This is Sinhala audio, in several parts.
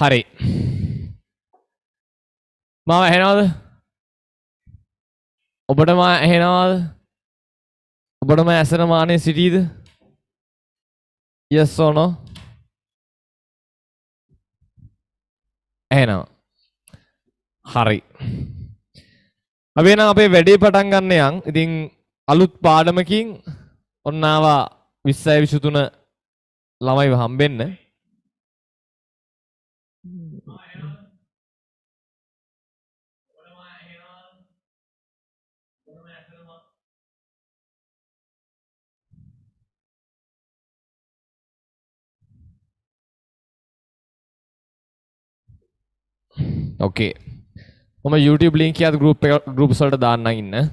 හරි මම ඇහෙනවද ඔබටම ඇහෙනවාද ඔබටම ඇසන මානය සිටීද යස්සෝනෝ ඇහෙනවා හරි අපේනම් අපේ වැඩේ පටන් ගන්නයන් ඉතින් අලුත් පාඩමකින් ඔන්නවා විස්සය විසුතුන ළමයිව හම්බෙන්න ඔකේ මම YouTube ලින්ක් එකත් group එක groups වලට දාන්නම් ඉන්න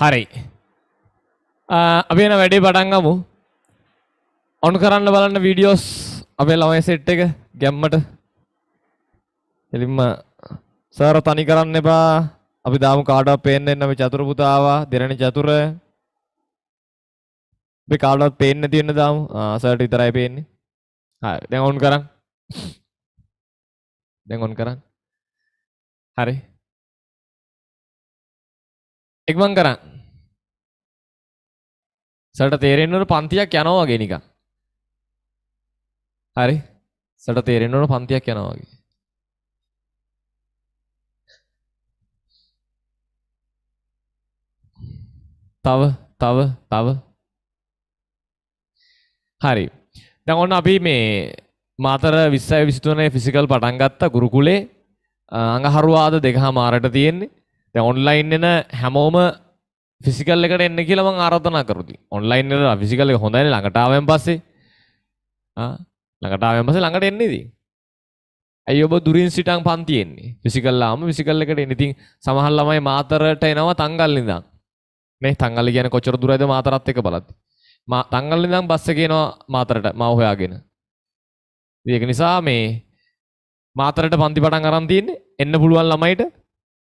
හරි අපි එන වැඩේ පටන්ගමු ඔනු කරන්න බලන්න වීඩියෝස් අපේ ළමයි සෙට් එක ගැම්මට එලින්ම සර තනි කරන්න එපා අපි දාමු කාඩක් පේන්න එන්න අපි චතුර පුතාවා දෙරණ චතුර අපි කාඩක් පේන්න තියෙන දාමු සර්ට විතරයි පේන්නේ හරි දැන් ඔන් කරන් දැන් ඔන් කරන් හරි එක මං කරන්. සට තේරෙන්නට පන්තියක් යනවා වගේ නිකන්. හරි. සට තේරෙන්නට පන්තියක් යනවා වගේ. තව තව තව හරි. දැන් ඔන්න අපි මේ මාතර 20 23 ෆිසිකල් පටන් ගත්ත ගුරුකුලේ අඟහරුවාද දෙකහමාරට තියෙන්නේ. දැන් ඔන්ලයින් එන හැමෝම ෆිසිකල් එකට එන්න කියලා මම ආරාධනා කරුති. ඔන්ලයින් එන ෆිසිකල් එක හොඳයි ළඟට ආවෙන් පස්සේ. ආ ළඟට ආවෙන් පස්සේ ළඟට එන්නේ ඉතින්. ඇයි ඔබ දුරින් සිටන් පන්ති එන්නේ? ෆිසිකල් ආම ෆිසිකල් එකට එන්නේ. ඉතින් සමහර ළමයි මාතරට එනවා තංගල් ඉඳන්. නේ තංගල් කියන්නේ කොච්චර දුරයිද මාතරත් එක්ක බලද්දි. මා තංගල් ඉඳන් බස් එකේ එනවා මාතරට මාව හොයාගෙන. ඒක නිසා මේ මාතරට පන්ති පටන් අරන් තියෙන්නේ එන්න පුළුවන් ළමයිට.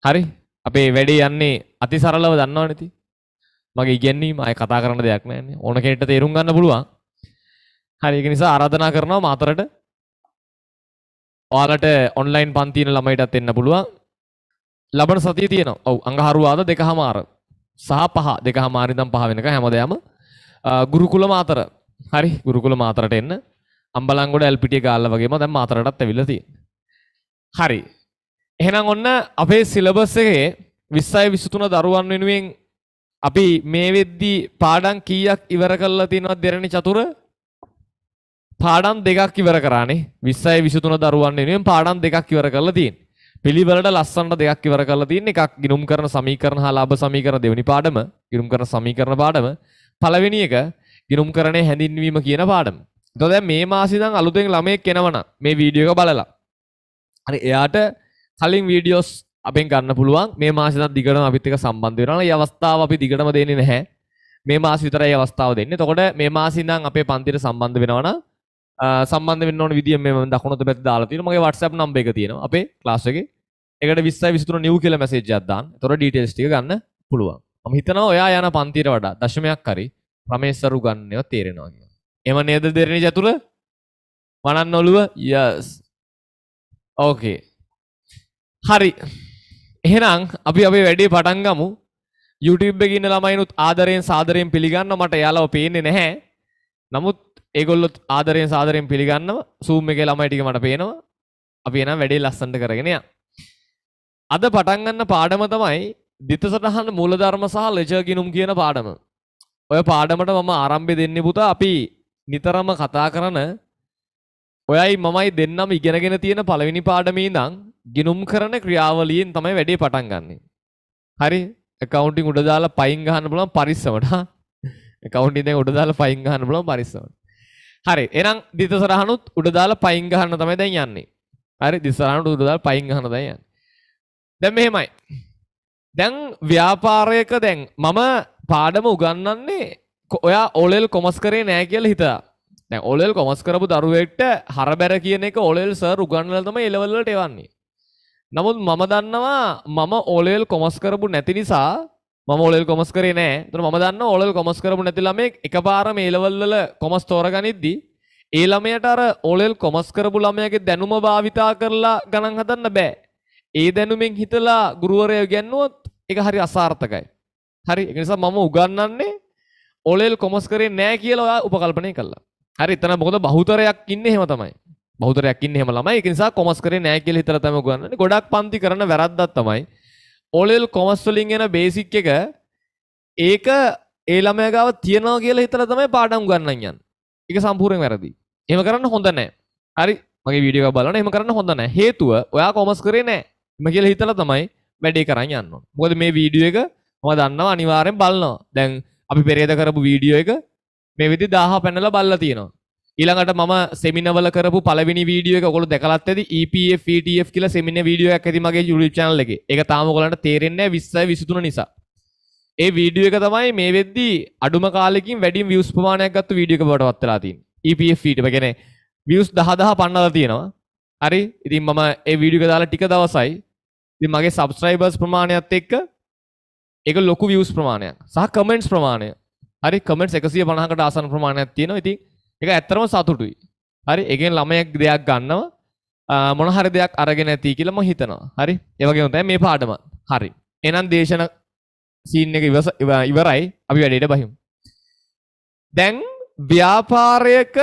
හරි අපේ වැඩේ යන්නේ අති සරලව දන්නවා නැති. මගේ ඉගැන්වීම අය කතා කරන්න දෙයක් නැහැ ඕන කෙනෙක්ට තේරුම් ගන්න පුළුවන්. හරි ඒක නිසා ආරාධනා කරනවා මාතරට ඔයාලට ඔන්ලයින් පන්තින ළමයිටත් එන්න පුළුවන්. ලබන සතිය තියෙනවා. ඔව් අඟහරුවාද දෙකහමාර. සහ පහ දෙකහමාර ඉඳන් පහ වෙනකම් හැමදේම ගුරුකුල මාතර. හරි ගුරුකුල මාතරට එන්න. අම්බලන්ගොඩ එල්පිටිය ගාල්ල වගේම දැන් මාතරටත් ඇවිල්ලා තියෙනවා. හරි එහෙනම් ඔන්න අපේ සිලබස් එකේ 20යි 23 දරුවන් වෙනුවෙන් අපි මේ වෙද්දී පාඩම් කීයක් ඉවර කරලා තියෙනවද දෙරණි චතුර? පාඩම් දෙකක් ඉවර කරානේ 20යි 23 දරුවන් වෙනුවෙන් පාඩම් දෙකක් ඉවර කරලා තියෙන්නේ. පිළිවෙලට ලස්සනට දෙකක් ඉවර කරලා තියෙන එකක් ගිනුම් කරන සමීකරණ හා ලාභ සමීකරණ දෙවෙනි පාඩම ගිනුම් කරන සමීකරණ පාඩම පළවෙනි එක ගිනුම් කරණේ හැඳින්වීම කියන පාඩම. එතකොට දැන් මේ මාසෙ ඉඳන් අලුතෙන් ළමයෙක් එනවනම් මේ වීඩියෝ එක බලලා හරි එයාට කලින් වීඩියෝස් අපෙන් ගන්න පුළුවන් මේ මාසෙත් දිගටම අපිත් එක්ක සම්බන්ධ වෙනවා. මේ අවස්ථාව අපි දිගටම දෙන්නේ නැහැ. මේ මාස විතරයි අවස්ථාව දෙන්නේ. එතකොට මේ මාසෙ ඉඳන් අපේ පන්තියට සම්බන්ධ වෙනවා නම් සම්බන්ධ වෙන්න ඕන විදිය මේ දකුණත පැත්ත දාලා තියෙනවා. මගේ WhatsApp නම්බර් එක තියෙනවා. අපේ ක්ලාස් එකේ. ඒකට 20යි 23 new කියලා මැසේජ් එකක් දාන්න. එතකොට details ටික ගන්න පුළුවන්. මම හිතනවා ඔයා යන පන්තියට වඩා දශමයක් හරි රමේෂ්සරු ගන්නව තේරෙනවා කියලා. එම නේද දෙරණි චතුර? මනන් ඔළුව? yes. okay. හරි එහෙනම් අපි අපේ වැඩේ පටන් ගමු YouTube එකේ ඉන්න ළමයිනුත් ආදරයෙන් සාදරයෙන් පිළිගන්න මට යාළුවෝ පේන්නේ නැහැ නමුත් ඒගොල්ලොත් ආදරයෙන් සාදරයෙන් පිළිගන්නව සූම් එකේ ළමයි ටික මට පේනවා අපි එහෙනම් වැඩේ ලස්සනට කරගෙන යමු අද පටන් ගන්න පාඩම තමයි දිත සටහන් මූලධර්ම සහ ලෙජර් ගිණුම් කියන පාඩම. ඔය පාඩමට මම ආරම්භය දෙන්නේ පුතා අපි නිතරම කතා කරන ඔයයි මමයි දෙන්නම ඉගෙනගෙන තියෙන පළවෙනි පාඩමේ ඉඳන් ගිනුම් කරන ක්‍රියාවලියෙන් තමයි වැඩේ පටන් ගන්නෙ. හරි accounting උඩ දාලා පයින් ගහන්න පුළුවන් පරිස්සමට. accounting දැන් උඩ දාලා පයින් ගහන්න පුළුවන් පරිස්සමට. හරි එහෙනම් දිතසරහනුත් උඩ දාලා පයින් ගහන්න තමයි දැන් යන්නේ. හරි දිතසරහනුත් උඩ දාලා පයින් ගහන්න දැන් යන්නේ. දැන් මෙහෙමයි. දැන් ව්‍යාපාරයක දැන් මම පාඩම උගන්වන්නේ ඔයා ඔලෙල් කොමස් කරේ නෑ කියලා හිතා. දැන් ඔලෙල් කොමස් කරපු දරුවෙක්ට හරබැර කියන එක ඔලෙල් සර් උගන්වලා තමයි එලෙවල් වලට එවන්නේ. නමුත් මම දන්නවා මම ඕලෙල් කොමස් කරපු නැති නිසා මම ඕලෙල් කොමස් කරේ නෑ. ඒතර මම දන්නවා ඕලෙල් කොමස් කරපු නැති ළමෙක් එකපාර මේ ලෙවල් වල කොමස් තෝරගනිද්දී ඒ ළමයට අර ඕලෙල් කොමස් කරපු ළමයාගේ දැනුම භාවිතා කරලා ගණන් හදන්න බෑ. ඒ දැනුමෙන් හිතලා ගුරුවරයා ඉගෙනුවොත් ඒක හරි අසාර්ථකයි. හරි ඒක නිසා මම උගන්වන්නේ ඕලෙල් කොමස් කරේ නෑ කියලා ඔයා උපකල්පනය කළා. හරි එතන මොකද බහුතරයක් ඉන්නේ එහෙම තමයි. බෞතරයක් ඉන්න හෙම ළමයි ඒක නිසා කොමස් කරේ නෑ කියලා හිතලා තමයි උගන්වන්නේ. ගොඩක් පන්ති කරන වැරද්දක් තමයි. ඕලෙල් කොමස් වලින් එන බේසික් එක ඒක ඒ ළමයා ගාව තියනවා කියලා හිතලා තමයි පාඩම් උගන්වන්න යන්නේ. ඒක සම්පූර්ණයෙන් වැරදි. එහෙම කරන්න හොඳ නෑ. හරි මගේ වීඩියෝ එක බලන්න එහෙම කරන්න හොඳ නෑ. හේතුව ඔයා කොමස් කරේ නෑ. මම කියලා හිතලා තමයි වැඩේ කරන්න යන්න ඕන. මොකද මේ වීඩියෝ එක මම දන්නවා අනිවාර්යෙන් බලනවා. දැන් අපි පෙරේද කරපු වීඩියෝ එක මේ විදිහ 1000 පැනලා බලලා තියෙනවා. ඊළඟට මම සෙමිනවල කරපු පළවෙනි වීඩියෝ එක ඔයගොල්ලෝ දැකලත් ඇති EPF ETF කියලා සෙමින වීඩියෝ එකක් ඇති මගේ YouTube channel එකේ. ඒක තාම ඔයගලන්ට තේරෙන්නේ නැහැ 20 23 නිසා. ඒ වීඩියෝ එක තමයි මේ වෙද්දී අඩුම කාලෙකින් වැඩිම views ප්‍රමාණයක් ගත්ත වීඩියෝ එක බවට පත් වෙලා තියෙන්නේ. EPF feed එක කියන්නේ views 10000 පන්නලා තියෙනවා. හරි. ඉතින් මම ඒ වීඩියෝ එක දාලා ටික දවසයි. ඉතින් මගේ subscribers ප්‍රමාණයත් එක්ක ඒක ලොකු views ප්‍රමාණයක්. සහ comments ප්‍රමාණය. හරි comments 150කට ආසන්න ප්‍රමාණයක් තියෙනවා. ඉතින් එක ඇත්තරම සතුටුයි. හරි එකෙන් ළමයෙක් දෙයක් ගන්නව මොන හරි දෙයක් අරගෙන ඇති කියලා මම හිතනවා. හරි. ඒ වගේම තමයි මේ පාඩම. හරි. එහෙනම් දේශන සීන් එක ඉවරයි. අපි වැඩේට බහිමු. දැන් ව්‍යාපාරයක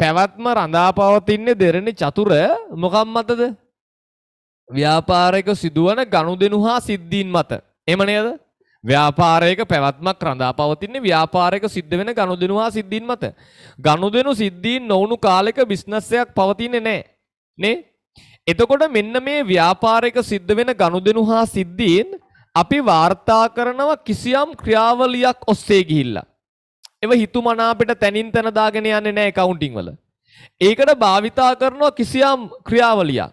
පැවැත්ම රඳා පවතින්නේ දෙරණි චතුර මොකක් මතද? ව්‍යාපාරයක සිදුවන ගනුදෙනු හා සිද්ධීන් මත. එහෙම නේද? ව්‍යාපාරයක පැවැත්මක් රඳා පවතින්නේ ව්‍යාපාරයක සිද්ධ වෙන ගනුදෙනු හා සිද්ධීන් මත. ගනුදෙනු සිද්ධීන් නොවුණු කාලෙක බිස්නස් එකක් පවතින්නේ නැහැ. නේ? එතකොට මෙන්න මේ ව්‍යාපාරයක සිද්ධ වෙන ගනුදෙනු හා සිද්ධීන් අපි වාර්තා කරනව කිසියම් ක්‍රියාවලියක් ඔස්සේ ගිහිල්ලා. ඒව හිතුමනාපෙට තනින් තන දාගෙන යන්නේ නැහැ කවුන්ටින් වල. ඒකට භාවිතා කරනවා කිසියම් ක්‍රියාවලියක්.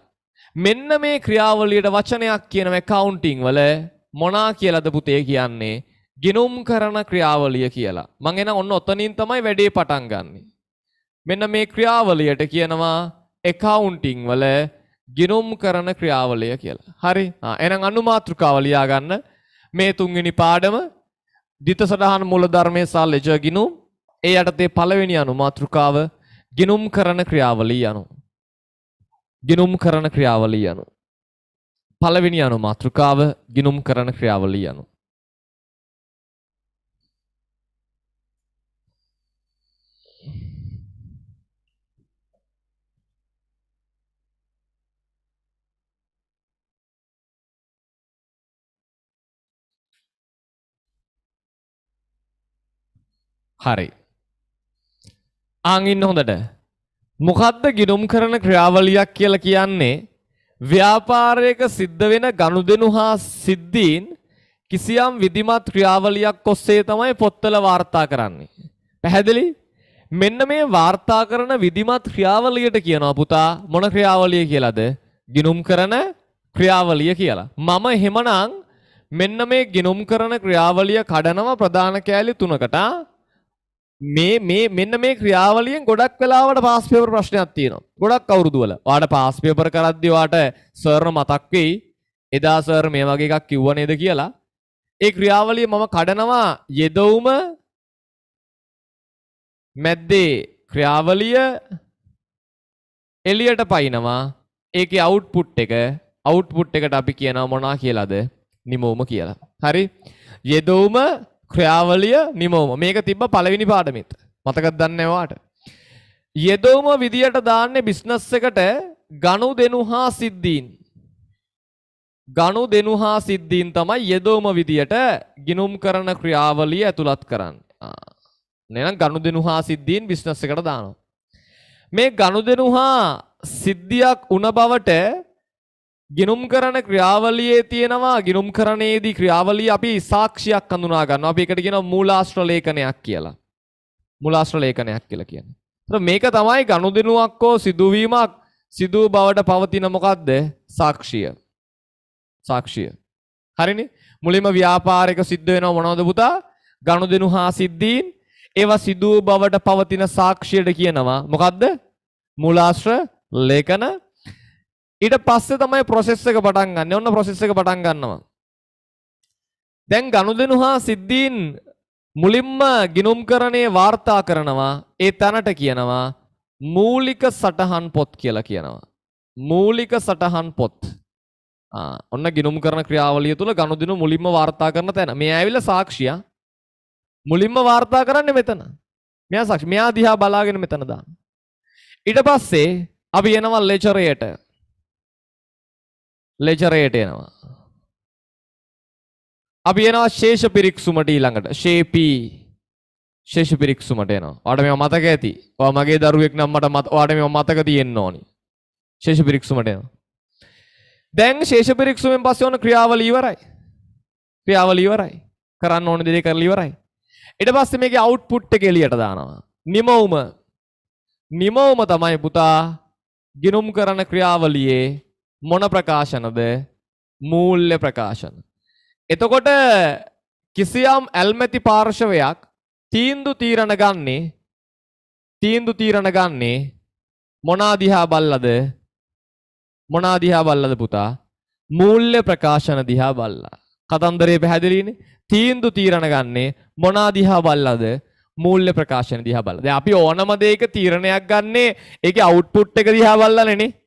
මෙන්න මේ ක්‍රියාවලියට වචනයක් කියනවා කවුන්ටින් වල මොනා කියලද පුතේ කියන්නේ ගිනුම් කරන ක්‍රියාවලිය කියලා. මං එන ඔන්න ඔතනින් තමයි වැඩේ පටන් ගන්නෙ. මෙන්න මේ ක්‍රියාවලියට කියනවා accounting වල ගිනුම් කරන ක්‍රියාවලිය කියලා. හරි. ආ එහෙනම් අනුමාත්‍රිකාව ලියා ගන්න. මේ තුන්වෙනි පාඩම දිත සදහන් මූල ධර්මයේ සහ ලෙජර් ගිනුම් ඒ යටතේ පළවෙනි අනුමාත්‍රිකාව ගිනුම් කරන ක්‍රියාවලිය යනු. ගිනුම් කරන ක්‍රියාවලිය යනු. පළවෙනි අනු මාතෘකාව ගිනුම් කරන ක්‍රියාවලිය යනු. හරි. ආං ඉන්න හොඳට. මොකද්ද ගිනුම් කරන ක්‍රියාවලියක් කියලා කියන්නේ ව්‍යාපාරයක සිද්ධ වෙන ගනුදෙනු හා සිද්ධීන් කිසියම් විධිමත් ක්‍රියාවලියක් ඔස්සේ තමයි පොත්වල වාර්තා කරන්නේ. පැහැදිලි? මෙන්න මේ වාර්තා කරන විධිමත් ක්‍රියාවලියට කියනවා පුතා මොන ක්‍රියාවලිය කියලාද? ගිනුම් කරන ක්‍රියාවලිය කියලා. මම එහෙමනම් මෙන්න මේ ගිනුම් කරන ක්‍රියාවලිය කඩනවා ප්‍රධාන කෑලි තුනකට මේ මේ මෙන්න මේ ක්‍රියාවලියෙන් ගොඩක් වෙලාවට පාස් පේපර් ප්‍රශ්නයක් තියෙනවා. ගොඩක් අවුරුදු වල. ඔයාට පාස් පේපර් කරද්දී ඔයාට සර් මතක් වෙයි. එදා සර් මේ වගේ එකක් කිව්ව නේද කියලා. ඒ ක්‍රියාවලිය මම කඩනවා යෙදවුම මැද්දේ ක්‍රියාවලිය එළියට පයින්නවා. ඒකේ අවුට්පුට් එක අවුට්පුට් එකට අපි කියනවා මොනවා කියලාද? නිමවුම කියලා. හරි. යෙදවුම ක්‍රියාවලිය නිමවම මේක තිබ්බ පළවෙනි පාඩමෙත් මතකද දන්නේ ඔයාට යෙදවුම විදියට දාන්නේ බිස්නස් එකට ගනුදෙනු හා සිද්ධීන් ගනුදෙනු හා සිද්ධීන් තමයි යෙදවුම විදියට ගිනුම් කරන ක්‍රියාවලිය ඇතුළත් කරන්නේ නේනම් ගනුදෙනු හා සිද්ධීන් බිස්නස් එකට දානවා මේ ගනුදෙනු හා සිද්ධියක් උන බවට ගිනුම් කරන ක්‍රියාවලියේ තියෙනවා ගිනුම් කරණයේදී ක්‍රියාවලිය අපි සාක්ෂියක් හඳුනා ගන්නවා. අපි ඒකට කියනවා මූලාශ්‍ර ලේඛනයක් කියලා. මූලාශ්‍ර ලේඛනයක් කියලා කියන්නේ. ඒතර මේක තමයි ගනුදෙනුවක් හෝ සිදුවීමක් සිදු බවට පවතින මොකද්ද? සාක්ෂිය. සාක්ෂිය. හරිනේ? මුලින්ම ව්‍යාපාරයක සිද්ධ වෙනව මොනවද පුතා? ගනුදෙනු හා සිද්ධීන් ඒවා සිදු බවට පවතින සාක්ෂියට කියනවා මොකද්ද? මූලාශ්‍ර ලේඛන ඊට පස්සේ තමයි process එක පටන් ගන්න. ඔන්න process එක පටන් ගන්නවා. දැන් ගනුදෙනු හා සිද්ධීන් මුලින්ම ගිනුම්කරණය වාර්තා කරනවා. ඒ තැනට කියනවා මූලික සටහන් පොත් කියලා කියනවා. මූලික සටහන් පොත්. ඔන්න ගිනුම් කරන ක්‍රියාවලිය තුළ ගනුදෙනු මුලින්ම වාර්තා කරන තැන. මේ ඇවිල්ලා සාක්ෂිය මුලින්ම වාර්තා කරන්නේ මෙතන. මෙයා සාක්ෂි මෙයා දිහා බලාගෙන මෙතන දාන්න. ඊට පස්සේ අපි එනවා ලෙචරයට ලෙජරයට එනවා. අපි එනවා ශේෂ පිරික්සුමට ඊළඟට ශේපී ශේෂ පිරික්සුමට එනවා. ඔයාට මේව මතක ඇති. ඔයා මගේ දරුවෙක් නම් මට මත ඔයාට මේව මතක තියෙන්න ඕනි. ශේෂ පිරික්සුමට එනවා. දැන් ශේෂ පිරික්සුමෙන් පස්සේ ඕන ක්‍රියාවලිය ඉවරයි. ක්‍රියාවලිය ඉවරයි. කරන්න ඕන දේ කරලා ඉවරයි. ඊට පස්සේ මේකේ අවුට්පුට් එක එළියට දානවා. නිමවුම නිමවුම තමයි පුතා ගිනුම් කරන ක්‍රියාවලියේ මොන ප්‍රකාශනද මූල්‍ය ප්‍රකාශන. එතකොට කිසියම් ඇල්මැති පාර්ශවයක් තීන්දු තීරණ ගන්නේ තීන්දු තීරණ ගන්නේ මොනාදිහා බල්ලද මොනාදිහා බල්ලද පුතා මූල්‍ය ප්‍රකාශන දිහා බල්ලා. කතන්දරේ පැහැදිලිනේ තීන්දු තීරණ ගන්නේ මොනාදිහා බල්ලද මූල්‍ය ප්‍රකාශන දිහා බලලා. දැන් අපි ඕනම දෙයක තීරණයක් ගන්නේ ඒකේ අවුට්පුට් එක දිහා බලලානේ නේ.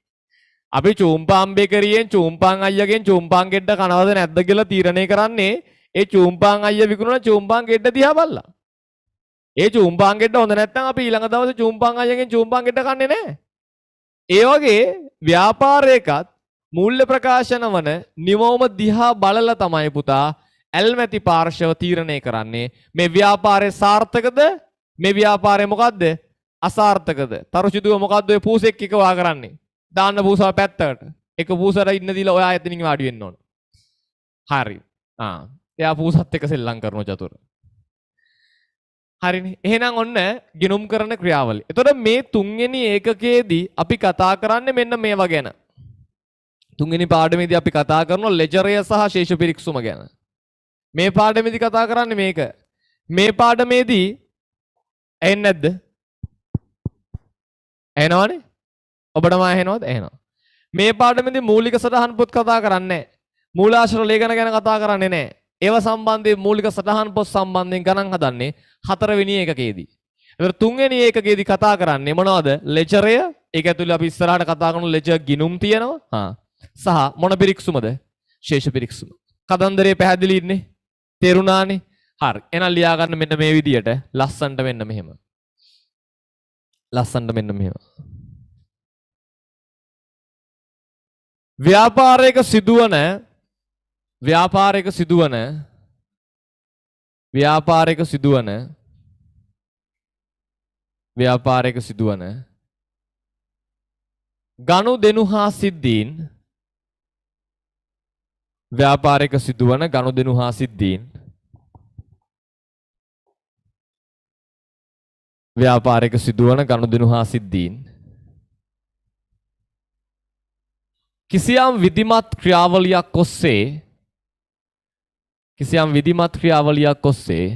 අපි චූම්පාන් බේකරියෙන් චූම්පාන් අයියගෙන් චූම්පාන් ගෙඩ කනවද නැද්ද කියලා තීරණය කරන්නේ ඒ චූම්පාන් අයිය විකුණන චූම්පාන් ගෙඩ දිහා බලලා. ඒ චූම්පාන් ගෙඩ හොඳ නැත්නම් අපි ඊළඟ දවසේ චූම්පාන් අයියගෙන් චූම්පාන් ගෙඩ කන්නේ නැහැ. ඒ වගේ ව්‍යාපාරයකත් මූල්‍ය ප්‍රකාශන වන නිවෝම දිහා බලලා තමයි පුතා ඇල්මැති පාර්ශව තීරණය කරන්නේ මේ ව්‍යාපාරය සාර්ථකද මේ ව්‍යාපාරය මොකක්ද අසාර්ථකද තරුචිදුව මොකක්ද ඔය පූසෙක් එකවා කරන්නේ දාන්න පූසාව පැත්තකට. එක පූසර ඉන්න දීලා ඔයා එතනින් වාඩි වෙන්න ඕන. හරි. ආ. එයා පූසත් එක්ක සෙල්ලම් කරන චතුර. හරිනේ. එහෙනම් ඔන්න ගිනුම් කරන ක්‍රියාවලිය. එතකොට මේ තුන්වෙනි ඒකකයේදී අපි කතා කරන්නේ මෙන්න මේවා ගැන. තුන්වෙනි පාඩමේදී අපි කතා කරනවා ලෙජරය සහ ශේෂ පිරික්සුම ගැන. මේ පාඩමේදී කතා කරන්නේ මේක. මේ පාඩමේදී ඇහෙන්නේ නැද්ද? ඇහෙනවනේ. ඔබටම ඇහෙනවද? ඇහෙනවා. මේ පාඩමේදී මූලික සටහන් පොත් කතා කරන්නේ මූලාශ්‍ර ලේඛන ගැන කතා කරන්නේ නැහැ. ඒව සම්බන්ධයෙන් මූලික සටහන් පොත් සම්බන්ධයෙන් ගණන් හදන්නේ හතරවෙනි එකකේදී. ඒතර තුන්වෙනි එකකේදී කතා කරන්නේ මොනවද? ලෙජරය. ඒක ඇතුළේ අපි ඉස්සරහට කතා කරන ලෙජර් ගිනුම් තියෙනවා. හා. සහ මොන පිරික්සුමද? ශේෂ පිරික්සුම. කතන්දරේ පැහැදිලි ඉන්නේ. තේරුණානේ? හරි. එහෙනම් ලියා ගන්න මෙන්න මේ විදියට ලස්සන්ට මෙන්න මෙහෙම. ලස්සන්ට මෙන්න මෙහෙම. ව්‍යාපාරයක සිදුවන ව්‍යාපාරයක සිදුවන ව්‍යාපාරයක සිදුවන ව්‍යාපාරයක සිදුවන ගනුදෙනු හා සිද්ධීන් ව්‍යාපාරයක සිදුවන ගනුදෙනු හා සිද්ධීන් ව්‍යාපාරයක සිදුවන ගනුදෙනු හා සිද්ධීන් කිසියම් විධිමත් ක්‍රියාවලියක් ඔස්සේ කිසියම් විධිමත් ක්‍රියාවලියක් ඔස්සේ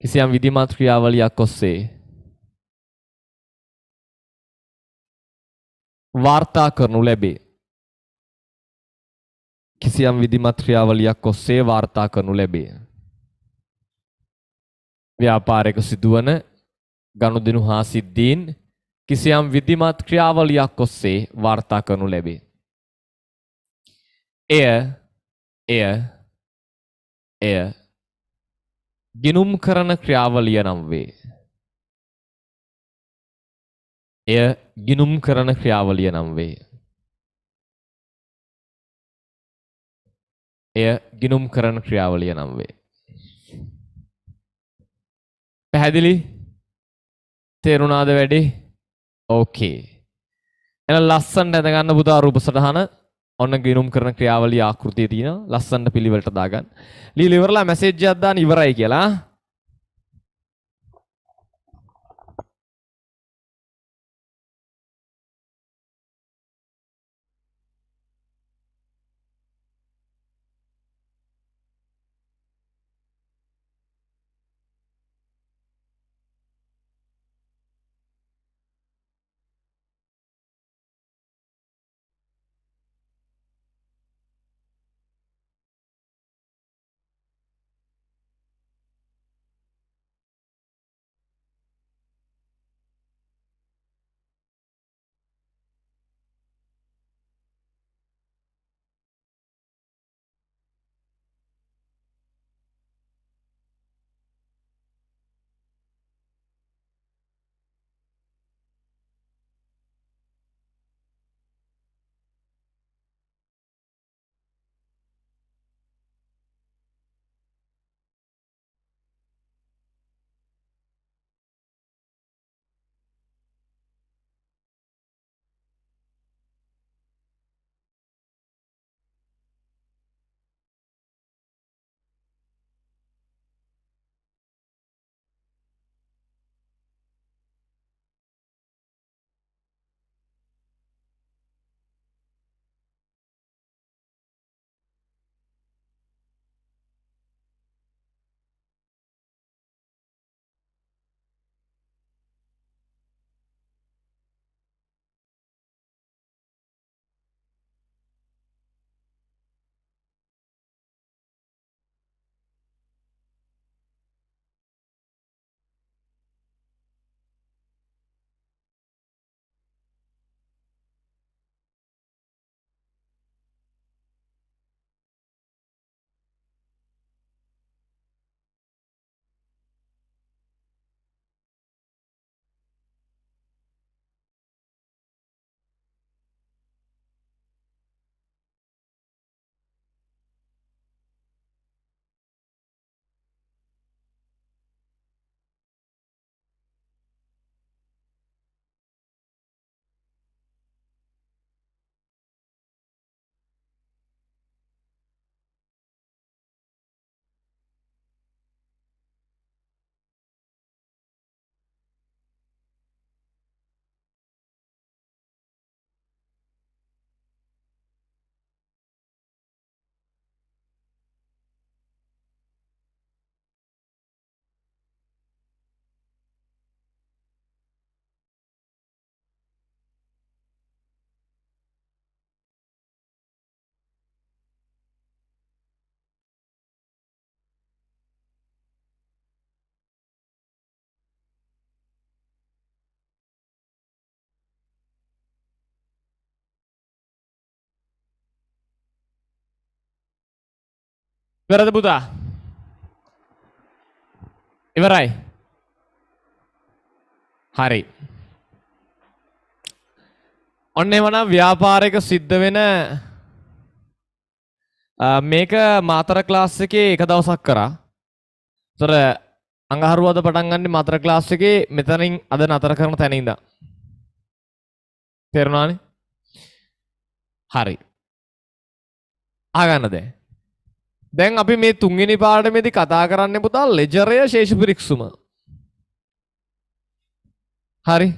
කිසියම් විධිමත් ක්‍රියාවලියක් ඔස්සේ වාර්තා කරනු ලැබේ. කිසියම් විධිමත් ක්‍රියාවලියක් ඔස්සේ වාර්තා කරනු ලැබේ. ව්‍යාපාරයක සිදුවන ගනුදෙනු හා සිද්ධීන් කිසියම් විධිමත් ක්‍රියාවලියක් ඔස්සේ වාර්තා කරනු ලැබේ. එය එය එය ගිනුම් කරන ක්‍රියාවලිය නම් වේ. එය ගිනුම් කරන ක්‍රියාවලිය නම් වේ. එය ගිනුම් කරන ක්‍රියාවලිය නම් වේ. පැහැදිලි? තේරුණාද වැඩේ? ඕකේ. එන ලස්සනට ඇඳගන්න බුදා රූප සටහන ඔන්න ගිනුම් කරන ක්‍රියාවලිය ආකෘතිය තියෙනවා. ලස්සනට පිළිවෙලට දාගන්න. ලීලා ඉවරලා මැසේජ් එකක් දාන්න ඉවරයි කියලා. ඉවරද පුතා? ඉවරයි. හරි. ඔන්න එවනම් ව්‍යාපාරයක සිද්ධ වෙන මේක මාතර ක්ලාස් එකේ එක දවසක් කරා. ඒතර අඟහරුවාද පටන් ගන්න මාතර ක්ලාස් එකේ මෙතනින් අද නතර කරන තැන ඉඳන්. තේරුණානේ? හරි. ආගන්න දැන්. දැන් අපි මේ තුන්වෙනි පාඩමේදී කතා කරන්න පුතා ලෙජරය ශේෂ පිරික්සුම. හරි.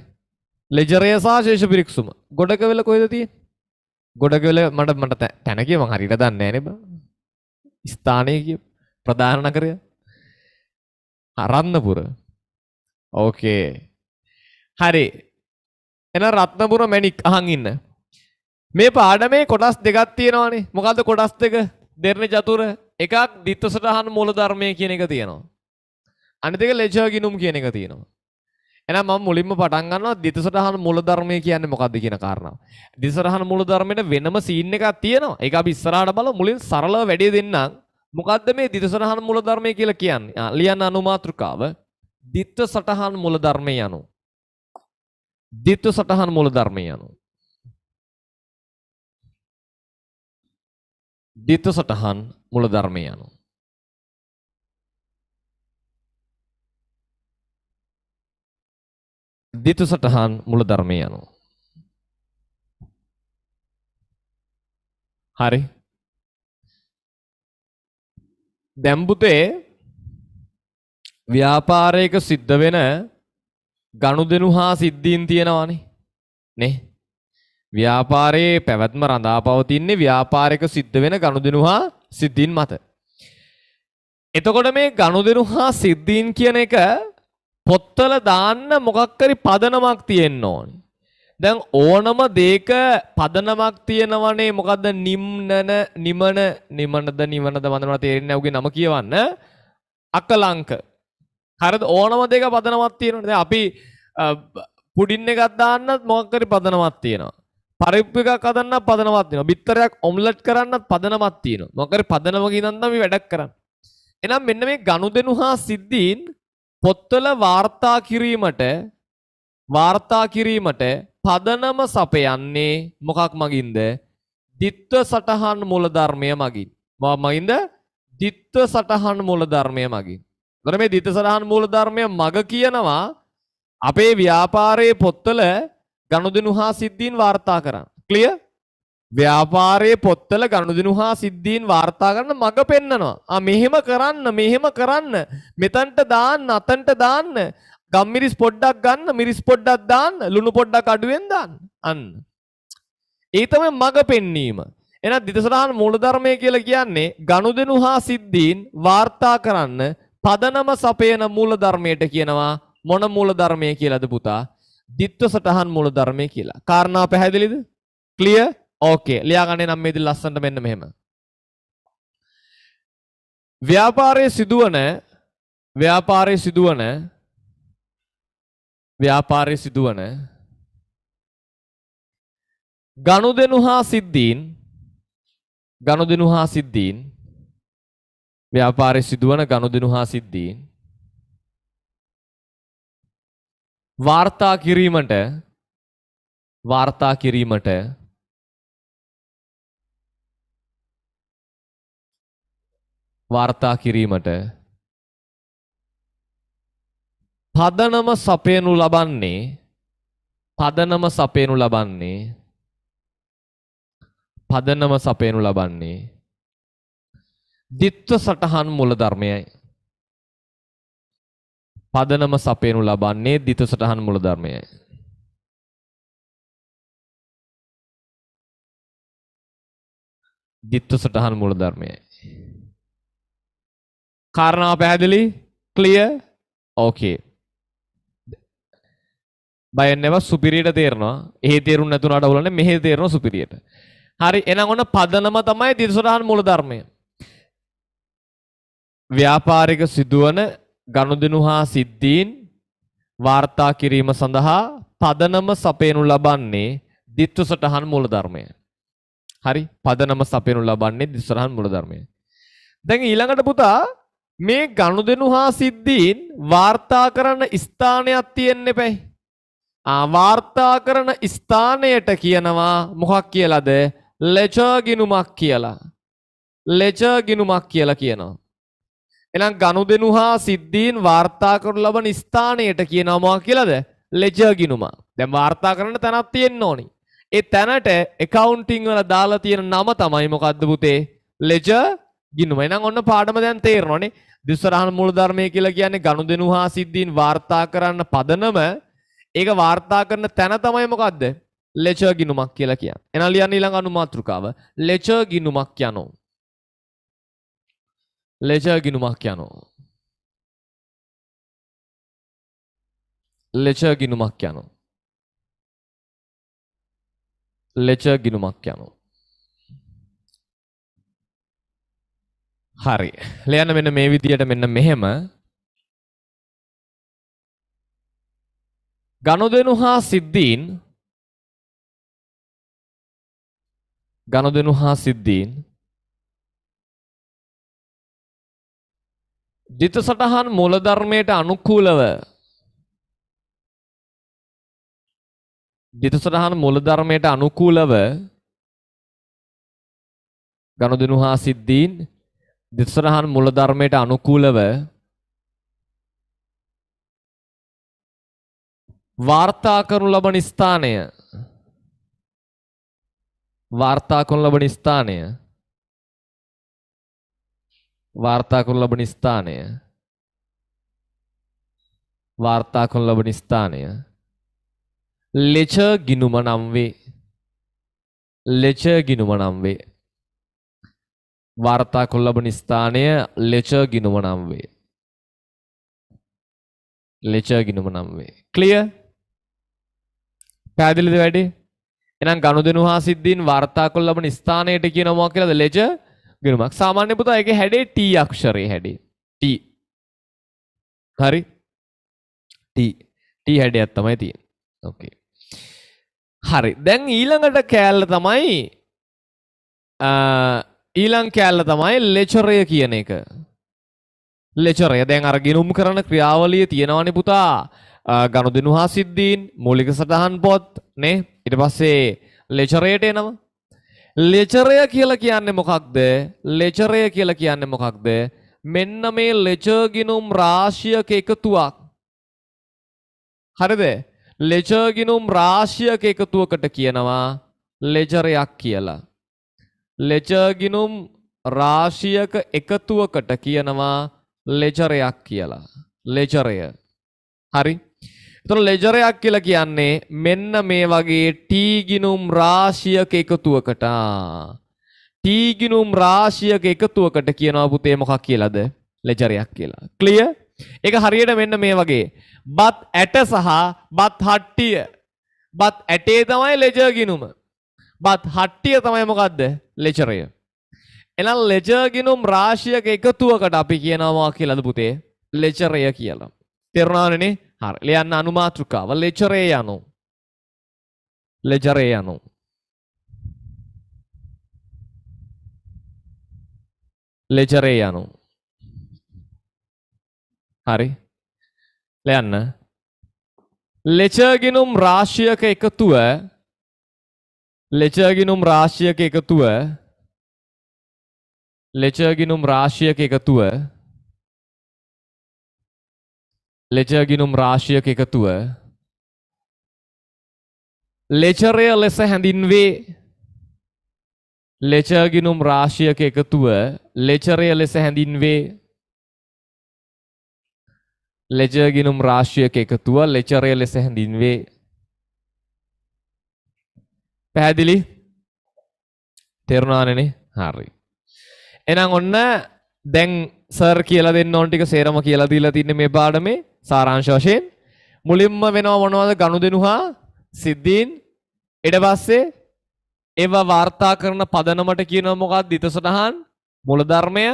ලෙජරය සහ ශේෂ පිරික්සුම. ගොඩක වෙල කොහෙද තියෙන්නේ? ගොඩක වෙල මට මට තැන කිය මං හරියට දන්නේ නැහැ නේ ස්ථානයේ කිය ප්‍රධාන නගරය. රත්නපුර. ඕකේ. හරි. එන රත්නපුර මැණික් අහන් ඉන්න. මේ පාඩමේ කොටස් දෙකක් තියෙනවානේ. මොකද්ද කොටස් දෙක? දෙරණ චතුර එකක් දිත්ත සටහන් මූල ධර්මය කියන එක තියෙනවා. අනිත් එක ලෙජර් ගිනුම් කියන එක තියෙනවා. එහෙනම් මම මුලින්ම පටන් ගන්නවා දිත්ත සටහන් මූල ධර්මය කියන්නේ මොකද්ද කියන කාරණාව. දිත්ත සටහන් මූල ධර්මෙට වෙනම සීන් එකක් තියෙනවා. ඒක අපි ඉස්සරහට බලමු. මුලින් සරලව වැඩි දෙන්නම්. මොකද්ද මේ දිත්ත සටහන් මූල ධර්මය කියලා කියන්නේ? ලියන්න අනුමාත්‍රකාව. දිත්ත සටහන් මූල ධර්මය යනු. දිත්ත සටහන් මූල ධර්මය යනු. දිත්ත සටහන් මුල ධර්මය යනු. දිතු සටහන් මුල ධර්මය යනු. හරි දැම්බුතේ ව්‍යාපාරයක සිද්ධ වෙන ගනුදෙනු හා සිද්ධීන් තියෙනවානේ නේ ව්‍යාපාරයේ පැවැත්ම රඳා පවතින්නේ ව්‍යාපාරයක සිද්ධ වෙන ගනුදෙනු හා සිද්ධීන් මත. එතකොට මේ ගනුදෙනු හා සිද්ධීන් කියන එක පොත්වල දාන්න මොකක් හරි පදනමක් තියෙන්න ඕනි. දැන් ඕනම දේක පදනමක් තියෙනවනේ මොකද්ද නිම්නන නිමන නිමනද නිවනද වන්දනවා තේරෙන්නේ නැවගේ නම කියවන්න අකලංක. හරිද ඕනම දෙක පදනමක් තියෙනවනේ. දැන් අපි පුඩින් එකක් දාන්නත් මොකක් හරි පදනමක් තියෙනවා. පරිප්පු එකක් හදන්න පදනමක් තියෙනවා. බිත්තරයක් ඔම්ලට් කරන්නත් පදනමක් තියෙනවා. මොකද පදනමක ඉඳන් තමයි වැඩක් කරන්නේ. එහෙනම් මෙන්න මේ ගනුදෙනු හා සිද්ධීන් පොත්වල වාර්තා කිරීමට වාර්තා කිරීමට පදනම සපයන්නේ මොකක් මගින්ද? ditth සටහන් මූලධර්මය මගින්. මා මගින්ද? ditth සටහන් මූලධර්මය මගින්. එතන මේ ditth සටහන් මූලධර්මය මග කියනවා අපේ ව්‍යාපාරයේ පොත්වල ගනුදෙනු හා සිද්ධීන් වාර්තා කරන්න. ක්ලියර්? ව්‍යාපාරයේ පොත්වල ගනුදෙනු හා සිද්ධීන් වාර්තා කරන මඟ පෙන්නනවා. ආ මෙහෙම කරන්න මෙහෙම කරන්න මෙතනට දාන්න අතනට දාන්න ගම් මිරිස් පොඩ්ඩක් ගන්න මිරිස් පොඩ්ඩක් දාන්න ලුණු පොඩ්ඩක් අඩුවෙන් දාන්න. අන්න. ඒ තමයි මඟ පෙන්වීම. එහෙනම් දිතසරහන් මූලධර්මය කියලා කියන්නේ ගනුදෙනු හා සිද්ධීන් වාර්තා කරන්න පදනම සපයන මූලධර්මයට කියනවා මොන මූලධර්මය කියලාද පුතා? ditthව සටහන් මූල ධර්මය කියලා. කාරණා පැහැදිලිද? ක්ලියර්? ඕකේ. ලියාගන්නේ නම් මේදී ලස්සනට මෙන්න මෙහෙම. ව්‍යාපාරයේ සිදුවන ව්‍යාපාරයේ සිදුවන ව්‍යාපාරයේ සිදුවන ගනුදෙනු හා සිද්ධීන් ගනුදෙනු හා සිද්ධීන් ව්‍යාපාරයේ සිදුවන ගනුදෙනු හා සිද්ධීන් වාර්තා කිරීමට වාර්තා කිරීමට වාර්තා කිරීමට පදනම සපයනු ලබන්නේ පදනම සපයනු ලබන්නේ පදනම සපයනු ලබන්නේ ditth සටහන් මූල ධර්මයයි පදනම සපයනු ලබන්නේ ධිත සටහන් මූල ධර්මයයි. ධිත්ත සටහන් මූල ධර්මයයි. කාරණාව පැහැදිලි? ක්ලියර්? ඕකේ. බයෙන් නැව සුපිරියට තේරෙනවා. එහෙ තේරුම් නැතුණාට අවුලන්නේ මෙහෙ තේරෙනවා සුපිරියට. හරි එහෙනම් ඔන්න පදනම තමයි ධිත සටහන් මූල ධර්මය. ව්‍යාපාරික සිදුවන ගනුදෙනු හා සිද්ධීන් වාර්තා කිරීම සඳහා පදනම සපයනු ලබන්නේ ditth සටහන් මූලධර්මය. හරි පදනම සපයනු ලබන්නේ ditth සටහන් මූලධර්මය. දැන් ඊළඟට පුතා මේ ගනුදෙනු හා සිද්ධීන් වාර්තා කරන ස්ථානයක් තියෙන්න එපැයි. ආ වාර්තා කරන ස්ථානයට කියනවා මොකක් කියලාද? ලෙචර් ගිනුමක් කියලා. ලෙචර් ගිනුමක් කියලා කියනවා. එහෙනම් ගනුදෙනු හා සිද්ධීන් වාර්තා කරනු ලබන ස්ථානයට කියනවා කියලාද? ලෙජර් ගිණුම. දැන් වාර්තා කරන තැනක් තියෙන්න ඕනි. ඒ තැනට accounting වල දාලා තියෙන නම තමයි මොකද්ද පුතේ? ලෙජර් ගිණුම. එහෙනම් ඔන්න පාඩම දැන් තේරෙනවනේ. දිස්සරහන මූල ධර්මය කියලා කියන්නේ ගනුදෙනු හා සිද්ධීන් වාර්තා කරන්න පදනම ඒක වාර්තා කරන තැන තමයි මොකද්ද? ලෙචර් ගිණුමක් කියලා කියන්නේ. එහෙනම් ලියන්න ඊළඟ අනුමාත්‍රිකාව. ලෙචර් ගිණුමක් යනෝ. ලෙජර් ගිනුමක් යනවා. ලෙචර් ගිනුමක් යනවා. ලෙචර් ගිනුමක් යනවා. හරි. ලයන මෙන්න මේ විදියට මෙන්න මෙහෙම ගනුදෙනු හා සිද්ධීන් ගනුදෙනු හා සිද්ධීන් දිත සටහන් මූලධර්මයට අනුකූලව දිත සටහන් මූලධර්මයට අනුකූලව ගනුදෙනු හා සිද්ධීන් දිත සටහන් මූලධර්මයට අනුකූලව වාර්තා කරනු ලබන ස්ථානය වාර්තා කරනු ලබන ස්ථානය වාර්තා කරනු ලබන ස්ථානය වාර්තා කරනු ලබන ස්ථානය ලෙච ගිනුම නම් වේ ලෙච ගිනුම නම් වේ වාර්තා කරනු ලබන ස්ථානය ලෙච ගිනුම නම් වේ ලෙච ගිනුම නම් වේ ක්ලියර් පැහැදිලිද වැඩේ එහෙනම් ගනුදෙනු හා සිද්ධීන් වාර්තා කරනු ලබන ස්ථානයට කියනවා මොකක්ද කියලාද ලෙච ගෙනුමක් සාමාන්‍ය පුතා ඒකේ හැඩේ T අක්ෂරයේ හැඩේ T හරි T T හැඩයක් තමයි තියෙන්නේ ඕකේ හරි දැන් ඊළඟට කෑල්ල තමයි ඊළං කෑල්ල තමයි ලෙචරය කියන එක ලෙචරය දැන් අර ගිනුම් කරන ක්‍රියාවලිය තියෙනවනි පුතා ගනුදෙනු හා සිද්ධීන් මූලික සටහන් පොත් නේ ඊට පස්සේ ලෙචරයට එනවා ලෙචරය කියලා කියන්නේ මොකක්ද? ලෙචරය කියලා කියන්නේ මොකක්ද? මෙන්න මේ ලෙචර් ගිනුම් රාශියක එකතුවක්. හරිද? ලෙචර් ගිනුම් රාශියක එකතුවකට කියනවා ලෙචරයක් කියලා. ලෙචර් ගිනුම් රාශියක එකතුවකට කියනවා ලෙචරයක් කියලා. ලෙචරය. හරි? එතකොට ලෙජරයක් කියලා කියන්නේ මෙන්න මේ වගේ ටී ගිනුම් රාශියක එකතුවකට ටී ගිනුම් රාශියක එකතුවකට කියනවා පුතේ මොකක් කියලාද ලෙජරයක් කියලා. ක්ලියර්? ඒක හරියට මෙන්න මේ වගේ බත් ඇට සහ බත් හට්ටිය බත් ඇටේ තමයි ලෙජර් ගිනුම. බත් හට්ටිය තමයි මොකද්ද? ලෙජරය. එහෙනම් ලෙජර් ගිනුම් රාශියක එකතුවකට අපි කියනවා මොකක් කියලාද පුතේ? ලෙජරය කියලා. තේරුණානේ නේ? හරි. ලියන්න අනුමාතෘකාව ලෙජරේ යනු. ලෙජරේ යනු. ලෙජරේ යනු. හරි. ලියන්න. ලෙචගිනුම් රාශියක එකතුව ලෙචගිනුම් රාශියක එකතුව ලෙචගිනුම් රාශියක එකතුව ලෙජර් ගිනුම් රාශියක එකතුව ලෙචරය ලෙස හැඳින්වේ ලෙචර් ගිනුම් රාශියක එකතුව ලෙචරය ලෙස හැඳින්වේ ලෙජර් ගිනුම් රාශියක එකතුව ලෙචරය ලෙස හැඳින්වේ පැහැදිලි තේරුණානේ හරි එහෙනම් ඔන්න දැන් සර් කියලා දෙන්න ඕන ටික සේරම කියලා දීලා තින්නේ මේ පාඩමේ සාරාංශ වශයෙන් මුලින්ම වෙනවා මොනවද ගනුදෙනු හා සිද්ධීන් ඊට පස්සේ ඒවා වාර්තා කරන පදනමට කියනවා මොකක්ද ිතසටහන් මූලධර්මය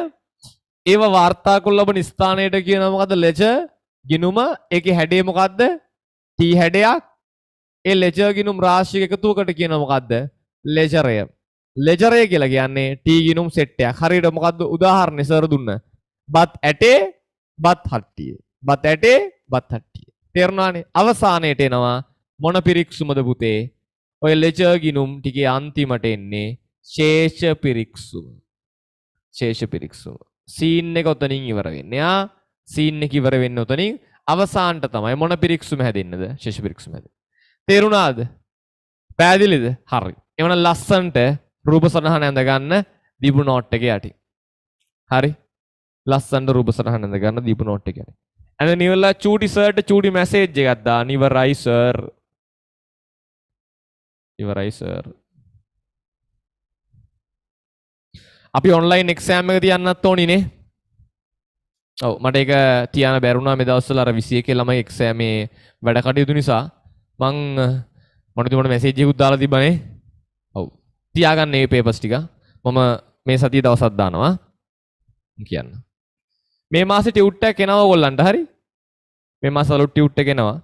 ඒවා වාර්තා කරන ලබන ස්ථානයට කියනවා මොකද්ද ලෙජ ගිනුම ඒකේ හැඩය මොකද්ද T හැඩයක් ඒ ලෙජ ගිනුම් රාශියක එකතුවකට කියනවා මොකද්ද ලෙජරය ලෙජරය කියලා කියන්නේ ටීගිනුම් සෙට්ටය හරිට මොකක්ද උදාහරණ සර දුන්න බත් ඇටේ බත් හට්ටිය බත් ඇටේ බත් හට්ටිය තෙරණවානේ අවසානයට එනවා මොන පිරික්සුමද පුතේ ඔය ලෙජර් ගිනුම් ටිකේ අන්තිමට එන්නේ ශේෂ පිරික්සුම ශේෂ පිරික්සුම සීන් එක ඔතනින් ඉවර වෙන්න යා සීන් එක ඉවර වෙන්න ඔතනින් අවසාන්ට තමයි මොන පිරික්සුම හැදෙන්නද ශේෂ පිරික්සුම හැදෙන්නේ තේරුණාද පැහැදිලිද හරි එවන ලස්සන්ට රූප සටහන ඇඳගන්න දීපු නෝට් එක යටි. හරි. ලස්සනට රූප සටහන ඇඳගන්න දීපු නෝට් එක යටි. ඇඳගෙන ඉවරලා චූටි සර්ට චූටි මැසේජ් එකක් දාන ඉවරයි සර්. ඉවරයි සර්. අපි ඔන්ලයින් එක්සෑම් එක තියන්නත් ඕනිනේ. ඔව් මට ඒක තියන්න බැරුණා මේ දවස්වල අර 21 ළමයි එක්සෑමේ වැඩ කටයුතු නිසා මං මොනද මට මැසේජ් එකකුත් දාලා තිබ්බනේ. ඔව්. තියාගන්න මේ පේපර්ස් ටික මම මේ සතිය දවසක් දානවා කියන්න. මේ මාසේ ටියුට් එකක් එනවා ඔයගොල්ලන්ට හරි? මේ මාසවල ටියුට් එක එනවා.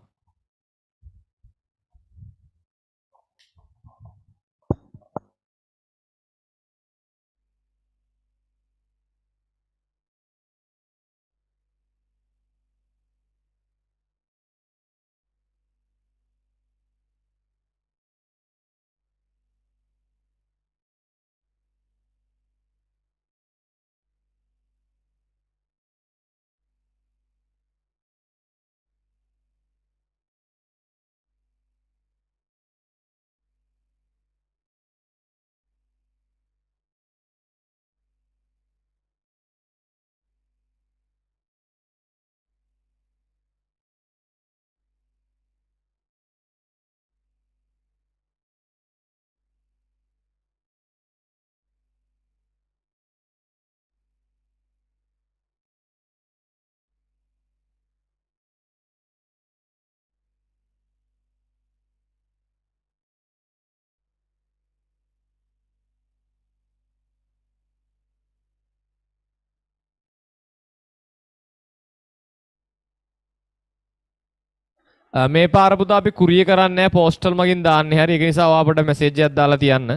මේ පාර පුතා අපි කුරිය කරන්නේ පෝස්ටල් මගින් දාන්නේ හරි ඒක නිසා ඔයා අපට මැසේජ් එකක් දාලා තියන්න.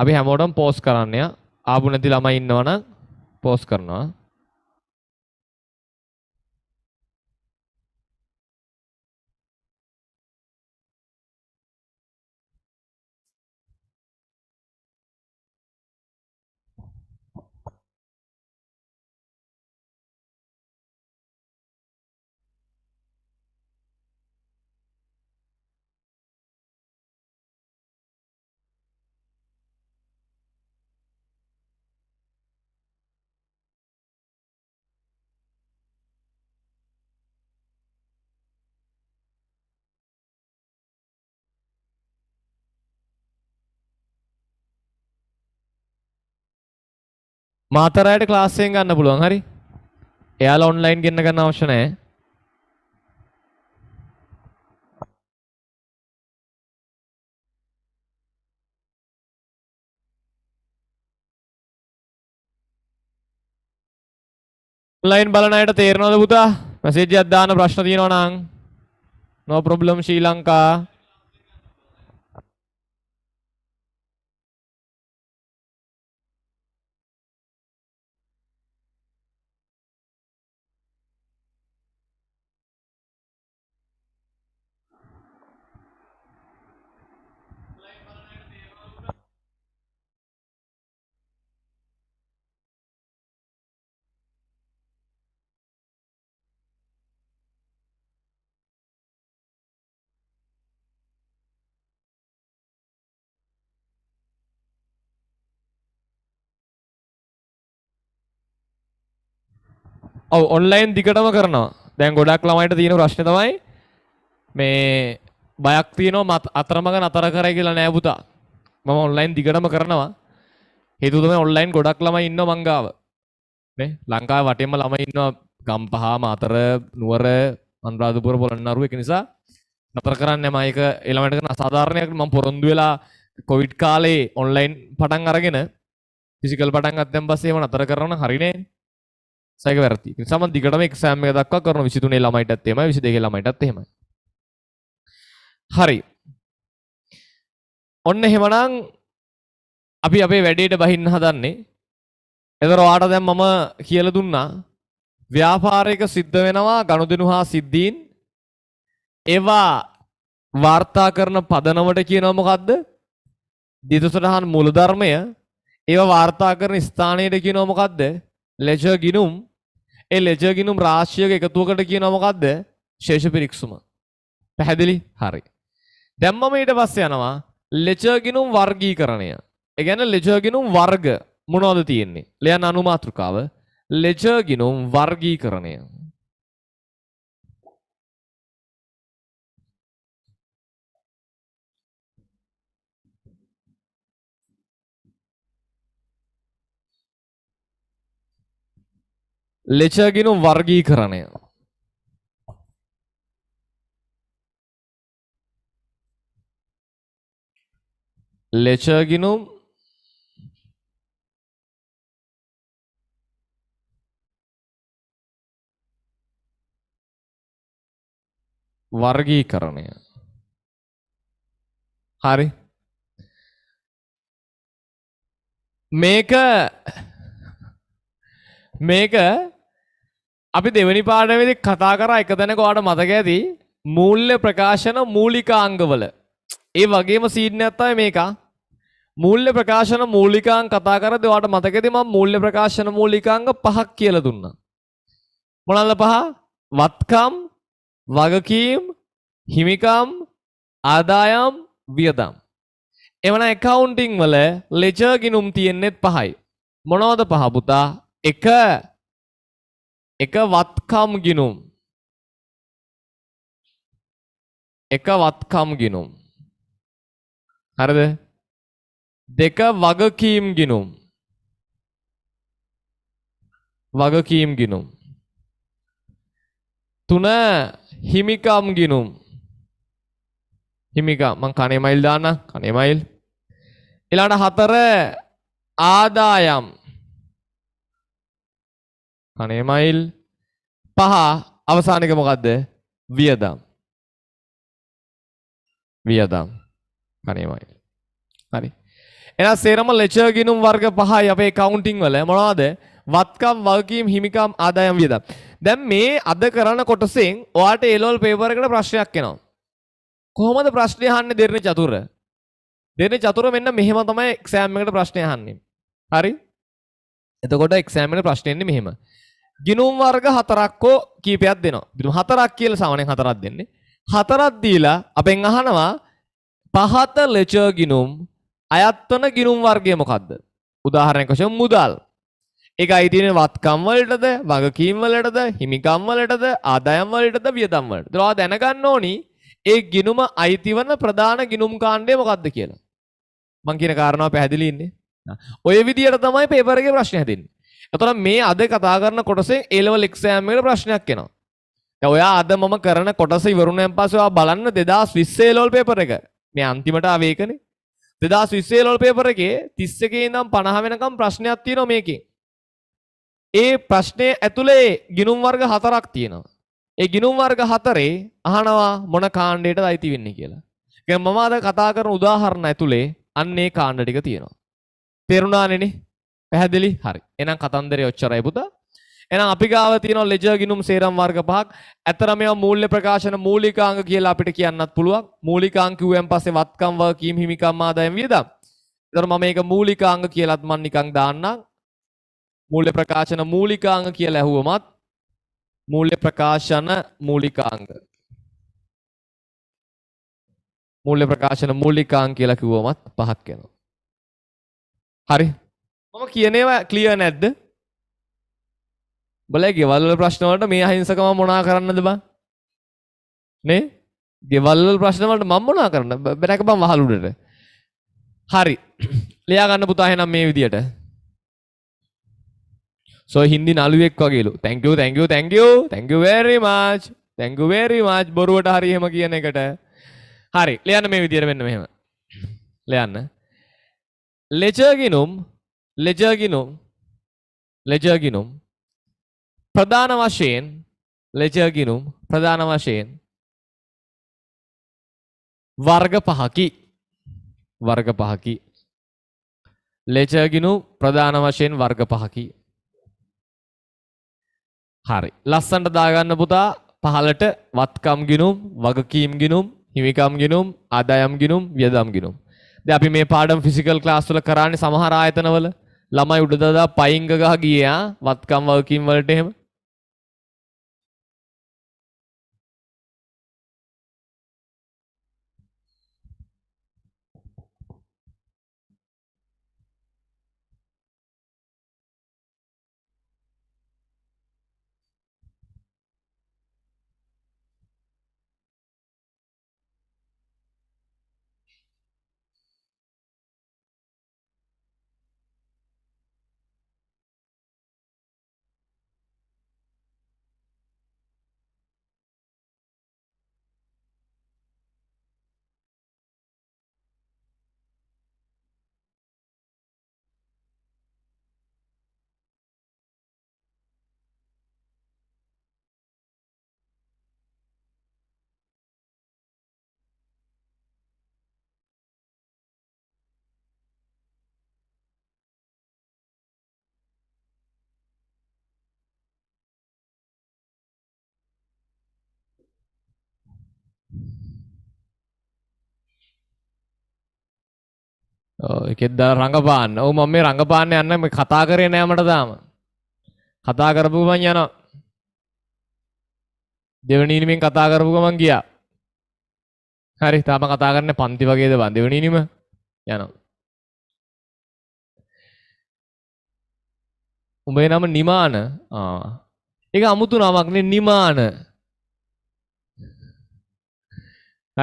අපි හැමෝටම පෝස්ට් කරන්න. ආපු නැති ළමයි ඉන්නවනම් පෝස්ට් කරනවා. මාතරයට ක්ලාස්සයෙන් ගන්න පුළුවන් හරි එයාලා ඔන්ලයින් ගෙන්න ගන්න අවශ්‍ය නැහැ ඔන්ලයින් බලන අයට තේරෙනවද පුතා මැසේජ් එකක් දාන්න ප්‍රශ්න තියෙනවා නම් no problem ශ්‍රී ලංකා ඔව් ඔන්ලයින් දිගටම කරනවා. දැන් ගොඩක් ළමයිට තියෙන ප්‍රශ්නේ තමයි මේ බයක් තියෙනවා මත් අතරමඟ නතර කරයි කියලා නෑ පුතා. මම ඔන්ලයින් දිගටම කරනවා. හේතුව තමයි ඔන්ලයින් ගොඩක් ළමයි ඉන්නවා මං ගාව. නේ ලංකාවේ වටේම ළමයි ඉන්නවා ගම්පහ මාතර නුවර අනුරාධපුර පොළොන්නරුව ඒක නිසා නතර කරන්න මම ඒක ඊළඟට කරන අසාධාරණයක් මම පොරොන්දු වෙලා කොවිඩ් කාලේ ඔන්ලයින් පටන් අරගෙන ෆිසිකල් පටන් ගත්තන් පස්සේ ඒව නතර කරනවා නම් හරිනේ සයක වැරදි. නිසාම දිගටම එක්සෑම් එක දක්වා කරන 23 ළමයිටත් එහෙමයි 22 ළමයිටත් එහෙමයි. හරි. ඔන්න එහෙමනම් අපි අපේ වැඩේට බහින්න හදන්නේ. එතකොට ඔයාට දැන් මම කියලා දුන්නා ව්‍යාපාරයක සිද්ධ වෙනවා ගනුදෙනු හා සිද්ධීන් ඒවා වාර්තා කරන පදනමට කියනවා මොකද්ද? දිතසටහන් මූලධර්මය. ඒවා වාර්තා කරන ස්ථානයට කියනවා මොකද්ද? ලෙජර් ගිනුම් ඒ ලෙජර් ගිනුම් රාශියක එකතුවකට කියනවා මොකද්ද? ශේෂ පිරික්සුම. පැහැදිලි? හරි. දැන් මම ඊට පස්සේ යනවා ලෙජර් ගිනුම් වර්ගීකරණය. ඒ කියන්නේ ලෙජර් ගිනුම් වර්ග මොනවද තියෙන්නේ? Lion අනුමාත්‍රකාව ledger ගිනුම් වර්ගීකරණය. ලෙචගෙනු වර්ගී කරණය ලෙචගිනුම් වර්ගී කරණය හරි මේක මේක අපි දෙවැනි පාඩවෙදි කතා කරා එක දැනක ඔයාට මතක ඇති මූල්‍ය ප්‍රකාශන මූලිකාංගවල ඒ වගේම සීඩ්නයක් තමයි මේක මූල්‍ය ප්‍රකාශන මූලිකාංග කතා කරද්දී ඔයාට මතකද මම මූල්‍ය ප්‍රකාශන මූලිකාංග පහක් කියලා දුන්නා මොනවාද පහ වත්කම් වගකීම් හිමිකම් ආදායම් වියදම් එවනම් accounting වල ledger ගිණුම් තියෙන්නේ පහයි මොනවද පහ පුතා 1 එක වත්කම් ගිනුම් එක වත්කම් ගිනුම් හරිද දෙක වගකීම් ගිනුම් වගකීම් ගිනුම් තුන හිමිකම් ගිනුම් හිමිකම් මං කණේමයිල් දාන්න කණේමයිල් ඊළඟ හතර ආදායම් අනේ මයිල් පහ අවසානික මොකක්ද වියදම් වියදම් අනේ මයිල් හරි එහෙනම් සේරම ලෙචර් ගිණුම් වර්ග පහයි අපේ කවුන්ටින් වල මොනවද වත්කම් වගකීම් හිමිකම් ආදායම් වියදම් දැන් මේ අද කරන කොටසෙන් ඔයාට එලෝල් පේපර් එකට ප්‍රශ්නයක් එනවා කොහොමද ප්‍රශ්නේ අහන්නේ දෙන්නේ චතුර දෙන්නේ චතුර මෙන්න මෙහෙම තමයි එක්සෑම් එකට ප්‍රශ්නේ අහන්නේ හරි එතකොට එක්සෑම් එකට ප්‍රශ්නේ එන්නේ මෙහෙම ගිනුම් වර්ග හතරක්කෝ කීපයක් දෙනවා. ගිනුම් හතරක් කියලා සාමාන්‍යයෙන් හතරක් දෙන්නේ. හතරක් දීලා අපෙන් අහනවා පහත ලෙචර් ගිනුම් අයත්වන ගිනුම් වර්ගය මොකක්ද? උදාහරණයක් වශයෙන් මුදල්. ඒකයි තියෙන වත්කම් වලටද, වගකීම් වලටද, හිමිකම් වලටද, ආදායම් වලටද, වියදම් වලටද. ඒවා දැනගන්න ඕනි ඒ ගිනුම අයිතිවන ප්‍රධාන ගිනුම් කාණ්ඩය මොකක්ද කියලා. මං කියන කාරණාව පැහැදිලි ඉන්නේ. ඔය විදියට තමයි පේපර් එකේ ප්‍රශ්නේ හැදෙන්නේ. එතකොට මේ අද කතා කරන කොටසෙන් A level exam එකේ ප්‍රශ්නයක් එනවා. දැන් ඔයා අද මම කරන කොටස ඉවරුණෙන් පස්සේ ඔයා බලන්න 2020 A level paper එක. මේ අන්තිමට ආවේ ඒකනේ. 2020 A level paper එකේ 31 ඉඳන් 50 වෙනකම් ප්‍රශ්නයක් තියෙනවා මේකෙන්. ඒ ප්‍රශ්නයේ ඇතුලේ ගිණුම් වර්ග හතරක් තියෙනවා. ඒ ගිණුම් වර්ග හතරේ අහනවා මොන කාණ්ඩයටද අයිති වෙන්නේ කියලා. ඒ කියන්නේ මම අද කතා කරන උදාහරණ ඇතුලේ අන්න ඒ කාණ්ඩ ටික තියෙනවා. තේරුණානේ නේ? පැහැදිලි හරි එනම් කතන්දරය ඔච්චරයි පුතා එහෙනම් අපි ගාව තියෙනවා ලෙජර් ගිණුම් සේරම් වර්ග පහක්. ඇතර මේවා මූල්‍ය ප්‍රකාශන මූලිකාංග කියලා අපිට කියන්නත් පුළුවන්. මූලිකාංග කිව්වෙන් පස්සේ වත්කම් වගකීම් හිමිකම් ආදායම් වියදම්. ඒතර මම මේක මූලිකාංග කියලාත් මම නිකන් දාන්නම්. මූල්‍ය ප්‍රකාශන මූලිකාංග කියලා ඇහුවමත් මූල්‍ය ප්‍රකාශන මූලිකාංග. මූල්‍ය ප්‍රකාශන මූලිකාංග කියලා කිව්වමත් පහක් වෙනවා. හරි මම කියනේවා ක්ලිය නැද්ද බලෑ ගෙවල්ල ප්‍රශ්නවලට මේ අහිංසකම මොනා කරන්නද බා නේ ගෙවල්ල ප්‍රශ්නවලට මම මොනා කරන්න බැනක බම් වහලුඩට හරි ලයා ගන්න පුතා එහෙනම් මේ විදියට so hindi නළුවෙක් වගේලු thank you thank you thank you thank you very much thank you very much බොරුවට හරි එහෙම කියන එකට හරි ලයන්න මේ විදියට මෙන්න මෙහෙම ලයන්න ලෙචර්ගිනුම් ලෙජර්ගිනුම් ලෙජර්ගිනුම් ප්‍රධාන වශයෙන් ලෙජර්ගිනුම් ප්‍රධාන වශයෙන් වර්ග පහකි වර්ග පහකි ලෙජර්ගිනු ප්‍රධාන වශයෙන් වර්ග පහකි හරි ලස්සන්ට දාගන්න පුතා පහලට වත්කම් ගිනුම් වගකීම් ගිනුම් හිමිකම් ගිනුම් ආදායම් ගිනුම් වියදම් ගිනුම් දැන් අපි මේ පාඩම් ෆිසිකල් ක්ලාස් වල කරන්නේ සමහර ආයතනවල ළමයි උඩ දදා පයිංග ගහ ගියා වත්කම් වගකීම් වලට එහෙම. එකෙද්දා රඟපාන්න ඔවු මම මේ රඟපාන්න යන්න මේ කතා කරේ නෑ මට තාම කතා කරපු ගමන් යනවා දෙවනි ඉනිමෙන් කතා කරපු ගමන් ගියා හරි තාම කතා කරන්නේ පන්ති වගේද බන් දෙවනි ඉනිම යනවා උඹේ නම නිමාන ඒක අමුතු නමක්නේ නිමාන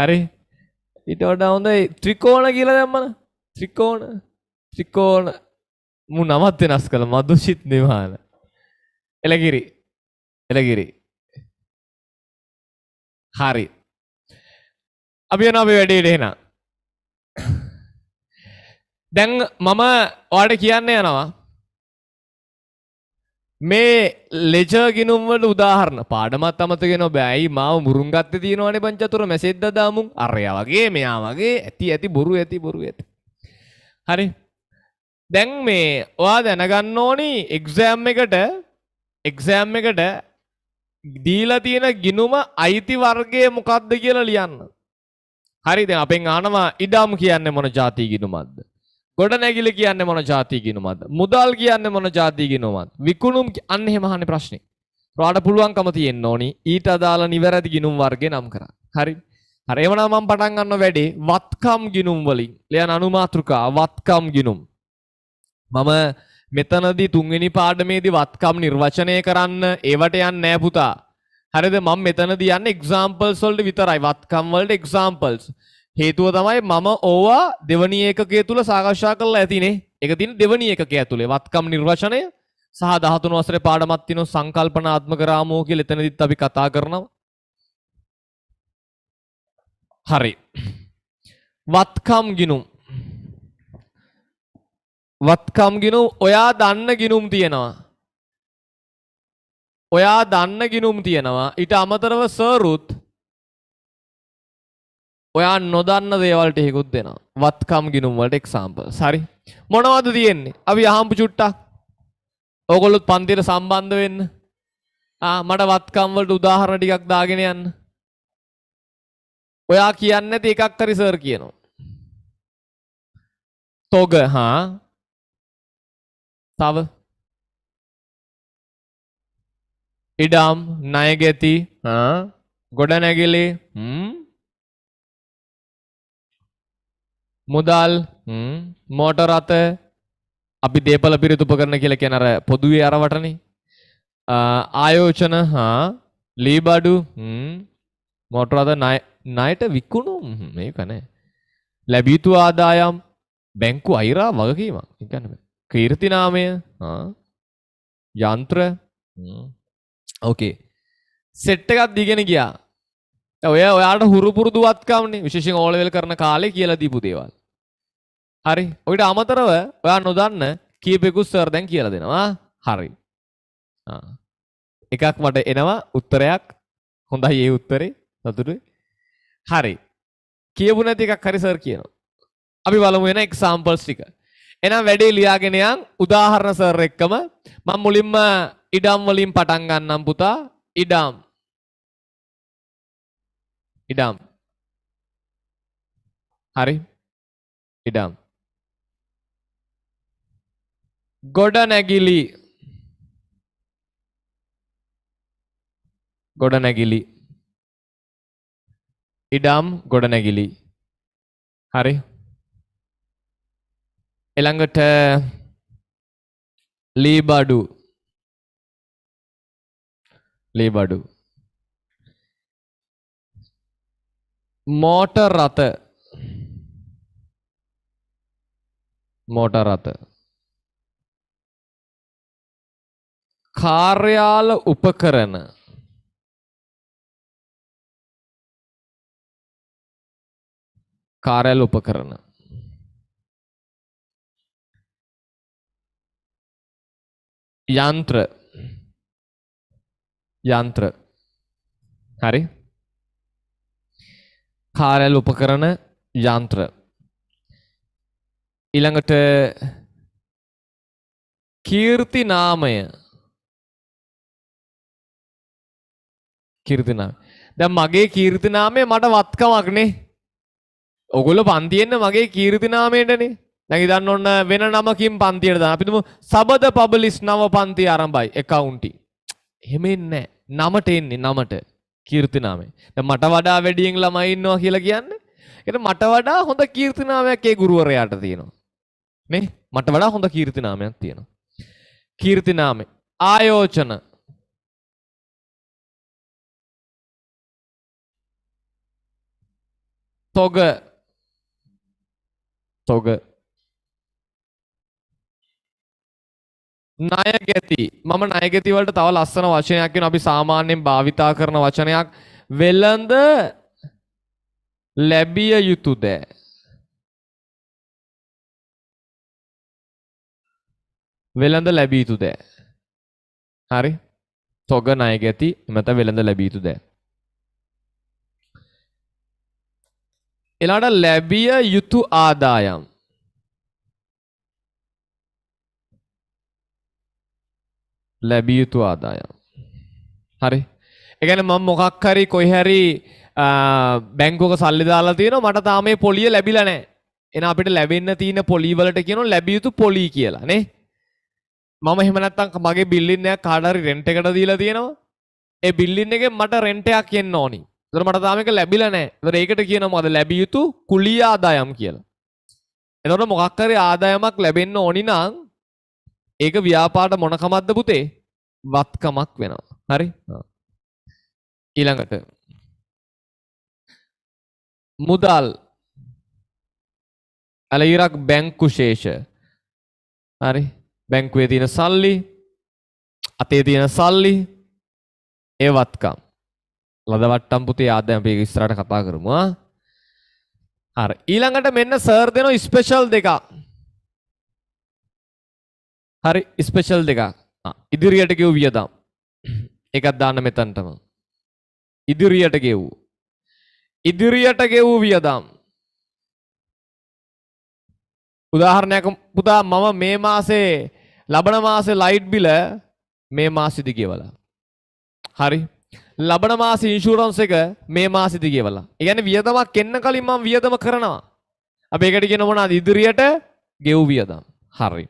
හරි ඊට වඩා හොඳයි ත්‍රිකෝණ කියලා දැම්මන ත්‍රිකෝණ ත්‍රිකෝණ මු නමත් වෙනස් කළ මදුෂිත් නිවාන එලගිරි එලගිරි හරි අපි යන අපේ වැඩේට එහෙනම් දැන් මම ඔයාට කියන්න යනවා මේ ලෙජර් ගිනුම්වල උදාහරණ පාඩමත් අමතගෙන බෑයි මාව මුරුන්ගත්තේ තියෙනවනේ පංචතුර මැසෙද්ද දාමුන් අරයා වගේ මෙයා වගේ ඇති ඇති බොරු ඇති බොරු ඇති හරි දැන් මේ ඔයා දැනගන්න ඕනි එක්සෑම් එකට එක්සෑම් එකට දීලා තියෙන ගිනුම අයිති වර්ගය මොකක්ද කියලා ලියන්න. හරිද අපෙන් ආනවා ඉඩම් කියන්නේ මොන જાති ගිනුමක්ද? ගොඩනැගිලි කියන්නේ මොන જાති ගිනුමක්ද? මුදල් කියන්නේ මොන જાති ගිනුමක්ද? විකුණුම් අන්න එහෙම අහන්නේ ප්‍රශ්නේ. ඔයාලට පුළුවන්කම තියෙන්න ඕනි ඊට අදාළ නිවැරදි ගිනුම් වර්ගය නම් කරන්න. හරිද? හරි එවනම් මම පටන් ගන්න වැඩේ වත්කම් ගිනුම් වලින් ලියන අනුමාත්‍රිකා වත්කම් ගිනුම් මම මෙතනදී තුන්වෙනි පාඩමේදී වත්කම් නිර්වචනය කරන්න ඒවට යන්නේ නෑ පුතා හරිද මම මෙතනදී යන්නේ examples වලට විතරයි වත්කම් වලට examples හේතුව තමයි මම ඕවා දෙවනි ඒකකයේ තුල සාකච්ඡා කරලා ඇතිනේ ඒක තියෙන දෙවනි ඒකකයේ ඇතුලේ වත්කම් නිර්වචනය සහ 13 වසරේ පාඩමක් තියෙන සංකල්පනාත්මක රාමෝ කියලා එතනදිත් අපි කතා කරනවා හරි. වත්කම් ගිනුම්. වත්කම් ගිනුම් ඔයා දන්න ගිනුම් තියෙනවා. ඔයා දන්න ගිනුම් තියෙනවා. ඊට අමතරව සරුත් ඔයා නොදන්න දේවල්ට හිකුත් දෙනවා. වත්කම් ගිනුම් වලට එක්සාම්පල්ස්. හරි. මොනවද තියෙන්නේ? අපි අහම්පු චුට්ටක්. ඕගොල්ලොත් පන්තියට සම්බන්ධ වෙන්න. ආ මට වත්කම් වලට උදාහරණ ටිකක් දාගෙන යන්න. ඔයා කියන්න ඇති එකක් හරි සර් කියනවා. තොග හා තව ඉඩම් ණය ගැති ගොඩනැගිලි මුදල් මෝටර් රථ අපි දේපල පිරිතුපකරන කියලා කියන අර පොදුවේ අරවටනේ ආයෝජන හා ලීබඩු මෝටර් රථ ණය ණයට විකුණු මේක නෑ. ලැබිය යුතු ආදායම් බැංකු අයිරා වගකීමක්. ඒ කියන්නේ කීර්ති නාමය යන්ත්‍ර ඕකේ. සෙට් එකක් දීගෙන ගියා. ඔය ඔයාට හුරු පුරුදු වත්කම්නේ විශේෂයෙන් ඕ ලෙවල් කරන කාලේ කියලා දීපු දේවල්. හරි. ඔයිට අමතරව ඔයා නොදන්න කීපෙකුත් සර් දැන් කියලා දෙනවා. හරි. එකක් මට එනවා උත්තරයක් හොඳයි ඒ උත්තරේ සතුටුයි හරි. කියපු නැති එකක් හරි සර් කියනවා. අපි බලමු වෙන එක්සාම්පල්ස් ටික. එහෙනම් වැඩේ ලියාගෙන යන් උදාහරණ සර් එක්කම මම මුලින්ම ඉඩම් වලින් පටන් ගන්නම් පුතා. ඉඩම්. ඉඩම්. හරි. ඉඩම්. ගොඩ නැගිලි. ගොඩ නැගිලි. ඉඩම් ගොඩනැගිලි. හරි. එළඟට ලීබඩු ලීබඩු මෝටර් රථ මෝටර් රථ කාර්යාල උපකරණ කාර්යාල උපකරණ යන්ත්‍ර යන්ත්‍ර හරි කාර්යාල උපකරණ යන්ත්‍ර ඊළඟට කීර්ති නාමය කීර්ති නාමය දැන් මගේ කීර්ති නාමය මට වත්කමක් නේ ඔගොල්ල පන්තියෙන්න මගේ කීර්ති නාමයටනේ. දැන් ඉතින් ඔන්න වෙන නමකින් පන්තියට දාන. අපි තුමු සබද පබ්ලිෂ් නව පන්තිය ආරම්භයි accounting. එහෙම එන්නේ නමට එන්නේ නමට කීර්ති නාමය. දැන් මට වඩා වැඩියෙන් ළමයි ඉන්නවා කියලා කියන්නේ. එතන මට වඩා හොඳ කීර්ති නාමයක් ඒ ගුරුවරයාට තියෙනවා. නේ? මට වඩා හොඳ කීර්ති නාමයක් තියෙනවා. කීර්ති නාමය ආයෝචන තොග තොග ණය ගැති මම ණය ගැති වලට තව ලස්සන වචනයක් කියන අපි සාමාන්‍යයෙන් භාවිතා කරන වචනයක් වෙළඳ ලැබිය යුතුද වෙළඳ ලැබිය යුතුද හරි තොග ණය ගැති මත වෙළඳ ලැබිය යුතුද එලාට ලැබිය යුතු ආදායම් ලැබිය යුතු ආදායම් හරි ඒ කියන්නේ මම මොකක් හරි කොයි හරි බැංකුවක සල්ලි දාලා තියෙනවා මට තාම මේ පොලිය ලැබිලා නැහැ එහෙනම් අපිට ලැබෙන්න තියෙන පොලි වලට කියනවා ලැබිය යුතු පොලි කියලා නේ මම එහෙම නැත්තම් මගේ බිල්ඩින් එකක් කාට හරි රෙන්ට් එකට දීලා තියෙනවා ඒ බිල්ඩින් එකෙන් මට රෙන්ට් එකක් එන්න ඕනේ දර මටතාමක ලැබිල නෑ දර ඒකට කියන මද ලැබිය යුතු කුලිය ආදායම් කියලා. එතොට මොකක්කර ආදායමක් ලැබෙන්න ඕනිනං ඒක ව්‍යාපාට මොනකමක්ද පුතේ වත්කමක් වෙනවා. හරි ඊළඟට මුදල් ඇලයිරක් බැංකු ශේෂ හරි බැංකුවේ තියෙන සල්ලි අතේ තියෙන සල්ලි ඒවත්කම් ලදවට්ටම් පුතේ ආදැන් අපි ඉස්සරහට කතා කරමු හරි ඊළඟට මෙන්න සර් දෙන ස්පෙෂල් දෙකක් හරි ස්පෙෂල් දෙකක් ඉදිරියට ගෙව් වියදම් එකක් දාන්න මෙතනටම ඉදිරියට ගෙව් ඉදිරියට ගෙව් වියදම් උදාහරණයක් පුතා මම මේ මාසේ ලබන මාසේ ලයිට් බිල මේ මාසෙදි ගෙවලා. හරි. ලබන මාස ඉන්ශූරන්ස් එක මේ මාසෙදි කියවලා. ඒ කියන්නේ වියදමක් එන්න කලින් මම වියදම කරනවා. අපි ඒකට කියන මොනවාද ඉදිරියට ගෙව් වියදම්. හරි.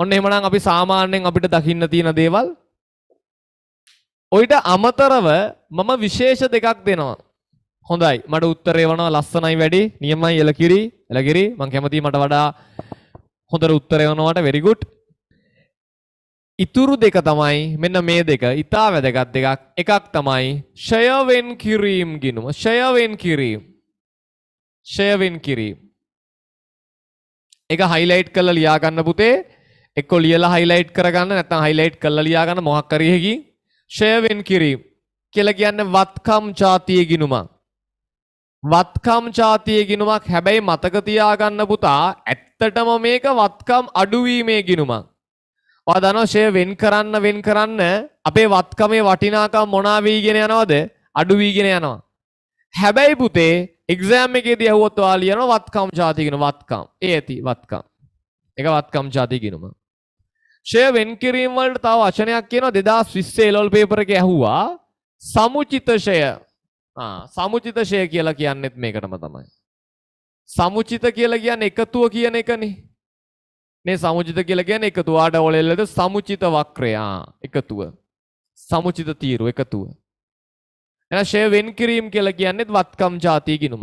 ඔන්න එහෙමනම් අපි සාමාන්‍යයෙන් අපිට දකින්න තියෙන දේවල් ඔයිට අමතරව මම විශේෂ දෙකක් දෙනවා. හොඳයි. මට උත්තරේ වනවා ලස්සනයි වැඩි. නියමයි එලකිරි. එලකිරි. මං කැමතියි මට වඩා හොඳට උත්තරේ වනවාට very good. ඉතුරු දෙක තමයි මෙන්න මේ දෙක ඉතා වැදගත් දෙකක් එකක් තමයි ෂයවෙන් කිරීම් ගිනුම ෂයවෙන් කිරීම් ෂයවෙන් කිරීම් එක හයිලයිට් කරලා ලියා ගන්න පුතේ එක්ක ලියලා හයිලයිට් කරගන්න නැත්නම් හයිලයිට් කරලා ලියා ගන්න මොකක් කරේ හකි ෂයවෙන් කිරීම් කියලා කියන්නේ වත්කම් જાතිය ගිනුමක් වත්කම් જાතිය ගිනුමක් හැබැයි මතක තියාගන්න පුතා ඇත්තටම මේක වත්කම් අඩුවීමේ ගිනුමක් මා දන්නවා ෂෙයා වෙන් කරන්න වෙන් කරන්න අපේ වත්කමේ වටිනාකම් මොනවා වීගෙන යනවද අඩු වීගෙන යනවා. හැබැයි පුතේ එක්සෑම් එකේදී ඇහුවොත් ඔයාලා ලියනවා වත්කම් ಜಾති කියන වත්කම්. ඒ ඇති වත්කම. ඒක වත්කම් ಜಾති කියනම. ෂෙයා වෙන් කිරීම වලට තව වචනයක් කියනවා 2020 ලෙවල් පේපර් එකේ ඇහුවා සමුචිත ෂෙයා. ආ සමුචිත ෂෙයා කියලා කියන්නේත් මේකටම තමයි. සමුචිත කියලා කියන්නේ එකතුව කියන එකනේ. මේ සමුචිත කියලා කියන්නේ එකතු ආඩ වලෙල්ලද සමුචිත වක්‍රයා එකතුව. සමුචිත තීරු එකතුව. එහෙනම් ෂේ වෙන් කිරීම කියලා කියන්නේ වත්කම් ಜಾති ගිනුම.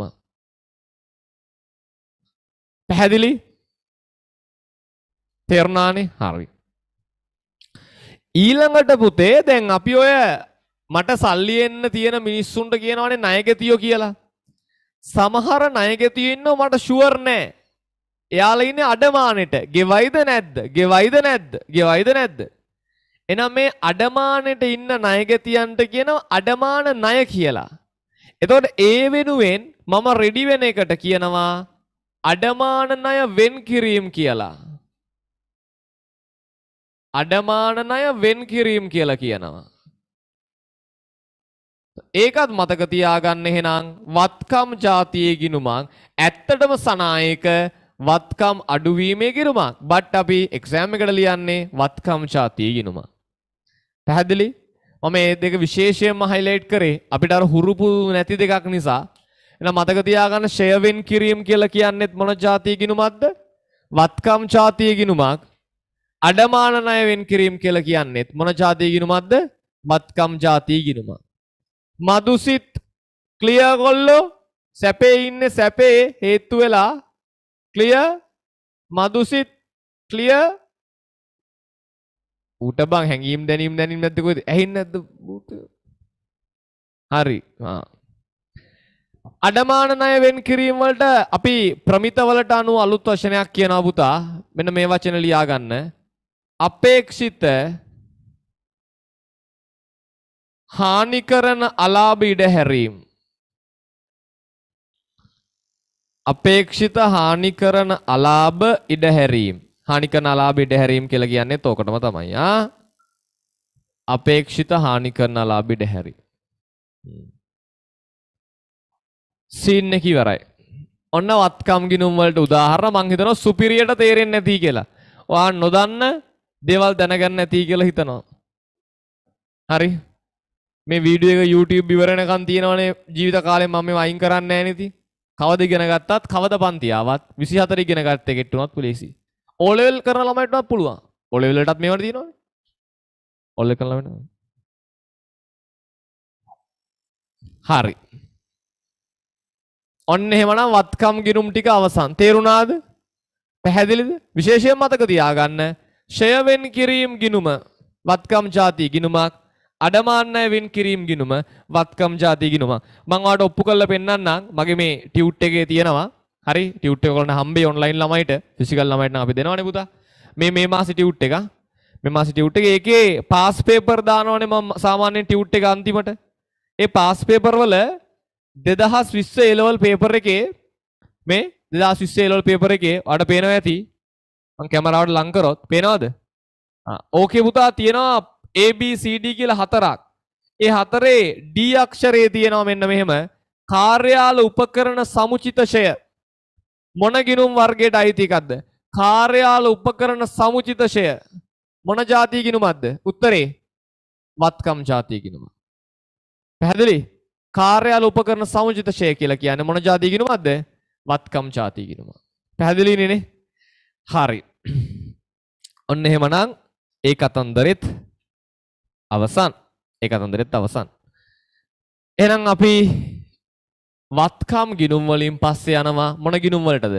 පැහැදිලි? තේරුණානේ? හරි. ඊළඟට පුතේ දැන් අපි ඔය මට සල්ලි එන්න තියෙන මිනිස්සුන්ට කියනවනේ ණයගතියෝ කියලා. සමහර ණයගතියෝ ඉන්නව මට ෂුවර් නෑ. එයාලා ඉන්නේ අඩමානෙට. ගෙවයිද නැද්ද? ගෙවයිද නැද්ද? ගෙවයිද නැද්ද? එහෙනම් මේ අඩමානෙට ඉන්න ණයගැතියන්ට කියනවා අඩමාන ණය කියලා. එතකොට ඒ වෙනුවෙන් මම රෙඩි වෙන එකට කියනවා අඩමාන ණය වෙන් කිරීම කියලා. අඩමාන ණය වෙන් කිරීම කියලා කියනවා. ඒකත් මතක තියාගන්න එහෙනම් වත්කම් જાතියේ ගිනුමක් ඇත්තටම සනායක වත්කම් අඩුවීමේ කිරුමක්. බට් අපි එක්සෑම් එකට ලියන්නේ වත්කම් ඡාතිය කිනුම. පැහැදිලි? මම මේ දෙක විශේෂයෙන්ම highlight කරේ අපිට අර හුරුපු නැති දෙකක් නිසා. එහෙනම් මතක තියාගන්න share win කිරීම කියලා කියන්නේත් මොන ඡාතිය කිනුමක්ද? වත්කම් ඡාතිය කිනුමක්. අඩමාන ණය වෙන් කිරීම කියලා කියන්නේත් මොන ඡාතිය කිනුමක්ද? වත්කම් ඡාතිය කිනුමක්. මදුසිට ක්ලියර් කොල්ලෝ සැපේ ඉන්නේ සැපේ හේතු වෙලා clear? මදුසිත් clear? ඌට බං හැංගීම් දැනීම් දැනීම් නැද්ද කොහෙද? ඇහින් නැද්ද ඌට? හරි. ආ. අඩමාන ණය වෙන් කිරීම වලට අපි ප්‍රමිත වලට අනුව අලුත් වචනයක් කියනවා පුතා. මෙන්න මේ වචන ලියා ගන්න. අපේක්ෂිත හානි කරන අලාභ ඉඩ හැරීම් අපේක්ෂිත හානි කරන අලාභ ඉඩහැරීම් හානි කරන අලාභ ඉඩහැරීම් කියලා කියන්නේත් ඕකටම තමයි ආ අපේක්ෂිත හානි කරන අලාභ ඉඩහැරීම් සීන් එක ඉවරයි ඔන්න වත්කම් ගිනුම් වලට උදාහරණ මං හිතනවා සුපිරියට තේරෙන්නේ නැති කියලා ඔයා නොදන්න දේවල් දැනගන්න නැති කියලා හිතනවා හරි මේ වීඩියෝ එක YouTube ඉවර වෙනකන් තියෙනවනේ ජීවිත කාලේ මම මේව අයින් කරන්නේ නැහැ නේ කවද ඉගෙන ගත්තත් කවද පන්ති ආවත් 24 ඉගෙන ගත්ත එකට උනත් පුලේසි. ඕ ලෙවල් කරන ළමයිට උනත් පුළුවන්. ඕ ලෙවල් වලටත් මේවට තියෙනවනේ. ඕ ලෙවල් කරන ළමයිට. හරි. ඔන්න එහෙමනම් වත්කම් ගිනුම් ටික අවසන්. තේරුණාද? පැහැදිලිද? විශේෂයෙන් මතක තියාගන්න. ෂයවෙන් කිරීම ගිනුම වත්කම් ಜಾති ගිනුමක් අඩමාන්නය වෙන් කිරීම් ගිනුම වත්කම් ජාතිය ගිනුම මං ඔයාලට ඔප්පු කරලා පෙන්නන්නම් මගේ මේ ටියුට් එකේ තියෙනවා හරි ටියුට් එක කරන හම්බේ ඔන්ලයින් ළමයිට ෆිසිකල් ළමයිට නම් අපි දෙනවනේ පුතා මේ මේ මාසේ ටියුට් එක මේ මාසේ ටියුට් එක ඒකේ පාස් පේපර් දානවනේ මම සාමාන්‍යයෙන් ටියුට් එක අන්තිමට ඒ පාස් පේපර් වල 2020 A level paper එකේ මේ 2020 A level paper එකේ ඔයාලට පේනවා ඇති මං කැමරාවට ලං කරොත් පේනවද ඕකේ පුතා තියෙනවා A B C D කියලා හතරක්. ඒ හතරේ D අක්ෂරයේ තියෙනවා මෙන්න මෙහෙම කාර්යාල උපකරණ සමුචිතෂය මොන ගිණුම් වර්ගයට අයිති එකක්ද? කාර්යාල උපකරණ සමුචිතෂය මොන જાතිය ගිණුමක්ද? උත්තරේ වත්කම් જાතිය ගිණුම. පැහැදිලි? කාර්යාල උපකරණ සමුචිතෂය කියලා කියන්නේ මොන જાතිය ගිණුමක්ද? වත්කම් જાතිය ගිණුම. පැහැදිලිනේ නේ? හරි. ඔන්න එහෙමනම් ඒ කතන්දරෙත් අවසන්. ඒ කතන්දරෙත් අවසන්. එහෙනම් අපි වත්කම් ගිනුම් වලින් පස්සේ යනවා මොන ගිනුම් වලටද?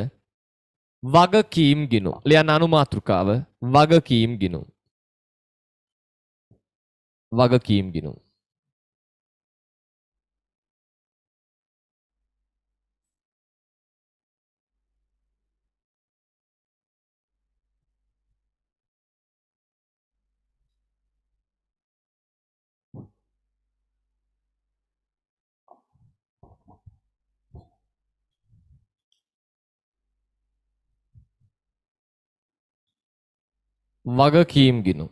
වගකීම් ගිනුම්. ලියන්න අනුමාත්‍රිකාව වගකීම් ගිනුම්. වගකීම් ගිනුම්. වගකීම් ගිනු.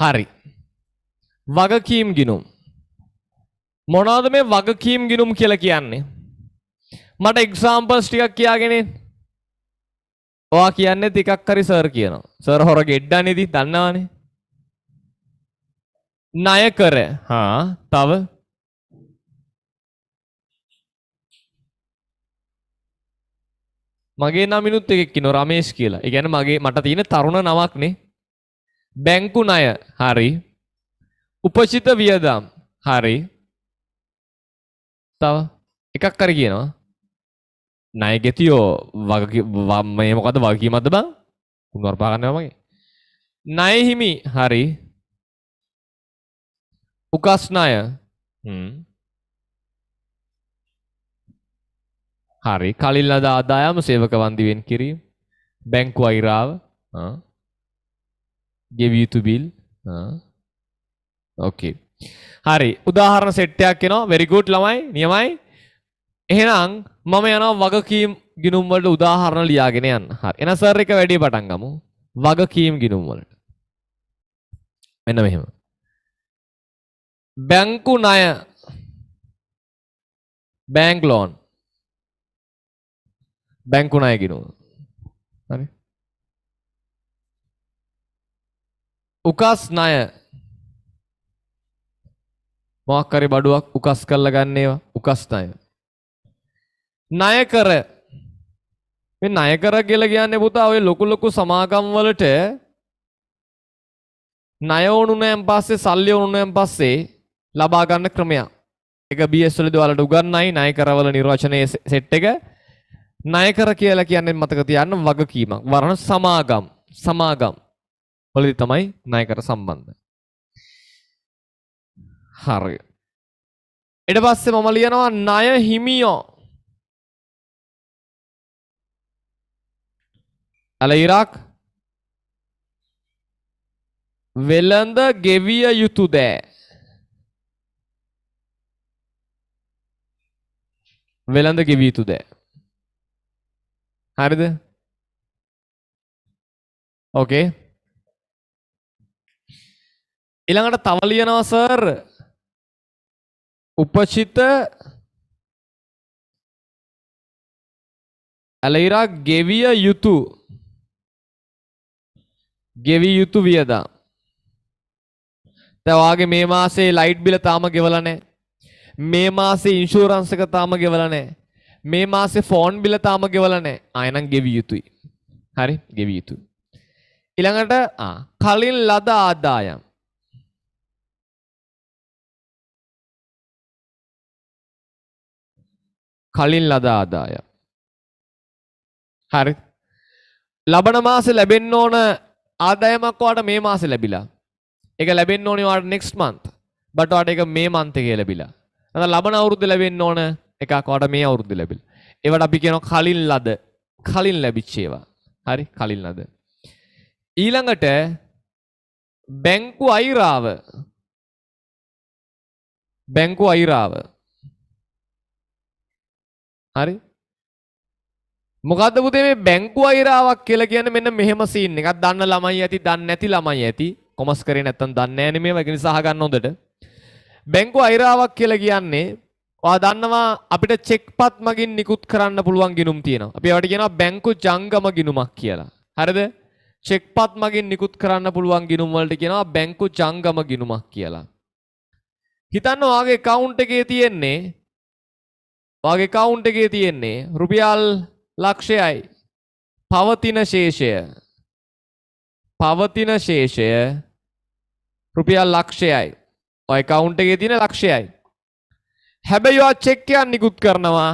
හරි. වගකීම් ගිනුම්. මොනවද මේ වගකීම් ගිනුම් කියලා කියන්නේ? මට එක්සාම්පල්ස් ටිකක් කියාගෙන ඔයා කියන්නේ ටිකක් හරි සර් කියනවා. සර් හොර ගෙඩ්ඩනේදී දන්නවනේ. ණය කර. හා තව මගේ නමිනුත් එකක් නො රමේශ් කියලා ඉගැන මගේ මට තියෙන තරුණ නවක්නේ බැංකු නය හරි උපචිත වියදම් හරි තව එකක් කර කියනවා නය ගෙතියෝ වම්මය මොකද වගකීමද බං උනවර්පාගන්නව මගේ නයහිමි හරි උකස්නාය හරි කලින් ලද ආදායම සේවක වන්දිවෙන් කිරීම බැංකු අයිරාව ගෙවිය යුතු බිල් ඕකේ හරි උදාහරණ සෙට්ටයක් එනවා වෙරි ගුඩ් ළමයි නියමයි එහෙනම් මම යනවා වගකීම් ගිණුම් වලට උදාහරණ ලියාගෙන යන්න හරි එහෙනම් සර් එක වැඩි පටන් ගමු වගකීම් ගිණුම් වලට මෙන්න මෙහෙම බැංකු ණය බැංක් ලෝන් බැංකු ණයගෙනුව. හරි. උකස් ණය මොකක් හරි බඩුවක් උකස් කරලා ගන්න ඒවා උකස් ණය. ණය කර මේ ණය කර කියලා කියන්නේ පුතා ඔය ලොකු ලොකු සමාගම් වලට ණය වුණුනෑන් පස්සේ සල්ලි වුණුනෑන් පස්සේ ලබා ගන්න ක්‍රමයක්. ඒක BS වලදී ඔයාලට උගන්වයි ණය කරවල නිර්වචනයේ සෙට් එක ණයකර කියලා කියන්නේ මතක තියාගන්න වගකීමක්. වරණ සමාගම්. සමාගම්. වලදී තමයි ණයකර සම්බන්ධ. හරි. ඊට පස්සේ මම ලියනවා ණය හිමියෝ. ඇල ඉරක් වෙළඳ ගෙවිය යුතු දෑ වෙළඳ ගෙවිය යුතු දෑ හරිද ඕකේ ඊළඟට තව ලියනවා සර් උපචිත ඇලයිරා ගෙවිය යුතු ගෙවිය යුතු වියදා දැන් වාගේ මේ මාසේ ලයිට් බිල තාම ගෙවලා නැහැ මේ මාසේ ඉන්ෂුරන්ස් එක තාම ගෙවලා නැහැ මේ මාසේ ෆෝන් බිල තාම ගෙවලා නැහැ. ආයෙනම් ගෙවිය යුතුයි. හරි ගෙවිය යුතුයි. ඊළඟට ආ කලින් ලද ආදායම් කලින් ලද ආදායම් හරි ලබන මාසේ ලැබෙන්න ඕන ආදායමක් ඔයාට මේ මාසේ ලැබිලා ඒක ලැබෙන්න ඕනේ ඔයාට next month but ඔයාට ඒක මේ month එකේ ලැබිලා නැත්නම් ලබන අවුරුද්ද ලැබෙන්න ඕන එකක් වාට මේ අවුරුද්ද ලැබිලා. ඒවට අපි කියනවා කලින් ලද කලින් ලැබිච්ච ඒවා. හරි කලින් ලද. ඊළඟට බැංකු අයිරාව බැංකු අයිරාව හරි මොකද පුතේ මේ බැංකු අයිරාවක් කියලා කියන්නේ මෙන්න මෙහෙම සීන් එකක් දන්න ළමයි ඇති දන්නේ නැති ළමයි ඇති කොමර්ස් කරේ නැත්තම් දන්නේ නැහැ නේ මේවා ඒ නිසා අහගන්න හොඳට බැංකු අයිරාවක් කියලා කියන්නේ ඔයා දන්නවා අපිට චෙක්පත් මගින් නිකුත් කරන්න පුළුවන් ගිණුම් තියෙනවා. අපි ඒවට කියනවා බැංකු ජංගම ගිණුමක් කියලා. හරිද? චෙක්පත් මගින් නිකුත් කරන්න පුළුවන් ගිණුම් වලට කියනවා බැංකු ජංගම ගිණුමක් කියලා. හිතන්න ඔයාගේ account එකේ තියෙන්නේ ඔයාගේ account එකේ තියෙන්නේ රුපියල් ලක්ෂයයි පවතින ශේෂය පවතින ශේෂය රුපියල් ලක්ෂයයි ඔය account එකේ තියෙන ලක්ෂයයි හැබැයි ඔයා චෙක් එකක් නිකුත් කරනවා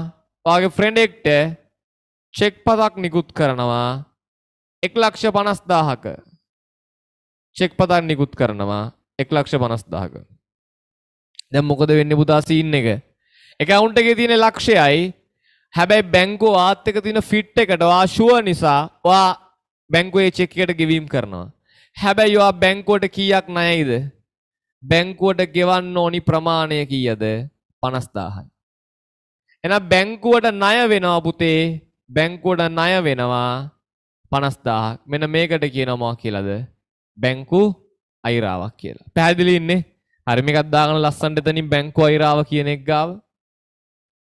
ඔයාගේ ෆ්‍රෙන්ඩ් එක්ට චෙක් පතක් නිකුත් කරනවා 150000ක චෙක් පතක් නිකුත් කරනවා 150000ක දැන් මොකද වෙන්නේ පුතා සීන් එක account එකේ තියෙන ලක්ෂයයි හැබැයි බැංකෝ ආත් එක තියෙන ෆිට් එකට ඔයා ෂුවර් නිසා ඔයා බැංකුවේ චෙක් එකට ගෙවීම් කරනවා. හැබැයි ඔයා බැංකුවට කීයක් ණයයිද? බැංකුවට ගෙවන්න ඕනි ප්‍රමාණය කීයද? 50000යි. එහෙනම් බැංකුවට ණය වෙනවා පුතේ බැංකුවට ණය වෙනවා 50000ක්. මෙන්න මේකට කියනවා කියලාද? බැංකු අයිරාවක් කියලා. පැහැදිලි ඉන්නේ? හරි මේකක් දාගෙන ලස්සනට එතනින් බැංකු අයිරාව කියන එක ගාව.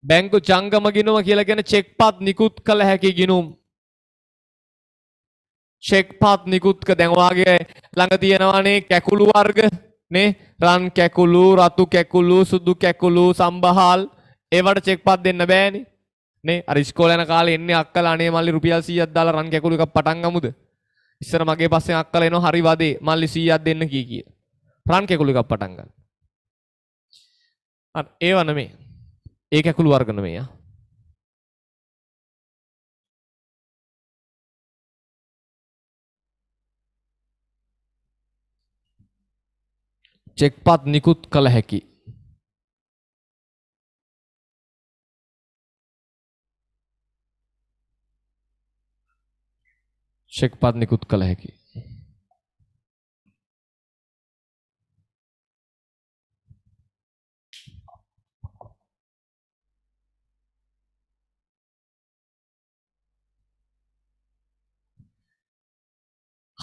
බැංකු ජංගම ගිණුම කියලා කියන චෙක්පත් නිකුත් කළ හැකි ගිණුම්. චෙක්පත් නිකුත්ක දැන් ඔයාගේ ළඟ තියෙනවානේ කැකුළු වර්ග නේ රන් කැකුළු රතු කැකුළු සුදු කැකුළු සම්බහල් ඒවට චෙක් පත් දෙන්න බෑනේ නේ අර ඉස්කෝලේ යන කාලේ එන්නේ අක්කලා අනේ මල්ලි රුපියල් 100ක් දාලා රන් කැකුළු එකක් පටන් ගමුද ඉස්සර මගේ පස්සෙන් අක්කලා එනවා හරි වදේ මල්ලි 100ක් දෙන්න කී කී රන් කැකුළු එකක් පටන් ගන්න අර ඒව නෙමෙයි ඒ කැකුළු වර්ග නෙමෙයි ආ चेकपात निकुत कल है कि चेकपात निकुत कल कलह की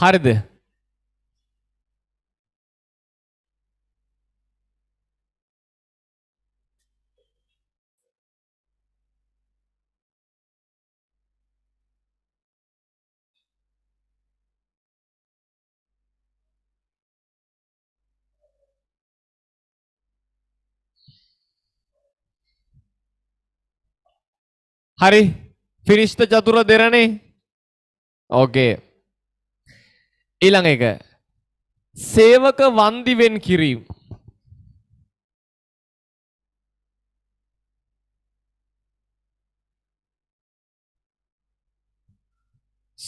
हरदे හරි ෆිනිෂ්ට චතුර දෙරනේ ඕකේ ඊළඟ එක සේවක වන්දිවෙන් කිරීම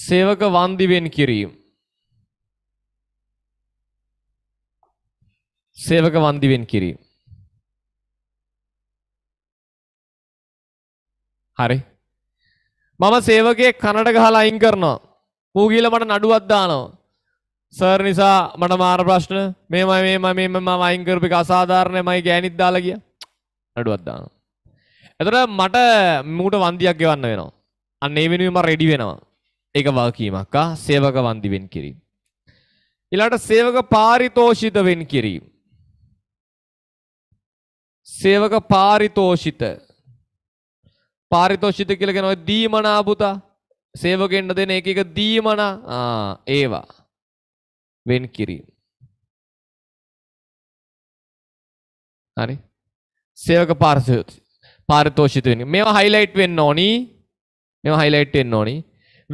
සේවක වන්දිවෙන් කිරීම සේවක වන්දිවෙන් කිරීම හරි. මම සේවකයෙක් කනට ගහලා අයින් කරනවා. මූ ගිහලා මට නඩුවක් දානවා. සර් නිසා මට මාර ප්‍රශ්න මේමයි මේමයි මේ මම අයින් කරපු එක අසාධාරණයි මයි ගෑනිත් දාලා ගියා. නඩුවක් දානවා. එතකොට මට මූට වන්දියක් ගෙවන්න වෙනවා. අන්න ඒ වෙනුවෙන් මම රෙඩි වෙනවා. ඒක වගකීමක් ආ සේවක වන්දි වෙන් කිරීම. ඊළඟට සේවක පාරිතෝෂිත වෙන් කිරීම. සේවක පාරිතෝෂිත පාරිතෝෂිත කියලා කියනවා දීමනා පුතා සේවකෙන්න දෙන එක එක දීමනා ආ ඒවා වෙන් කිරීම හරි සේවක පාරිතෝෂිත පාරිතෝෂිත වෙන මේවා හයිලයිට් වෙන්න ඕනි මේවා හයිලයිට් වෙන්න ඕනි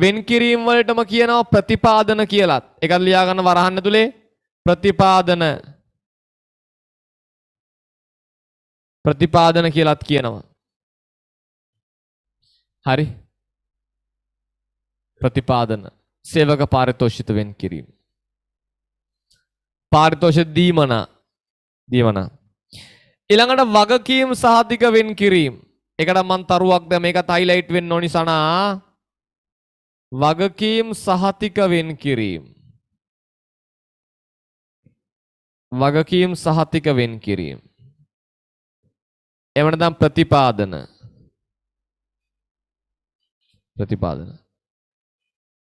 වෙන් කිරීම වලටම කියනවා ප්‍රතිපාදන කියලත් එකත් ලියා ගන්න වරහන්න තුලේ ප්‍රතිපාදන ප්‍රතිපාදන කියලත් කියනවා හරි ප්‍රතිපාදන සේවක පාරිතෝෂිත වෙන් කිරීම පාරිතෝෂ දීමන දීමන ඊළඟට වගකීම් සහතික වෙන් කිරීම ඒකට මම තරුවක්ද මේකත් හයිලයිට් වෙන්න ඕනි සනා වගකීම් සහතික වෙන් කිරීම වගකීම් සහතික වෙන් කිරීම එවනනම් ප්‍රතිපාදන ප්‍රතිපාදන.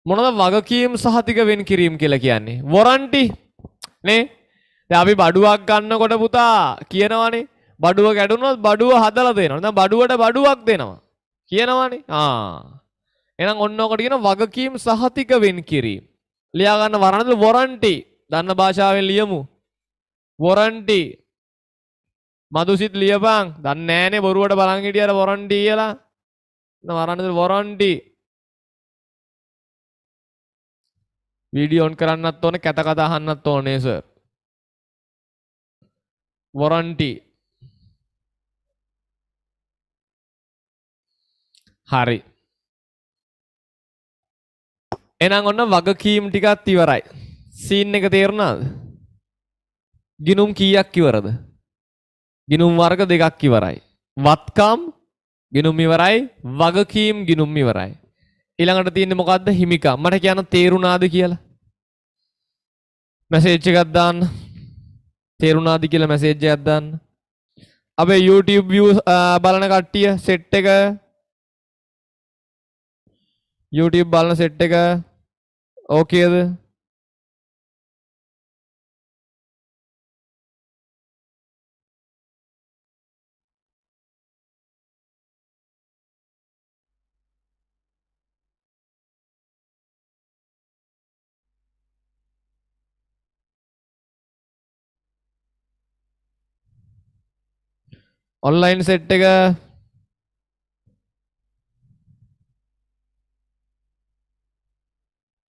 මොනද වගකීම් සහතික වෙන් කිරීම් කියලා කියන්නේ. වොරන්ටි නේ අපි බඩුවක් ගන්නකොට පුතා කියනවානේ බඩුව ගැඩුනොත් බඩුව හදලා දෙනවා. නැත්නම් බඩුවට බඩුවක් දෙනවා. කියනවානේ. ආ. එහෙනම් ඔන්න ඔකට කියන වගකීම් සහතික වෙන් කිරීම. ලියා ගන්න වරණද වොරන්ටි. දන්න භාෂාවෙන් ලියමු. වොරන්ටි. මදුසිත් ලියපන්. දන්නේ නැහනේ බොරුවට බලන් හිටියර වොරන්ටි කියලා. இந்த වරන්න වොරන්ඩි වීඩියෝන් කරන්නත් ඕන කැත කතා අහන්නත් ඕනේ සර් වොරන්ටි හරි එනම් ඔන්න වගකීම් ටිකත් ඉවරයි සීන් එක තේරුණාද ගිනුම් කීයක් ඉවරද ගිනුම් වර්ග දෙකක් ඉවරයි වත්කම් ගිනුම් ඉවරයි වගකීම් ගිනුම් ඉවරයි. ඊළඟට තියෙන්නේ මොකද්ද හිමිකම්. මට කියන්න තේරුණාද කියලා. මැසේජ් එකක් දාන්න. තේරුණාද කියලා මැසේජ් එකක් දාන්න. අපේ YouTube views බලන කට්ටිය සෙට් එක YouTube බලන සෙට් එක ඕකේද? ඔන්ලයින් සෙට් එක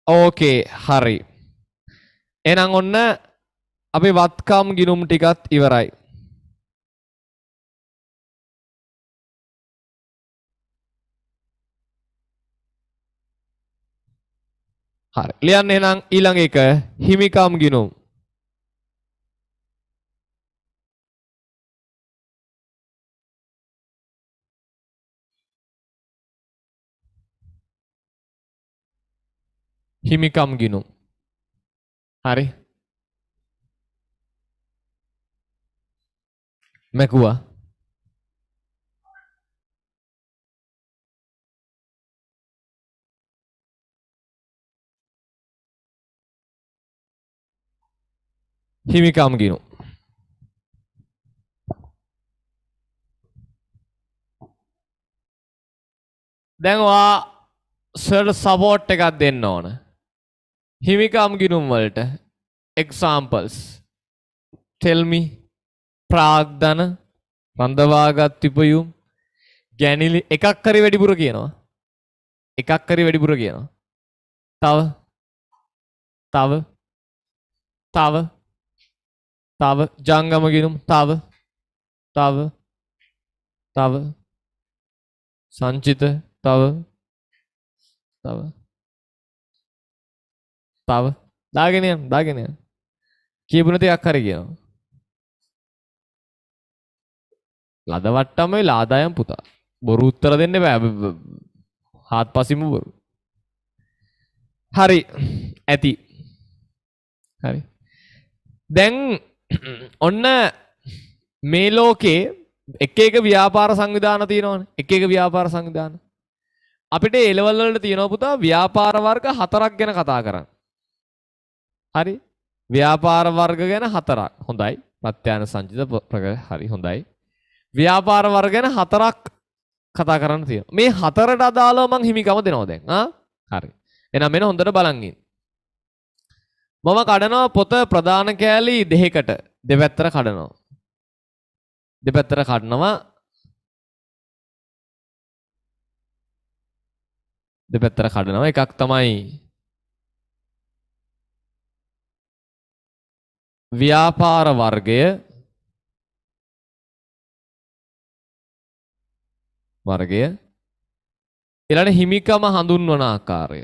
ඕකේ හරි එනම් ඔන්න අපි වත්කම් ගිනුම් ටිකත් ඉවරයි හරි ලියන්න එනම් ඊළඟ එක හිමිකම් ගිනුම් හිමිකම් ගිනුම්. හරි. මැකුවා. හිමිකම් ගිනුම්. දැන් ඔයා සර්ට සපෝට් එකක් දෙන්න ඕන. හිමිකම් ගිනුම්වලට එක්සාම්පල්ස් තෙල්මි ප්‍රාග්ධන රඳවාගත් තිපයුම් ගැනිලි එකක් කරි වැඩිපුර කියනවා එකක් කරි වැඩිපුර කියනවා තව තව තව තව ජංගම ගිනුම් තව තව තව සංචිත තව තව තව දාගෙනයම් දාගෙනය කියපුන දෙයක් හර කියනවා ලදවට්ටම ලාදායම් පුතා බොරු උත්තර දෙන්න බෑ හත් පසිම බොරු හරි ඇති හරි දැන් ඔන්න මේ ලෝකේ එක එක ව්‍යාපාර සංවිධාන තියෙනවන එක එක ව්‍යාපාර සංවිධාන අපිට එලවල්වලට තියෙනව පුතා ව්‍යාපාර වර්ග හතරක් ගැන කතා කරන්න හරි. ව්‍යාපාර වර්ග ගැන හතරක්. හොඳයි. ප්‍රත්‍යාන සංචිත ප්‍රක හරි හොඳයි. ව්‍යාපාර වර්ග ගැන හතරක් කතා කරන්න තියෙනවා. මේ හතරට අදාළව මං හිමිකම දෙනවා දැන්. ආ හරි. එහෙනම් මෙන්න හොඳට බලන් ඉන්න. මම කඩනවා පොත ප්‍රධාන කෑලි දෙකකට දෙපැත්තට කඩනවා. දෙපැත්තට කඩනවා දෙපැත්තට කඩනවා එකක් තමයි ව්‍යාපාර වර්ගය වර්ගය ඊළඟ හිමිකම හඳුන්වන ආකාරය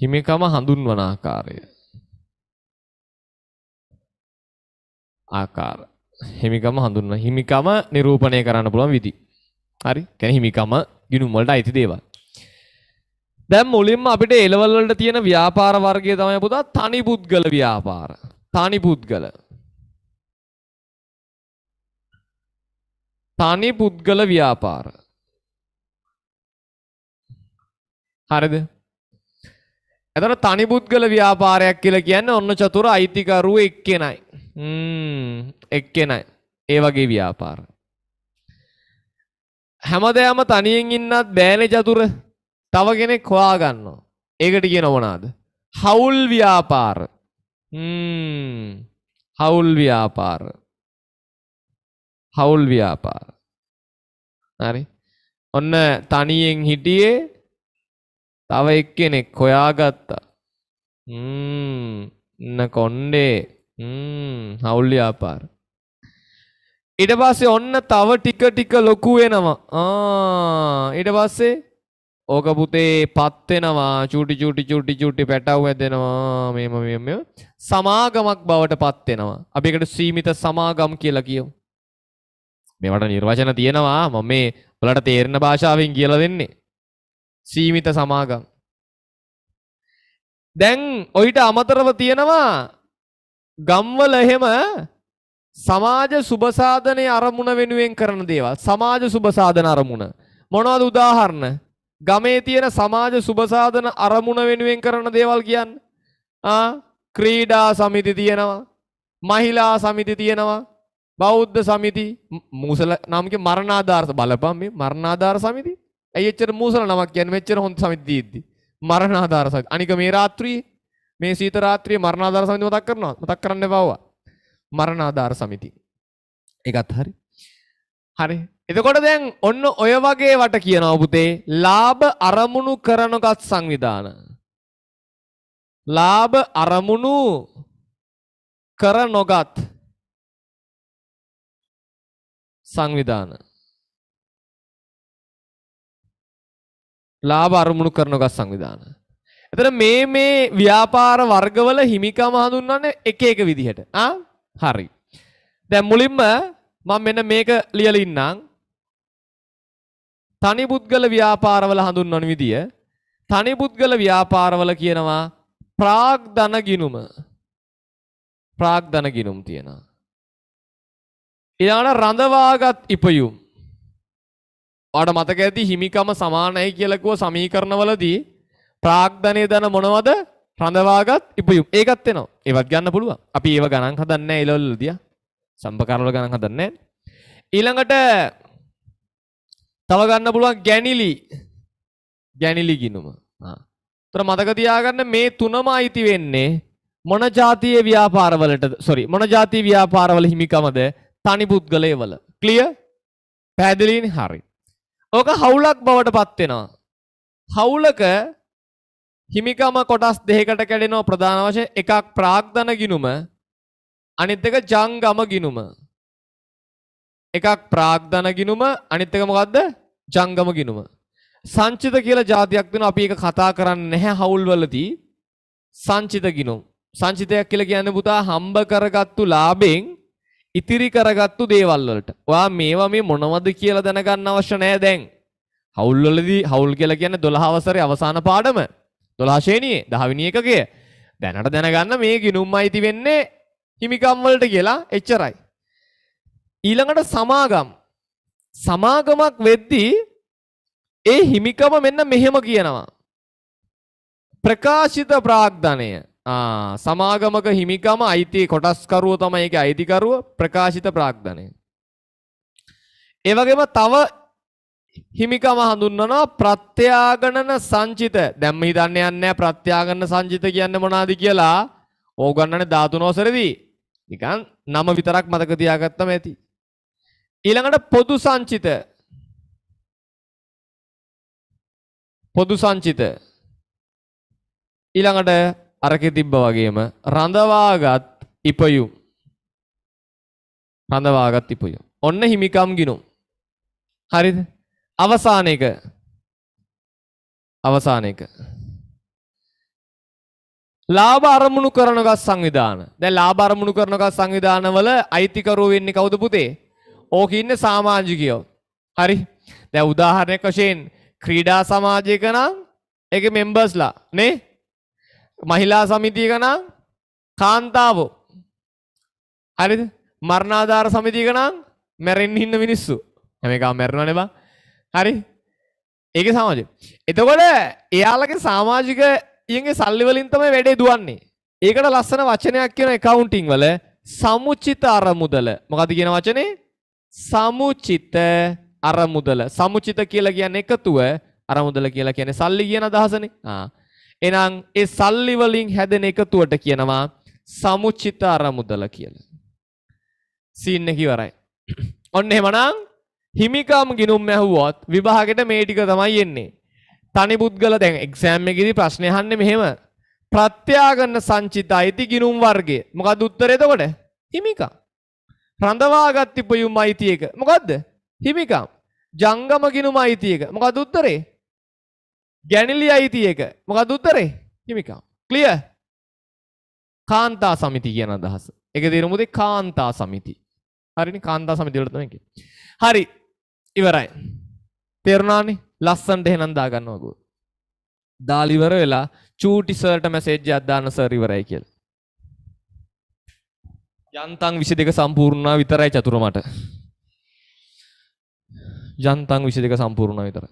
හිමිකම හඳුන්වන ආකාරය ආකාර හිමිකම හඳුන්වන හිමිකම නිරූපණය කරන්න පුළුවන් විදි හරි කියන්නේ හිමිකම ගිනුම් වලට අයිති දේවල් දැන් මුලින්ම අපිට එලවල් වලට තියෙන ව්‍යාපාර වර්ගය තමයි පුතා තනි පුද්ගල ව්‍යාපාර. තනි පුද්ගල. තනි පුද්ගල ව්‍යාපාර. හරිද? එතකොට තනි පුද්ගල ව්‍යාපාරයක් කියලා කියන්නේ ඔන්න චතුර අයිතිකරුව එක්කෙනයි. හ්ම් එක්කෙනයි. ඒ වගේ ව්‍යාපාර. හැමදේම තනියෙන් ඉන්නත් බෑනේ චතුර. තව කෙනෙක් හොයා ගන්නවා. ඒකට කියන මොනාද? හවුල් ව්‍යාපාර. හ්ම්. හවුල් ව්‍යාපාර. හවුල් ව්‍යාපාර. හරි. ඔන්න තනියෙන් හිටියේ තව එක්කෙනෙක් හොයාගත්තා. හ්ම්. ඉන්න කොණ්ඩේ. හ්ම්. හවුල් ව්‍යාපාර. ඊට පස්සේ ඔන්න තව ටික ටික ලොකු වෙනවා. ආ ඊට පස්සේ ඕක පුතේ පත් වෙනවා චූටි චූටි චූටි චූටි පැටව ඇදෙනවා මේ මේ මේ සමාගමක් බවට පත් වෙනවා. අපි ඒකට සීමිත සමාගම් කියලා කියමු. මේවට නිර්වචන තියෙනවා මම මේ ඔයාලට තේරෙන භාෂාවෙන් කියලා දෙන්නේ. සීමිත සමාගම්. දැන් ඔయిత අමතරව තියෙනවා ගම්වල එහෙම සමාජ සුබසාධනයේ අරමුණ වෙනුවෙන් කරන දේවල්. සමාජ සුබසාධන අරමුණ. මොනවද උදාහරණ? ගමේ තියෙන සමාජ සුබසාධන අරමුණ වෙනුවෙන් කරන දේවල් කියන්න. ක්‍රීඩා සමිති තියෙනවා. මහිලා සමිති තියෙනවා. බෞද්ධ සමිති මූසල නම්ගේ මරණාධාරස බලපම් මේ මරණාධාර සමිති. ඇයි එච්චර මූසල නමක් කියන්නේ මෙච්චර හොඳ සමිති දීද්දි. මරණාධාර සමිති. අනික මේ රාත්‍රියේ මේ සීත රාත්‍රියේ මරණාධාර සමිති මතක් කරනවා. මතක් කරන්න එපා. මරණාධාර සමිති. ඒකත් හරි. හරි එතකොට දැන් ඔන්න ඔය වගේ වට කියනවා පුතේ ලාභ අරමුණු කරනකත් සංවිධාන ලාභ අරමුණු කර නොගත් සංවිධාන ලාභ අරමුණු කරනගත් සංවිධාන එතන මේ මේ ව්‍යාපාර වර්ගවල හිමිකම හඳුන්වන්නේ එක එක විදිහට ආ හරි දැන් මුලින්ම මම මෙන්න මේක ලියලා ඉන්නම්. තනි පුද්ගල ව්‍යාපාරවල හඳුන්වන විදිය තනි පුද්ගල ව්‍යාපාරවල කියනවා ප්‍රාග්ධන ගිනුම. ප්‍රාග්ධන ගිනුම් තියෙනවා. ඊළඟට රඳවාගත් ඉපයුම්. ඔයාට මතක ඇති හිමිකම සමානයි කියලා කිව්ව සමීකරණවලදී ප්‍රාග්ධනයේ දන මොනවද? රඳවාගත් ඉපයුම්. ඒකත් එනවා. ඒවත් ගන්න පුළුවන්. අපි ඒව ගණන් හදන්නේ නැහැ ඊළඟ සම්පකරවල ගණන් හදන්නේ ඊළඟට තව ගන්න පුළුවන් ගැණිලි ගැණිලි ගිනුම ආ තොර මතක තියාගන්න මේ තුනම අයිති වෙන්නේ මොන જાතියේ ව්‍යාපාරවලටද සෝරි මොන જાතිය ව්‍යාපාරවල හිමිකමද තනි පුද්ගලයවල ක්ලියර් පැහැදිලිනේ හරි ඕක හවුලක් බවට පත් වෙනවා හවුලක හිමිකම කොටස් දෙකකට කැඩෙනවා ප්‍රධාන වශයෙන් එකක් ප්‍රාග්ධන ගිනුම අනිත් එක ජංගම ගිනුම. එකක් ප්‍රාග්ධන ගිනුම අනිත් එක මොකද්ද? ජංගම ගිනුම. සංචිත කියලා જાතියක් වෙන අපි ඒක කතා කරන්නේ නැහැ හවුල්වලදී. සංචිත ගිනුම්. සංචිතයක් කියලා කියන්නේ පුතා හම්බ කරගත්තු ලාභෙන් ඉතිරි කරගත්තු දේවල් වලට. ඔයා මේවා මේ මොනවද කියලා දැනගන්න අවශ්‍ය නැහැ දැන්. හවුල් වලදී හවුල් කියලා කියන්නේ 12 වසරේ අවසාන පාඩම. 12 ශ්‍රේණියේ 10 වෙනි එකකය. දැනට දැනගන්න මේ ගිනුම්මයි ඉති වෙන්නේ හිමිකම් වලට කියලා එච්චරයි. ඊළඟට සමාගම්. සමාගමක් වෙද්දී ඒ හිමිකම මෙන්න මෙහෙම කියනවා. ප්‍රකාශිත ප්‍රාග්ධනය සමාගමක හිමිකම අයිති කොටස්කරුව තමයි ඒක අයිතිකරුව ප්‍රකාශිත ප්‍රාග්ධනය. ඒවගේම තව හිමිකම හඳුන්වනවා ප්‍රත්‍යාගණන සංචිත දැම්ම හිතන්න යන්නේ ප්‍රත්‍යාගණන සංචිත කියන්න මොනාද කියලා ඕගන්නන ධාතු නෝසරදී නිකන් නම විතරක් මතක තියාගත්තම ඇති. ඊළඟට පොදු සංචිත. පොදු සංචිත. ඊළඟට අරකේ තිබ්බ වගේම රඳවාගත් ඉපයුම්. රඳවාගත් ඉපයුම්. ඔන්න හිමිකම් ගිනුම්. හරිද? අවසාන එක. අවසාන එක. ලාභ අරමුණු කරනගත් සංවිධාන. දැන් ලාභ අරමුණු කරනගත් සංවිධානවල අයිතිකරුවෝ වෙන්නේ කවුද පුතේ? ඕක ඉන්නේ සමාජිකයෝ. හරි. දැන් උදාහරණයක් වශයෙන් ක්‍රීඩා සමාජයක නම් ඒකේ මෙම්බර්ස්ලා නේ? මහිලා සමිතියක නම් කාන්තාවෝ. හරිද? මරණාධාර සමිතියක නම් මැරෙන්න ඉන්න මිනිස්සු. හැම එකම මැරෙනවනේ බං. හරි. ඒකේ සමාජය. එතකොට එයාලගේ සමාජික ඉයන්ගේ සල්ලිවලින් තමයි වැඩේ දුවන්නේ. ඒකට ලස්සන වචනයක් කියන එකවුන්ටිං වල සමුචිත අරමුදල. මොකද කියන වචනේ? සමුචිත අරමුදල. සමුචිත කියලා කියන්නේ එකතුව, අරමුදල කියලා කියන්නේ සල්ලි කියන අදහසනේ. ආ. එහෙනම් ඒ සල්ලි වලින් හැදෙන එකතුවට කියනවා සමුචිත අරමුදල කියලා. සීන් එක ඉවරයි. ඔන්න එහෙමනම් හිමිකම් ගිනුම් ඇහුවොත් විභාගෙට මේ ටික තමයි එන්නේ. තනි පුද්ගල දැන් එක්සෑම් එකේදී ප්‍රශ්නේ අහන්නේ මෙහෙම ප්‍රත්‍යාගන්න සංචිත අයිති ගිනුම් වර්ගය. මොකද්ද උත්තරේ එතකොට? හිමිකම්. රඳවාගත් ඉපයුම් අයිති එක. මොකද්ද? හිමිකම්. ජංගම ගිනුම අයිති එක. මොකද්ද උත්තරේ? ගැණිලි අයිති එක. මොකද්ද උත්තරේ? හිමිකම්. ක්ලියර්? කාන්තා සමිති කියන අදහස. ඒක තේරුමුද? කාන්තා සමිති. හරිනේ කාන්තා සමිති වල තමයි කියන්නේ. හරි. ඉවරයි. තේරුණානේ ලස්සන්ට එහෙනම් දාගන්න ඕගොල්ලෝ. දාලා ඉවර වෙලා චූටි සර්ට මැසේජ් එකක් දාන්න සර් ඉවරයි කියලා. යන්තම් 22 සම්පූර්ණ වුණා විතරයි චතුර මට. යන්තම් 22 සම්පූර්ණ වුණා විතරයි.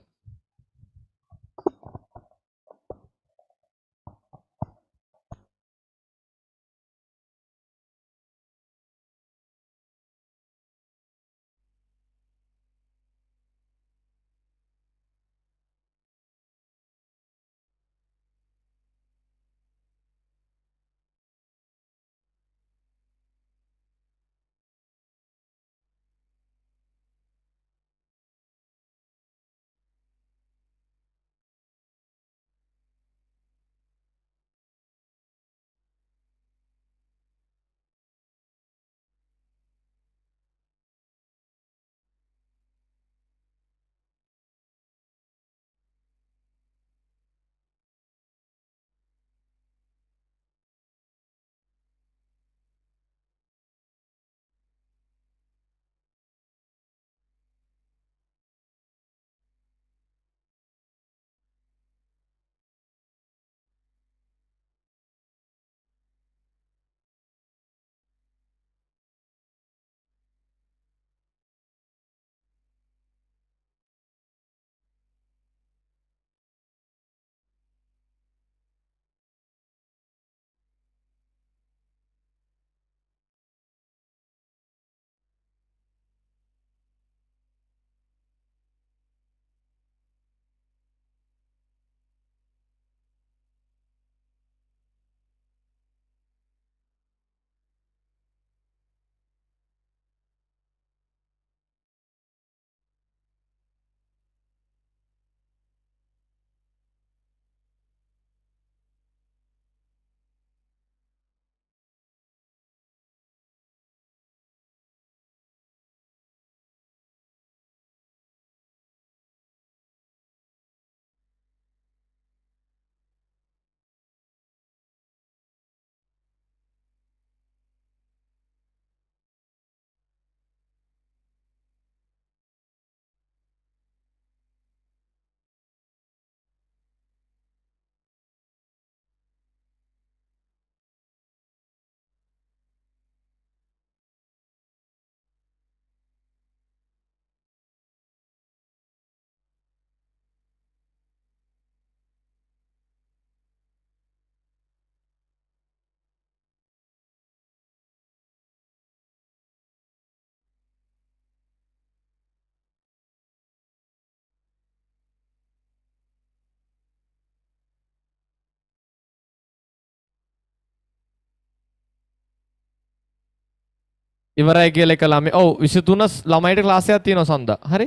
ඉවරයි කියල එක ළමේ ඔව් විසිතුනස් ළමයිට ලාසයක් තියෙන සඳ හරි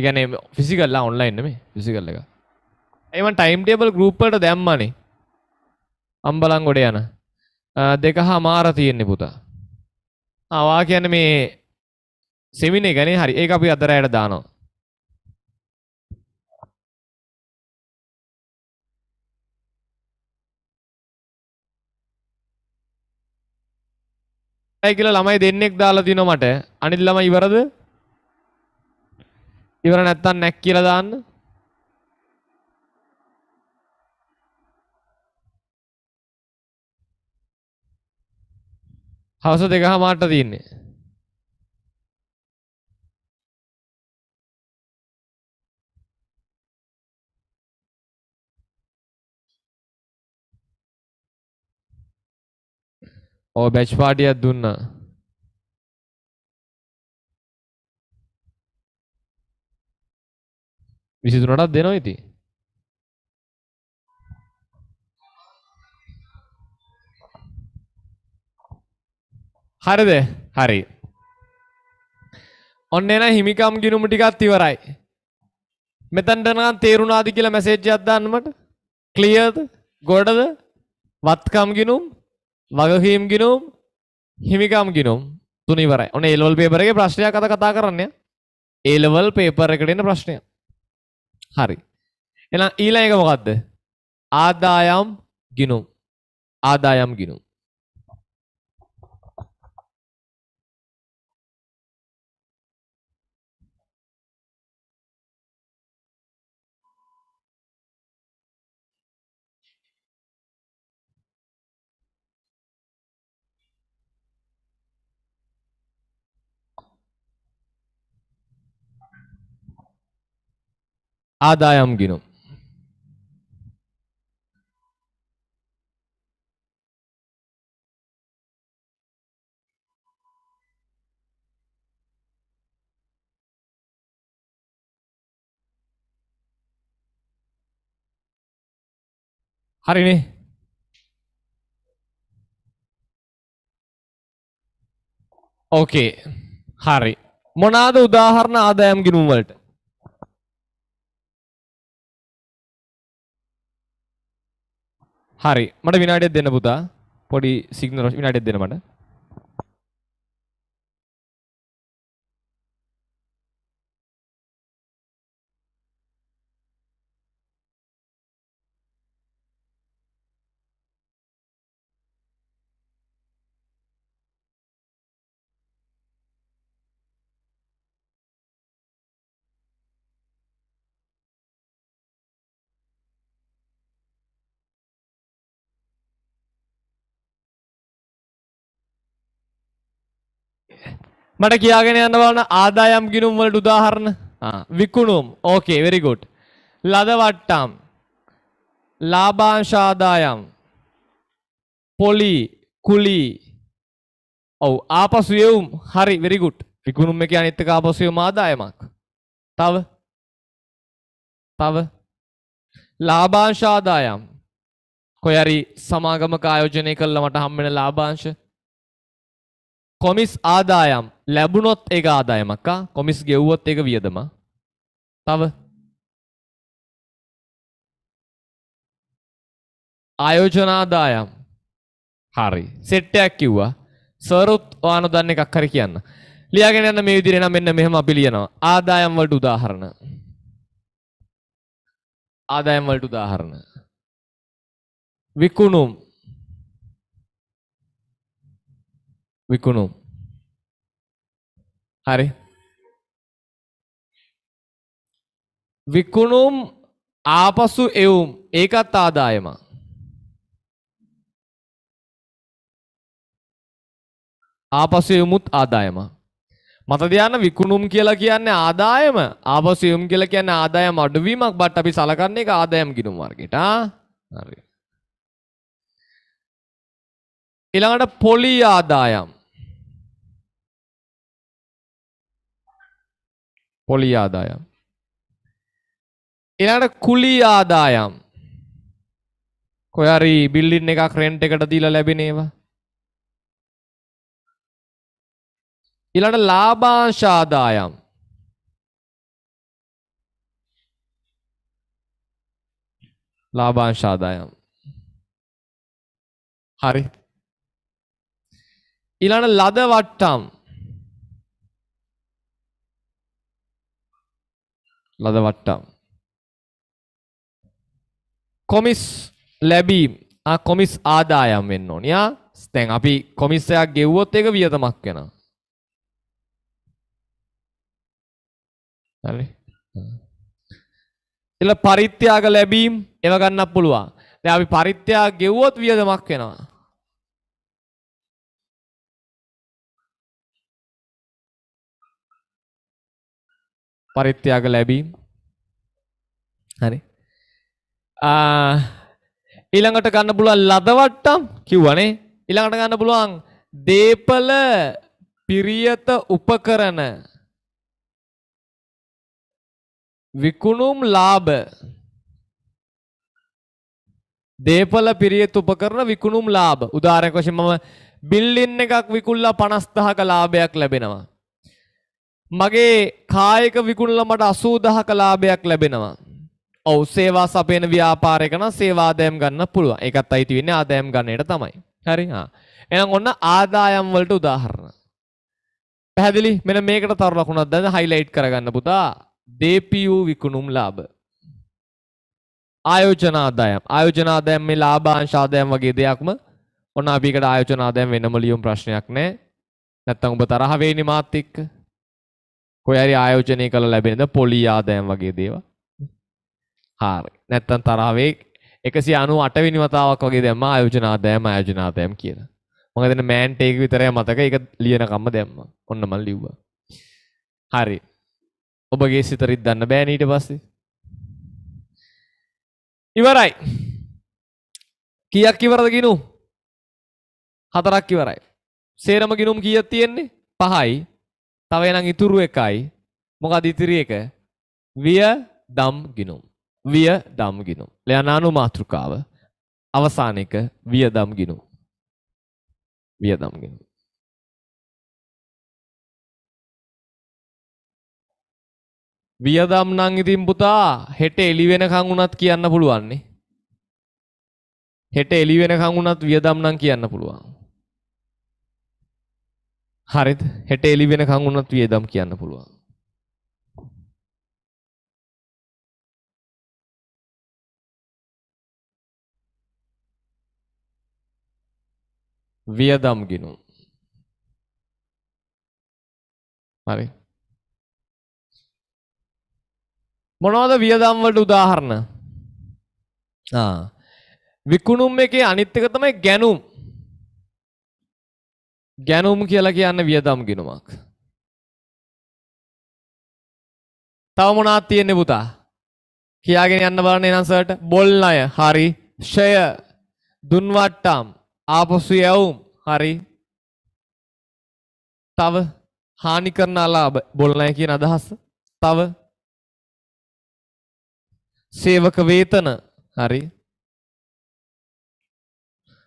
එකන ෆිසිකල්ලා ඔන්ලයින්න මේ විසිකල්ල එක එම ටයිම් ටේබල් ගරුප්පට දැම්මනේ අම්බලං ගොඩ යන දෙක හා මාර තියෙන්නේ පුතා අවා කියන්න මේ සෙමිනේ ගැනේ හරි ඒ අපි අදරයට දානවා ඇයි කියලා ළමයි දෙන්නෙක් දාලා දිනවා මට. අනිත් ළමයි ඉවරද? ඉවර නැත්තම් නැක් කියලා දාන්න. හවස දෙකහමාරට තියෙන්නේ. ඔව් බැච් පාටියක් දුන්නා. විසි තුනටත් දෙනවා ඉතින්. හරිද? හරි. ඔන්න එන හිමිකම් ගිනුම ටිකත් ඉවරයි. මෙතනට නම් තේරුණාද කියලා මැසේජ් එකක් දාන්න මට. ක්ලියර්ද? ගොඩද? වත්කම් ගිනුම් වගකීම් ගිනුම් හිමිකම් ගිනුම් තුනිවරයි ඔන්න ඒලවල් පේපරගේ ප්‍රශ්නයක් අත කතා කරන්නේ ඒලවල් පේපර් එකට එන ප්‍රශ්නය හරි එනම් ඊළඟ එක මොකක්ද ආදායම් ගිනුම් ආදායම් ගිනුම් ආදායම් ගිණුම්. හරිනේ ඕකේ හරි මොනාද උදාහරණ ආදායම් ගිණුම් වලට හරි මට විනාඩියක් දෙන්න පුතා. පොඩි සිග්නල් විනාඩියක් දෙන්න මට. මට කියාගෙන යන්න බලන්න ආදායම් ගිණුම් වලට උදාහරණ. විකුණුම්. ඕකේ very good. ලද වට්ටම්. ලාභාංශ ආදායම්. පොලි කුලි. ඔව් ආපසු යෙවුම්. හරි very good. විකුණුම් එක අනිත් එක ආපසු යෙවුම් ආදායමක්. තව තව ලාභාංශ ආදායම්. කොහරි සමාගමක ආයෝජනය කළා මට හම්බ වෙන ලාභාංශ කොමිස් ආදායම් ලැබුණොත් ඒක ආදායමක් ආ කොමිස් ගෙව්වොත් ඒක වියදම තව ආයෝජන ආදායම් හරි සෙට් එකක් කිව්වා සරුත් ඔයාන දන්න එකක් හරි කියන්න ලියාගෙන යන්න මේ විදිහට නම් මෙන්න මෙහෙම අපි ලියනවා ආදායම් වලට උදාහරණ ආදායම් වලට උදාහරණ විකුණුම් විකුණුම්. හරි. විකුණුම් ආපසු එවුම් ඒකත් ආදායම. ආපසු එවුමුත් ආදායම. මත ධ්‍යාන විකුණුම් කියලා කියන්නේ ආදායම ආපසු එවුම් කියලා කියන්නේ ආදායම අඩුවීමක් බට අපි සලකන්නේ ඒක ආදායම ගිණුම් වර්ගයට. හරි. ඊළඟට පොලි ආදායම්. පොලි ආදායම්. ඊළඟට කුලී ආදායම්. කොහේ හරි බිල්ඩින් එකක් රෙන්ට් එකට දීලා ලැබෙන ඒවා. ඊළඟට ලාභාංශ ආදායම්. ලාභාංශ ආදායම්. හරි. ඊළඟ ලද වට්ටම් ලද වට්ටම්. කොමිස් ලැබීම් කොමිස් ආදායම් වෙන්න ඕනයා ස්තැන් අපි කොමිස්සයක් ගෙව්වොත් එක වියතමක් වෙන. එල පරිත්‍යයාග ලැබීම් එවගන්න පුළුවන් දැ අපි පරිත්‍යයා ගෙව්වොත් වියදමක් වෙනවා. පරිත්‍යාග ලැබීම. හරි. ආ ඊළඟට ගන්න පුළුවන් ලදවට්ටම් කිව්වනේ. ඊළඟට ගන්න පුළුවන් දීපල පිරියත උපකරණ විකුණුම් ලාභ දේපල පිරියත උපකරණ විකුණුම් ලාභ උදාහරණයක් වශයෙන් මම බිල්ඩින් එකක් විකුණලා 50000ක ලාභයක් ලැබෙනවා මගේ කායික විකුණලා මට 80000ක ලාභයක් ලැබෙනවා. ඔව් සේවා සපයන ව්‍යාපාරයක නම් සේවා ආදායම් ගන්න පුළුවන්. ඒකත් අයිති වෙන්නේ ආදායම් ගන්නට තමයි. හරි හා. එහෙනම් ඔන්න ආදායම් වලට උදාහරණ. පැහැදිලි? මෙන්න මේකට තරු ලකුණක් දැන් highlight කරගන්න පුතා. DPU විකුණුම් ලාභ. ආයෝජන ආදායම්. ආයෝජන ආදායම් මේ ලාභාංශ ආදායම් වගේ දෙයක්ම ඔන්න අපිකට ආයෝජන ආදායම් වෙනම ලියුම් ප්‍රශ්නයක් නැහැ. නැත්තම් ඔබ තරහ වෙන්නේ මාත් එක්ක. කොයරි ආයෝජනය කළ ලැබෙනද පොලි ආදෑම් වගේ දේව හාරි නැත්තන් තරාවේ එකසි අනු අටවිනි වතාවක් වගේ දැම ආයෝජනා දෑම ආයෝජනා දෑම් කියන මඟ දෙන මෑන්ටේක විතරය මතක එක ලියනකම්ම දැම්ම ඔන්න මල් ලිව්ව හරි ඔබගේ සිතරිත් දන්න බෑනීට පස්සේ ඉවරයි කියක් ඉවරද ගිනු හතරක් ඉවරයි සේරම ගිනුම් කියක් තියෙන්නේ පහයි තව එනම් ඉතුරු එකයි මොකද ඉතිරි එක? විය දම් ගිනුම්. විය දම් ගිනුම්. ලයන අනුමාත්‍රකාව අවසාන එක විය දම් ගිනුම්. විය දම් ගිනුම්. වියදම් නම් ඉතින් පුතා හෙට එළි වෙනකන් උනත් කියන්න පුළුවන් නේ. හෙට එළි වෙනකන් උනත් වියදම් නම් කියන්න පුළුවන්. හරිද? හෙට එළි වෙනකන් වුණත් වියදම් කියන්න පුළුවන්. වියදම් ගිනුම්. හරි. මොනවද වියදම් වලට උදාහරණ? ආ. විකුණුම් එකේ අනිත් එක තමයි ගැනුම්. ගැනුම් කියලා කියන්න වියදම් ගිනුමක්. තව මොනාක් තියෙන්නේ පුතා? කියාගෙන යන්න බලන්න එනම් සර්ට බොල් ණය හරි ෂය දුන්වට්ටම් ආපසු යවුම් හරි තව හානි කරන අලාභ බොල් ණය කියන අදහස තව සේවක වේතන හරි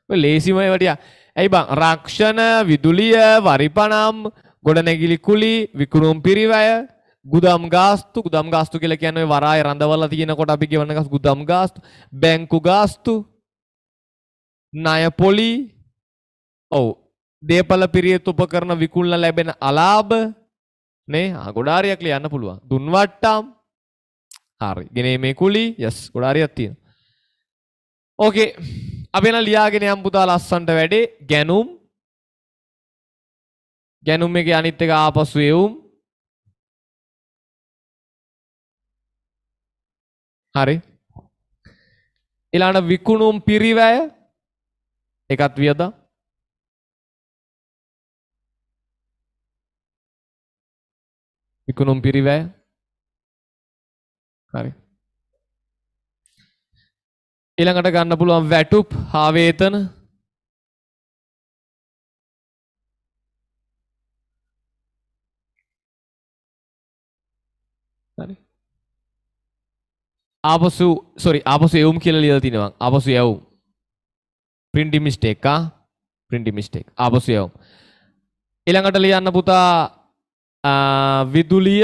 ඔය ලේසිමයි වටියා ඇයි බං රක්ෂණ විදුලිය වරිපනම් ගොඩනැගිලි කුලි විකුණුම් පිරිවැය ගුදම් ගාස්තු ගුදම් ගාස්තු කියලා කියන්නේ වරාය රඳවලා තියෙනකොට අපි ගෙවන ගාස්තු ගුදම් ගාස්තු බැංකු ගාස්තු ණය පොලි ඔව් දේපල පිරියත් උපකරණ විකුණලා ලැබෙන අලාභ නේ ගොඩාරියක් ලියන්න පුළුවන් දුන් වට්ටම් හරි ගෙනේ මේ කුලි යස් ගොඩාරියක් තියෙනවා ඕකේ අපි නම් ලියාගෙන යම් පුතා ලස්සන්ට වැඩේ ගැනුම් ගැනුම් එකේ අනිත් එක ආපසු එවුම් හරි ඊළඟ විකුණුම් පිරිවැය එකත් වියදම් විකුණුම් පිරිවැය හරි ඊළඟට ගන්න පුළුවන් වැටුප් හා වේතන හරි ආපසු සෝරි ආපසු යවුම් කියලා ලියලා තිනවා ආපසු යවුම් printing mistake ආ printing mistake ආපසු යවුම් ඊළඟට ලියන්න පුතා විදුලිය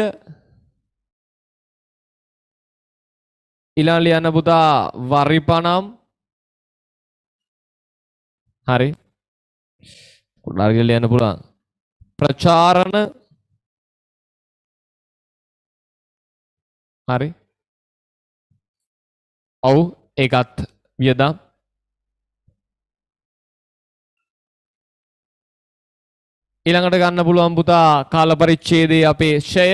ඊළඟ ලියන්න පුතා වරිපනම් හරි පොඩ්ඩක් ලියන්න පුළුවන් ප්‍රචාරණ හරි ඔව් ඒකත් වියදම් ඊළඟට ගන්න පුළුවන් පුතා කාල පරිච්ඡේදයේ අපේ ෂය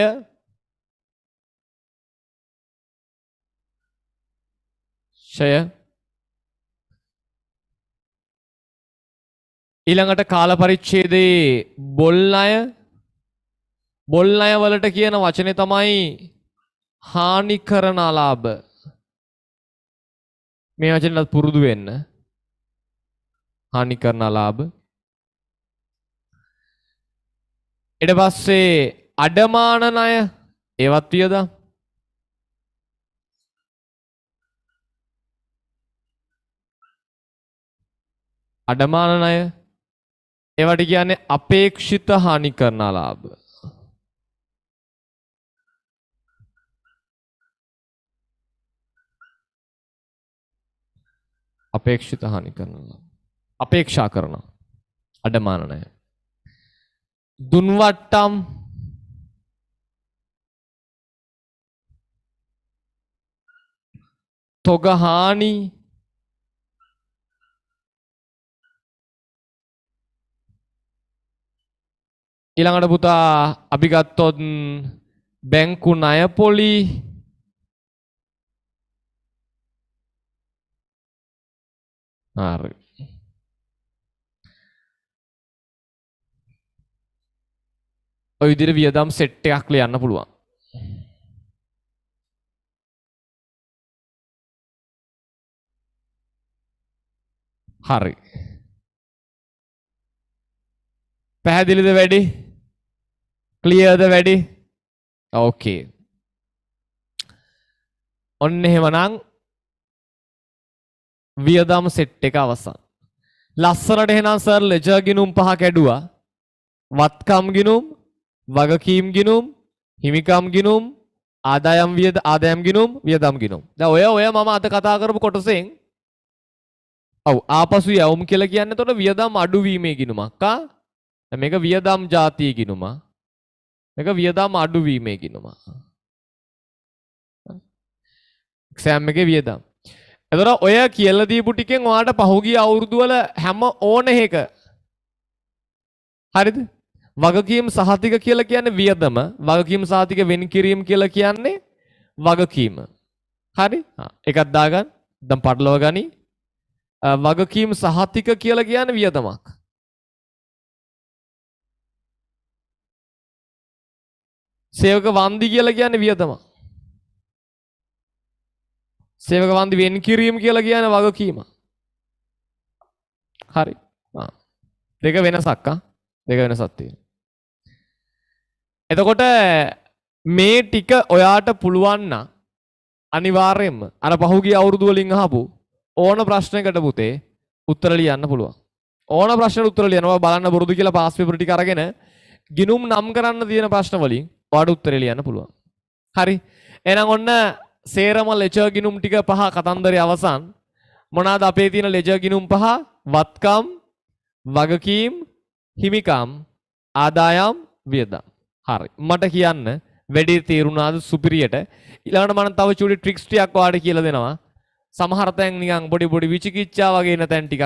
ෂය ඊළඟට කාල පරිච්ඡේදයේ බොල්ණය බොල්ණය වලට කියන වචනේ තමයි හානි කරන අලාභ මේ වචනත් පුරුදු වෙන්න හානි කරන අලාභ ඊට පස්සේ අඩමාන ණය ඒවත් වියදම් අඩමාන ණය ඒවට කියන්නේ අපේක්ෂිත හානි කරන ලාභ. අපේක්ෂිත හානි කරනවා. අපේක්ෂා කරනවා. අඩමාන ණය. දුන්වට්ටම් තොග හානි ඊළඟට පුතා අපි ගත්තොත් බැංකු ණය පොලි හරි ඔය විදිහට වියදම් සෙට් එකක් ලියන්න පුළුවන් හරි පැහැදිලිද වැඩි ක්ලියද වැඩි ඕකේ ඔන්න එහෙමනම් වියදම් සෙට් එක අවසන්. ලස්සනට එහෙනම් සර් ලෙජර් ගිනුම් පහ කැඩුවා. වත්කම් ගිනුම්, වගකීම් ගිනුම්, හිමිකම් ගිනුම්, ආදායම් වියද ආදායම් ගිනුම්, වියදම් ගිනුම්. දැන් ඔය ඔය මම අද කතා කරපු කොටසෙන් ඔව් ආපසු යවුම් කියලා කියන්නේ එතකොට වියදම් අඩුවීමේ ගිනුමක් ආ. මේක වියදම් ජාතිය ගිනුමක්. මේක වියදම් අඩු වීමේ කියනවා. එක්සෑම් එකේ වියදම්. එතකොට ඔය කියලා දීපු ටිකෙන් ඔයාලට පහුගිය අවුරුදු වල හැම ඕන එක හරිද? වගකීම් සහතික කියලා කියන්නේ වියදම, වගකීම් සහතික වෙන් කිරීම කියලා කියන්නේ වගකීම. හරි? එකක් දාගන්න. දැන් පටලව ගනි. වගකීම් සහතික කියලා කියන්නේ වියදමක්. සේවක වන්දි කියලා කියන්නේ වියදම. සේවක වන්දි වෙන් කිරීම කියලා කියන්නේ වගකීම. හරි. දෙක වෙනසක් දෙක වෙනසක් තියෙනවා. එතකොට මේ ටික ඔයාට පුළුවන් නම් අනිවාර්යයෙන්ම අර පහුගිය අවුරුදු වලින් අහපු ඕන ප්‍රශ්නයකට පුතේ උත්තර ලියන්න පුළුවන්. ඕන ප්‍රශ්නට උත්තර ලියනවා බලන්න බොරුද කියලා පාස් පේපර් ටික අරගෙන ගිනුම් නම් කරන්න තියෙන ප්‍රශ්න වලින් වාඩ උත්තරේ ලියන්න පුළුවන්. හරි. එහෙනම් ඔන්න සේරම ලෙජර් ගිණුම් ටික පහ කතන්දරේ අවසන්. මොනවාද අපේ තියෙන ලෙජර් ගිණුම් පහ? වත්කම්, වගකීම්, හිමිකම්, ආදායම්, වියදම්. හරි. මට කියන්න වැඩි තේරුණාද සුපිරියට? ඊළඟට මම තව චූටි ට්‍රික්ස් ටිකක් ඔයාලට කියලා දෙනවා. සමහර තැන් නිකන් පොඩි පොඩි විචිකිච්ඡා වගේ ඉන්න තැන් ටිකක්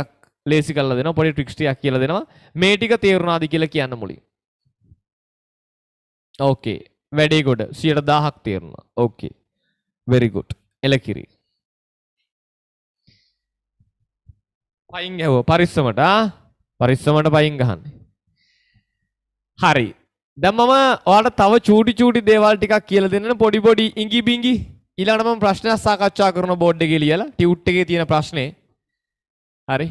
ලේසි කරලා දෙනවා. පොඩි ට්‍රික්ස් ටිකක් කියලා දෙනවා. මේ ටික තේරුණාද කියලා කියන්න මුලින්. ඕකේ වැඩේ ගොඩ සියට දාහක් තේරුණා ඕකේ වෙරිගුට් එලකිරි පයින් ඇව පරිස්සමට පරිස්සමට පයින් ගහන්න හරි දැම්මම ඔයාට තව චූටි චූටි දේවල් ටිකක් කියලා දෙන්න පොඩි පොඩි ඉඟි බිඟි ඊළඟට මම ප්‍රශ්නයක් සාකච්ඡා කරන බෝඩ් එකේ ලියලා ටියුට් එකේ තියෙන ප්‍රශ්නේ හරි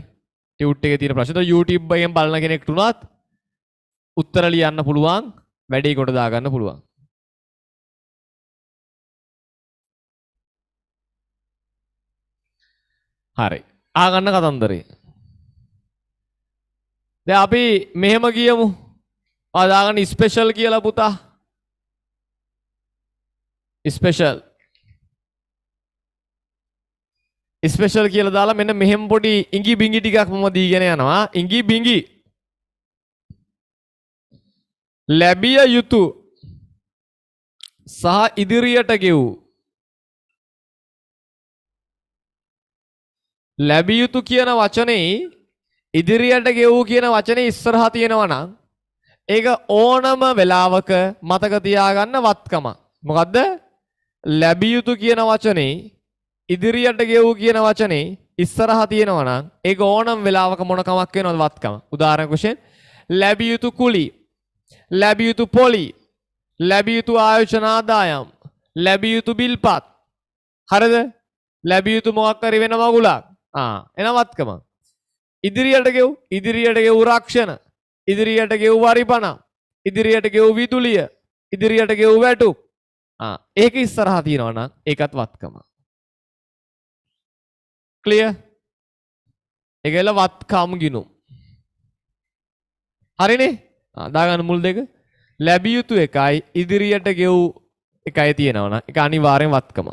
ටියුට් එකේ තියෙන ප්‍රශ්නේ YouTube එකෙන් බලන කෙනෙක්ට උනත් උත්තර ලියන්න පුළුවන් වැඩේ කොට දාගන්න පුළුවන්. හරි. ආගන්න කතන්දරේ. දැන් අපි මෙහෙම කියමු. ආ දාගන්න ස්පෙෂල් කියලා පුතා. ස්පෙෂල්. ස්පෙෂල් කියලා දාලා මෙන්න මෙහෙම පොඩි ඉඟි බිඟි ටිකක් මම දීගෙන යනවා. ඉඟි බිඟි ලැබිය යුතු සහ ඉදිරියට ගෙව් ලැබිය යුතු කියන වචනේ ඉදිරියට ගෙව් කියන වචනේ ඉස්සරහා තියෙනවා නම් ඒක ඕනම වෙලාවක මතක තියාගන්න වත්කම. මොකද්ද? ලැබිය යුතු කියන වචනේ ඉදිරියට ගෙව් කියන වචනේ ඉස්සරහා තියෙනවා නම් ඒක ඕනම වෙලාවක මොන කමක් වෙනවද වත්කම. උදාහරණයක් වශයෙන් ලැබිය යුතු කුලී ලැබිය යුතු පොලි ලැබිය යුතු ආයෝජන ආදායම් ලැබිය යුතු බිල්පත් හරද ලැබිය යුතු මොකක් හරි වෙන මගුලක් ආ එනවත්කම ඉදිරියට ගෙව් ඉදිරියට ගෙව් රක්ෂණ ඉදිරියට ගෙව් වරිපණ ඉදිරියට ගෙව් විදුලිය ඉදිරියට ගෙව් වැටු ඒක ඉස්සරහ තියෙනවා නම් ඒකත් වත්කම ක්ලිය එකල වත්කම් ගිනුම් හරිනේ දාගන්න මුල් දෙක ලැබිය යුතු එකයි ඉදිරියට ගෙව් එකයි තියෙනවනම් ඒක අනිවාර්යෙන් වත්කම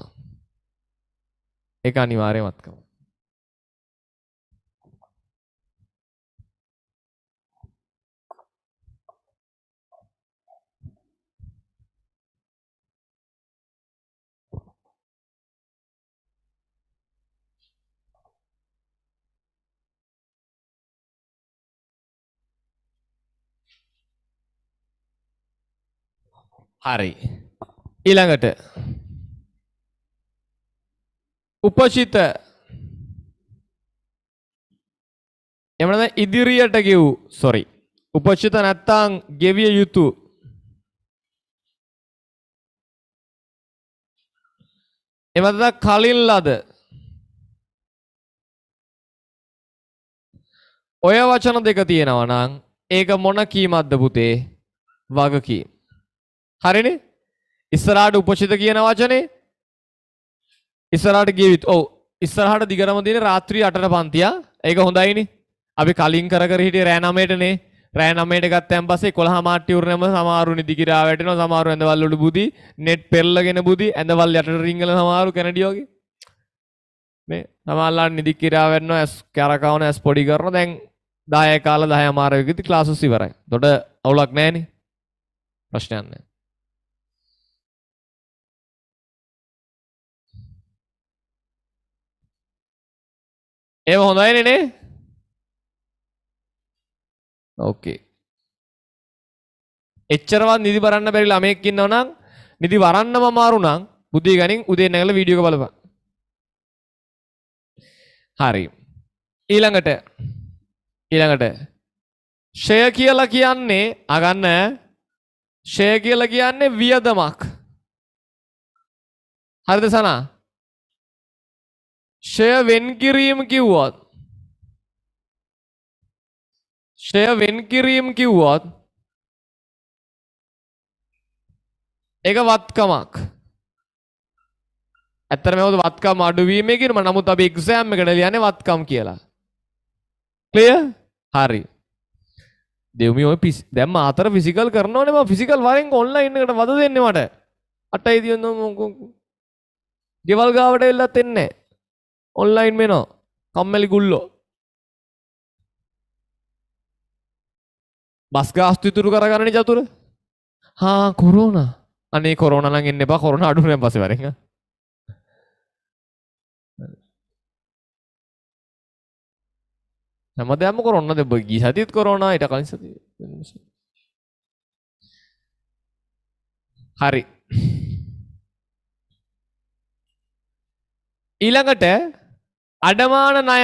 ඒක අනිවාර්යෙන් වත්කම හරි. ඊළඟට උපචිත එමනද ඉදිරියට ගෙව් සොරි උපචිත නැත්තං ගෙවිය යුතු එමද කලින් ලද ඔය වචන දෙක තියෙනවා නම් ඒක මොන කීමක්ද පුතේ වගකීම හරිනේ ඉස්සරහට උපචිත කියන වචනේ ඉස්සරහට ගිය ඔව් ඉස්සරහට දිගටම තියෙන රාත්‍රී 8ට පන්තිය. ඒක හොඳයිනේ. අපි කලින් කර කර හිටියේ රෑ 9ටනේ. රෑ 9ට ගත්තයන් පස්සේ 11 මාට්ටි උරනම සමහරුනි දිගිරා වැටෙනවා. සමහරු ඇඳවල් වල බුදි, net පෙරලගෙන බුදි, ඇඳවල් යටට රිංගල සමහරු කැනඩිය වගේ. මේ සමහරලා නිදිකිරා වෙන්නවා, ඇස් කරකවන ඇස් පොඩි කරනවා. දැන් 10 කාලා 10 අමාරුවෙකදී ක්ලාසස් ඉවරයි. එතකොට අවුලක් නැහැනේ. ප්‍රශ්නයක් නැහැ. එම හොඳයින නේ ඕකේ එච්චරවත් නිදි බරන්න බැරි ළමයෙක් ඉන්නවනම් නිදි වරන්නම අමාරු නම් බුද්ධිය ගනින් උදේ නැගලා වීඩියෝ එක බලපන් හරි ඊළඟට ඊළඟට ෂය කියලා කියන්නේ අගන්න ෂය කියලා කියන්නේ වියදමක් හරිද සනා ෂය වෙන් කිරීම කිව්වත් ෂය වෙන් කිරීම කිව්වත් ඒක වත්කමක්. ඇත්තටම ඒක වත්කම් අඩුවීමේ කියනවා. නමුත් අපි එක්සෑම් එකට ලියන්නේ වත්කම් කියලා. ක්ලියර්? හරි. දෙව්මි ඔය පිස් දැන් මාතර ෆිසිකල් කරනවනේ මම ෆිසිකල් වරෙන් ඔන්ලයින් එකට වද දෙන්නේ මට. අටයි දියොත් ගෙවල් ගාවට එල්ලත් එන්නේ නැහැ. ඔන්ලයින් වෙනවා කම්මැලි ගුල්ලෝ බස් ගාස්තු ඉතුරු කරගන්නේ චතුර හා කොරෝන අනේ කොරෝන නම් එන්න එපා කොරෝන අඩු වෙන පස්සේ වරෙන් හැමදේම කොරෝන දෙබ ගිය සතියත් කොරෝන ඊට කලින් සතිය හරි ඊළඟට අඩමාන ණය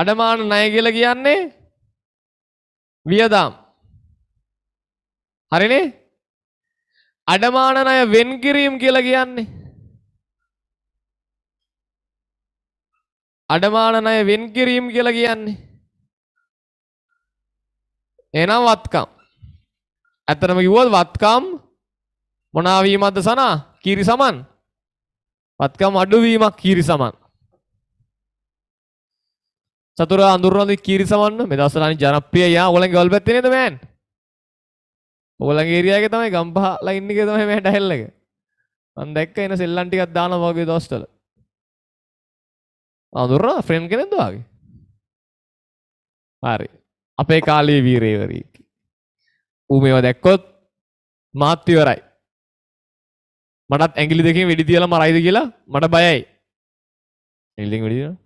අඩමාන ණය කියලා කියන්නේ වියදම් හරිනේ අඩමාන ණය වෙන් කිරීම කියලා කියන්නේ අඩමාන ණය වෙන් කිරීම කියලා කියන්නේ එහෙනම් වත්කම් ඇත්තටම කිව්වොත් වත්කම් මොනාවීමක්ද සනා කීරි සමන් පත්කම් අඩුවීමක් කීරි සමන් සතුර අඳුරනද කීරි සමන්න මේ දවස්වල ජනප්‍රිය යා ඔයගලගේ ගල් පැත්තේ නේද මෑන් ඔයගලගේ ඒරියා එකේ තමයි ගම්පහ ලයින් එකේ තමයි මේ ඩැහෙල් එක මම දැක්ක එන සෙල්ලම් ටිකක් දානවා වගේ දවස්වල අඳුරන ෆ්‍රේම් කෙනෙක්ද වගේ හරි අපේ කාලේ වීරේවරී ඌ මේවා දැක්කොත් මාත් ඉවරයි මටත් ඇගිලි දෙකින් වැඩි තියල මරයිද කියලා මට බයයි වැඩ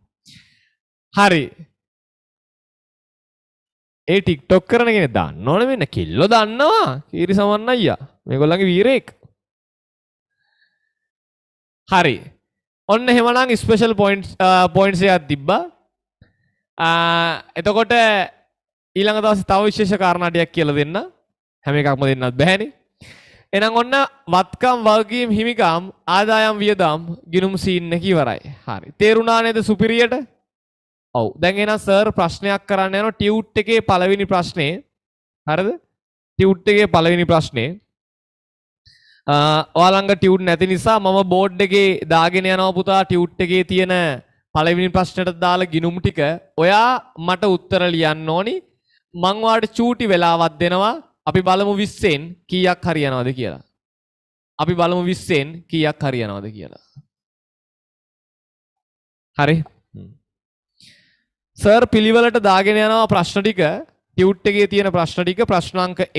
හරි ඒ ටික්ටොක් කරනගෙන දන්න ඕන වෙන්න කෙල්ලො දන්නවා කීරි සමන්න අයියා මේ ගොල්ලගේ වීරෙක් හරි ඔන්න හෙමනම් ස්පේෂල් පොයින්් පොයින්්සයක් තිබ්බා එතකොට ඊළඟ දවස් තව විශේෂ කාරණාටයක් කියල දෙන්න හැම එකක්ම දෙන්නත් බැහැනි එනම් ඔන්න වත්කම් වගකීම් හිමිකම් ආදායම් වියදම් ගිනුම් සීන් එක ඉවරයි. හරි. තේරුණා නේද සුපිරියට? ඔව්. දැන් එහෙනම් සර් ප්‍රශ්නයක් කරන්න යනවා ටියුට් එකේ පළවෙනි ප්‍රශ්නේ. හරිද? ටියුට් එකේ පළවෙනි ප්‍රශ්නේ. ඔයාලඟ ටියුට් නැති නිසා මම බෝඩ් එකේ දාගෙන යනවා පුතා ටියුට් එකේ තියෙන පළවෙනි ප්‍රශ්නට දාලා ගිනුම් ටික. ඔයා මට උත්තර ලියන්න ඕනි. මං වාට චූටි වෙලාවක් දෙනවා. අපි බලමු 20න් කීයක් හරියනවද කියලා. අපි බලමු 20න් කීයක් හරියනවද කියලා. හරි. සර් පිළිවෙලට දාගෙන යනවා ප්‍රශ්න ටික ටියුට් එකේ තියෙන ප්‍රශ්න ටික ප්‍රශ්න අංක 1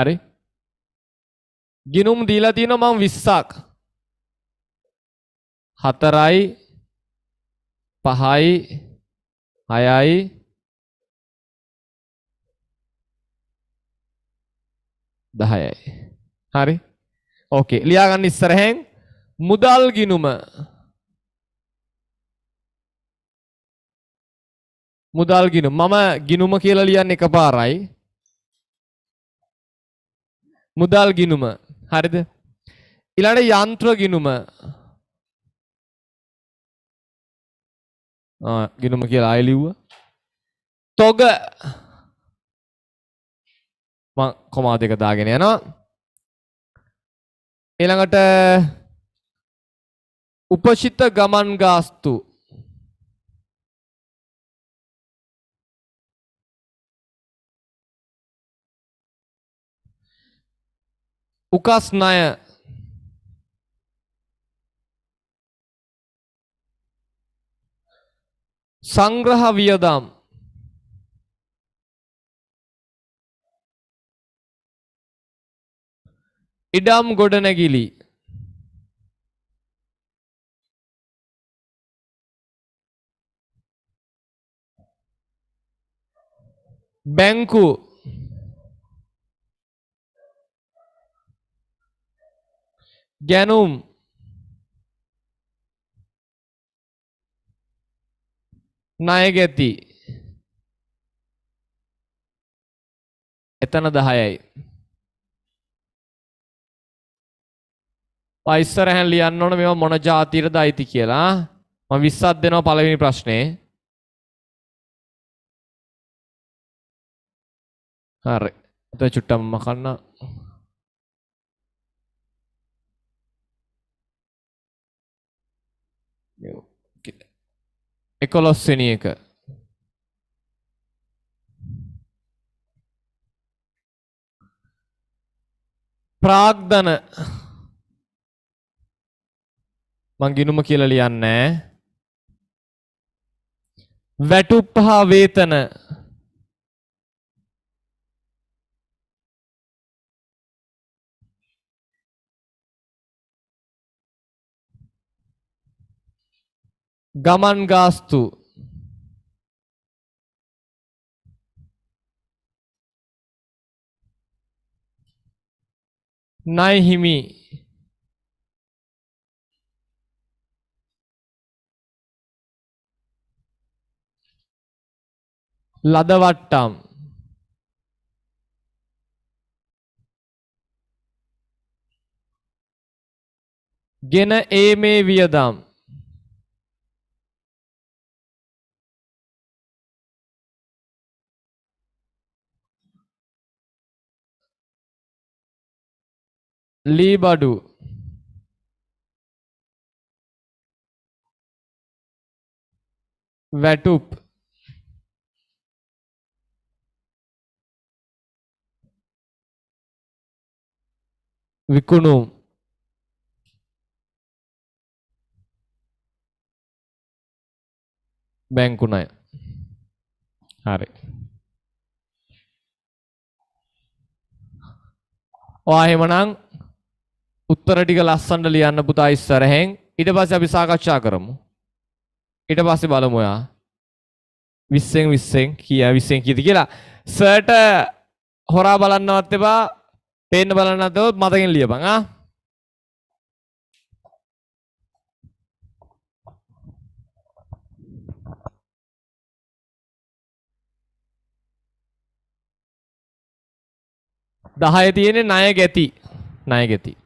හරි. ගිනුම් දීලා තියෙනවා මම 20ක්. 4යි පහයි හයයි දහයයි හරි ඕකේ ලියාගන්න ඉස්සරහෙන් මුදල් ගිනුම මුදල් ගිනුම මම ගිනුම කියලා ලියන්න එකපාරයි මුදල් ගිනුම හරිද ඊළඟ යන්ත්‍ර ගිනුම ගිනුම කියලා ආය ලිව්වා. තොග මං කොමා දෙක දාගෙන යනවා. ඊළඟට උපචිත ගමන් ගාස්තු උකස් ණය සංග්‍රහ වියදම් ඉඩම් ගොඩනැගිලි බැංකු ගැනුම් ණය ගැති. එතන 10යි. ඉස්සරහෙන් ලියන්න ඕන මේවා මොන જાතියටද අයිති කියලා. මම 20ක් දෙනවා පළවෙනි ප්‍රශ්නේ. හරි. එතකොට චුට්ටක් මම කන්නා. 11 වෙනි එක ප්‍රාග්ධන මං ගිනුම කියලා ලියන්නේ වැටුප්පහ වේතන ගමන් ගාස්තු ණය හිමි ලද වට්ටම් ගෙන ඒ මේ වියදම් ලීබඩු වැටුප් විකුණුම් බැංකු ණය හරි ඔයා එහෙමනම් උත්තර ටික ලස්සනට ලියන්න පුතා ඉස්සරහෙන්. ඊට පස්සේ අපි සාකච්ඡා කරමු. ඊට පස්සේ බලමු ඔයා. 20න් 20න් කිය 20න් කීයද කියලා. සර්ට හොරා බලන්නවත් එපා. පේන්න බලන්නත් එපා. මතකෙන් ලියපන් ආ. දහය තියෙන ණය ගැති ණය ගැති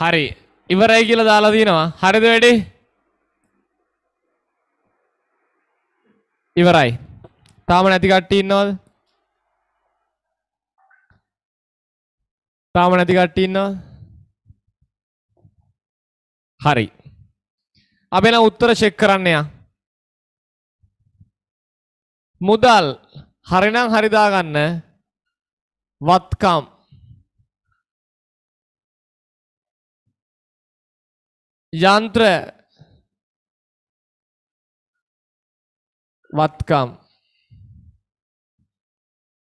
හරි ඉවරයි කියලා දාලා දිනවා හරිද වැඩේ ඉවරයි තාම නැති කට්ටිය ඉන්නවද තාම නැති කට්ටිය ඉන්නවද හරි අපි නම් උත්තර චෙක් කරන්න යා මුදල් හරිනම් හරි දාගන්න වත්කම් यंत्र वत्कम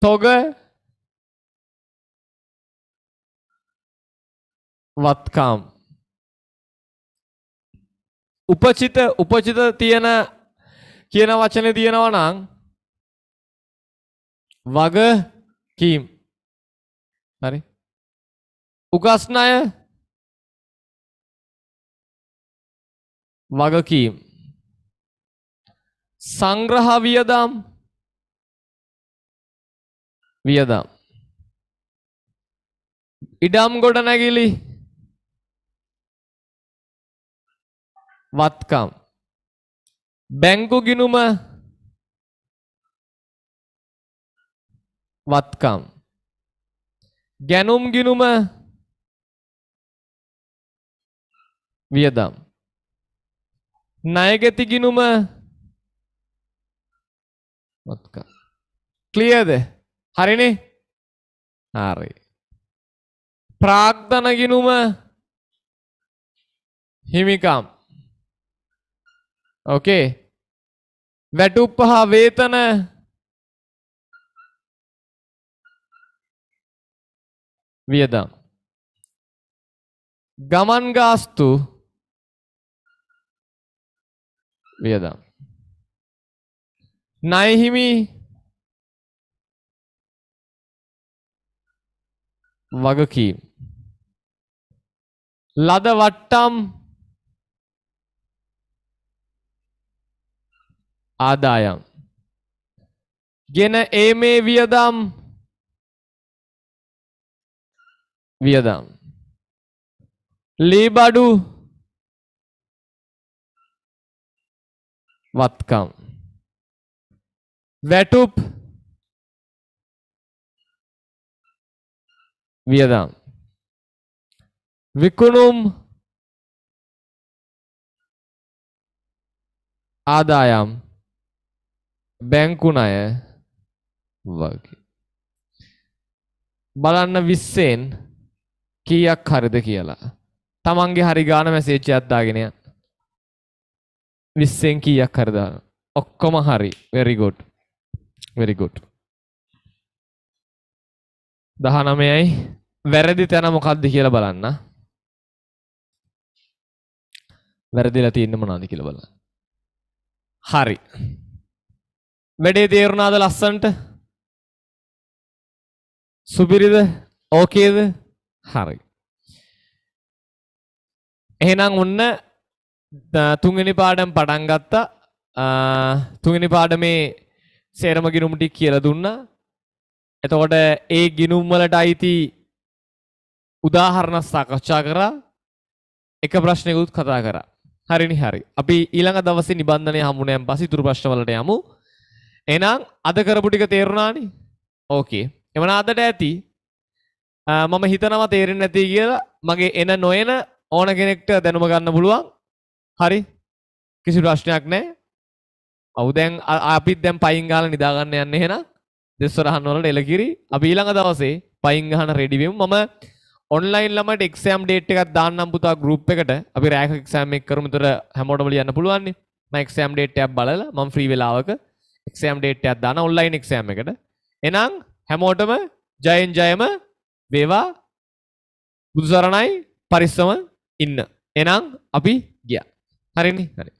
तोग वत्कम उपचित उपचित තියෙන කියන වචනේ තියෙනවා නම් වග කීම් හරි උගස්නාය වගකීම් සංග්‍රහ වියදම් වියදම් ඉඩම් ගොඩනැගිලි වත්කම් බැංකු ගිනුම වත්කම් ගැනුම් ගිනුම වියදම් ණයගැති ගිනුම මත්ක ක්ලියර්ද හරිනේ හරි ප්‍රාග්ධන ගිනුම හිමිකම් ඕකේ වැටුප්ප හා වේතන වියදම් ගමන් ගාස්තු වියදම්. ණය හිමි වගකීම්. ලද වට්ටම් ආදායම්. ගෙන ඒමේ වියදම් වියදම්. ලීබඩු වත්කම් වැටුප් වියදම් විකුණුම් ආදායම් බැංකු ණය වගේ බලන්න 20න් කීයක් හරිද කියලා. තමන්ගේ හරි ගාන මැසේජ් එකක් දාගෙන යන්න. විස්සෙන් කීයක් හරිදාන ඔක්කොම හරි වෙරිගොඩ් වෙරිගොඩ් දහනමයයි වැරදි තැන මොකක්ද කියලා බලන්න වැරදිලා තියෙන්න මොනාද කියලා බලන්න හරි වැඩේ තේරුණාද ලස්සන්ට සුපිරිද ඕකේද හරි එහෙනම් ඔන්න තුන්වෙනි පාඩම් පටන් ගත්තා තුන්වෙනි පාඩමේ සේරම ගිනුම් ටික කියලා දුන්නා. එතකොට ඒ ගිනුම් වලට අයිති උදාහරණ සාකච්ඡා කරා. එක ප්‍රශ්නයකුත් කතා කරා. හරිනි හරි. අපි ඊළඟ දවසේ නිබන්ධනය හමුුණයන් පස්සේ ඉතුරු ප්‍රශ්න වලට යමු. එහෙනම් අද කරපු ටික තේරුණානේ? ඕකේ. එවන අදට ඇති මම හිතනවා තේරෙන්නේ නැති කියලා මගේ එන නොයන ඕන කෙනෙක්ට දැනුම ගන්න පුළුවන්. හරි කිසි ප්‍රශ්නයක් නෑ ඔවු දැන් අපිත් දැන් පයින් ගාලා නිදාගන්න යන්න එහෙනම් දෙස්වරහන් වලට එළකිරි අපි ඊළඟ දවසේ පයින් ගහන රෙඩි වෙමු මම ඔන්ලයින් ළමට එක්සෑම් ඩේට් එකක් දාන්නම් පුතා ගෲප් එකට අපි රෑක එක්සෑම් එක කරමු උතර හැමෝටම ලියන්න පුළුවන් නේ මම එක්සෑම් ඩේට් එකක් බලලා මම ෆ්‍රී වෙලාවක එක්සෑම් ඩේට් එකක් දාන ඔන්ලයින් එක්සෑම් එකට එහෙනම් හැමෝටම ජයෙන් ජයම වේවා බුදුසරණයි පරිස්සම ඉන්න එහෙනම් අපි hari ini hari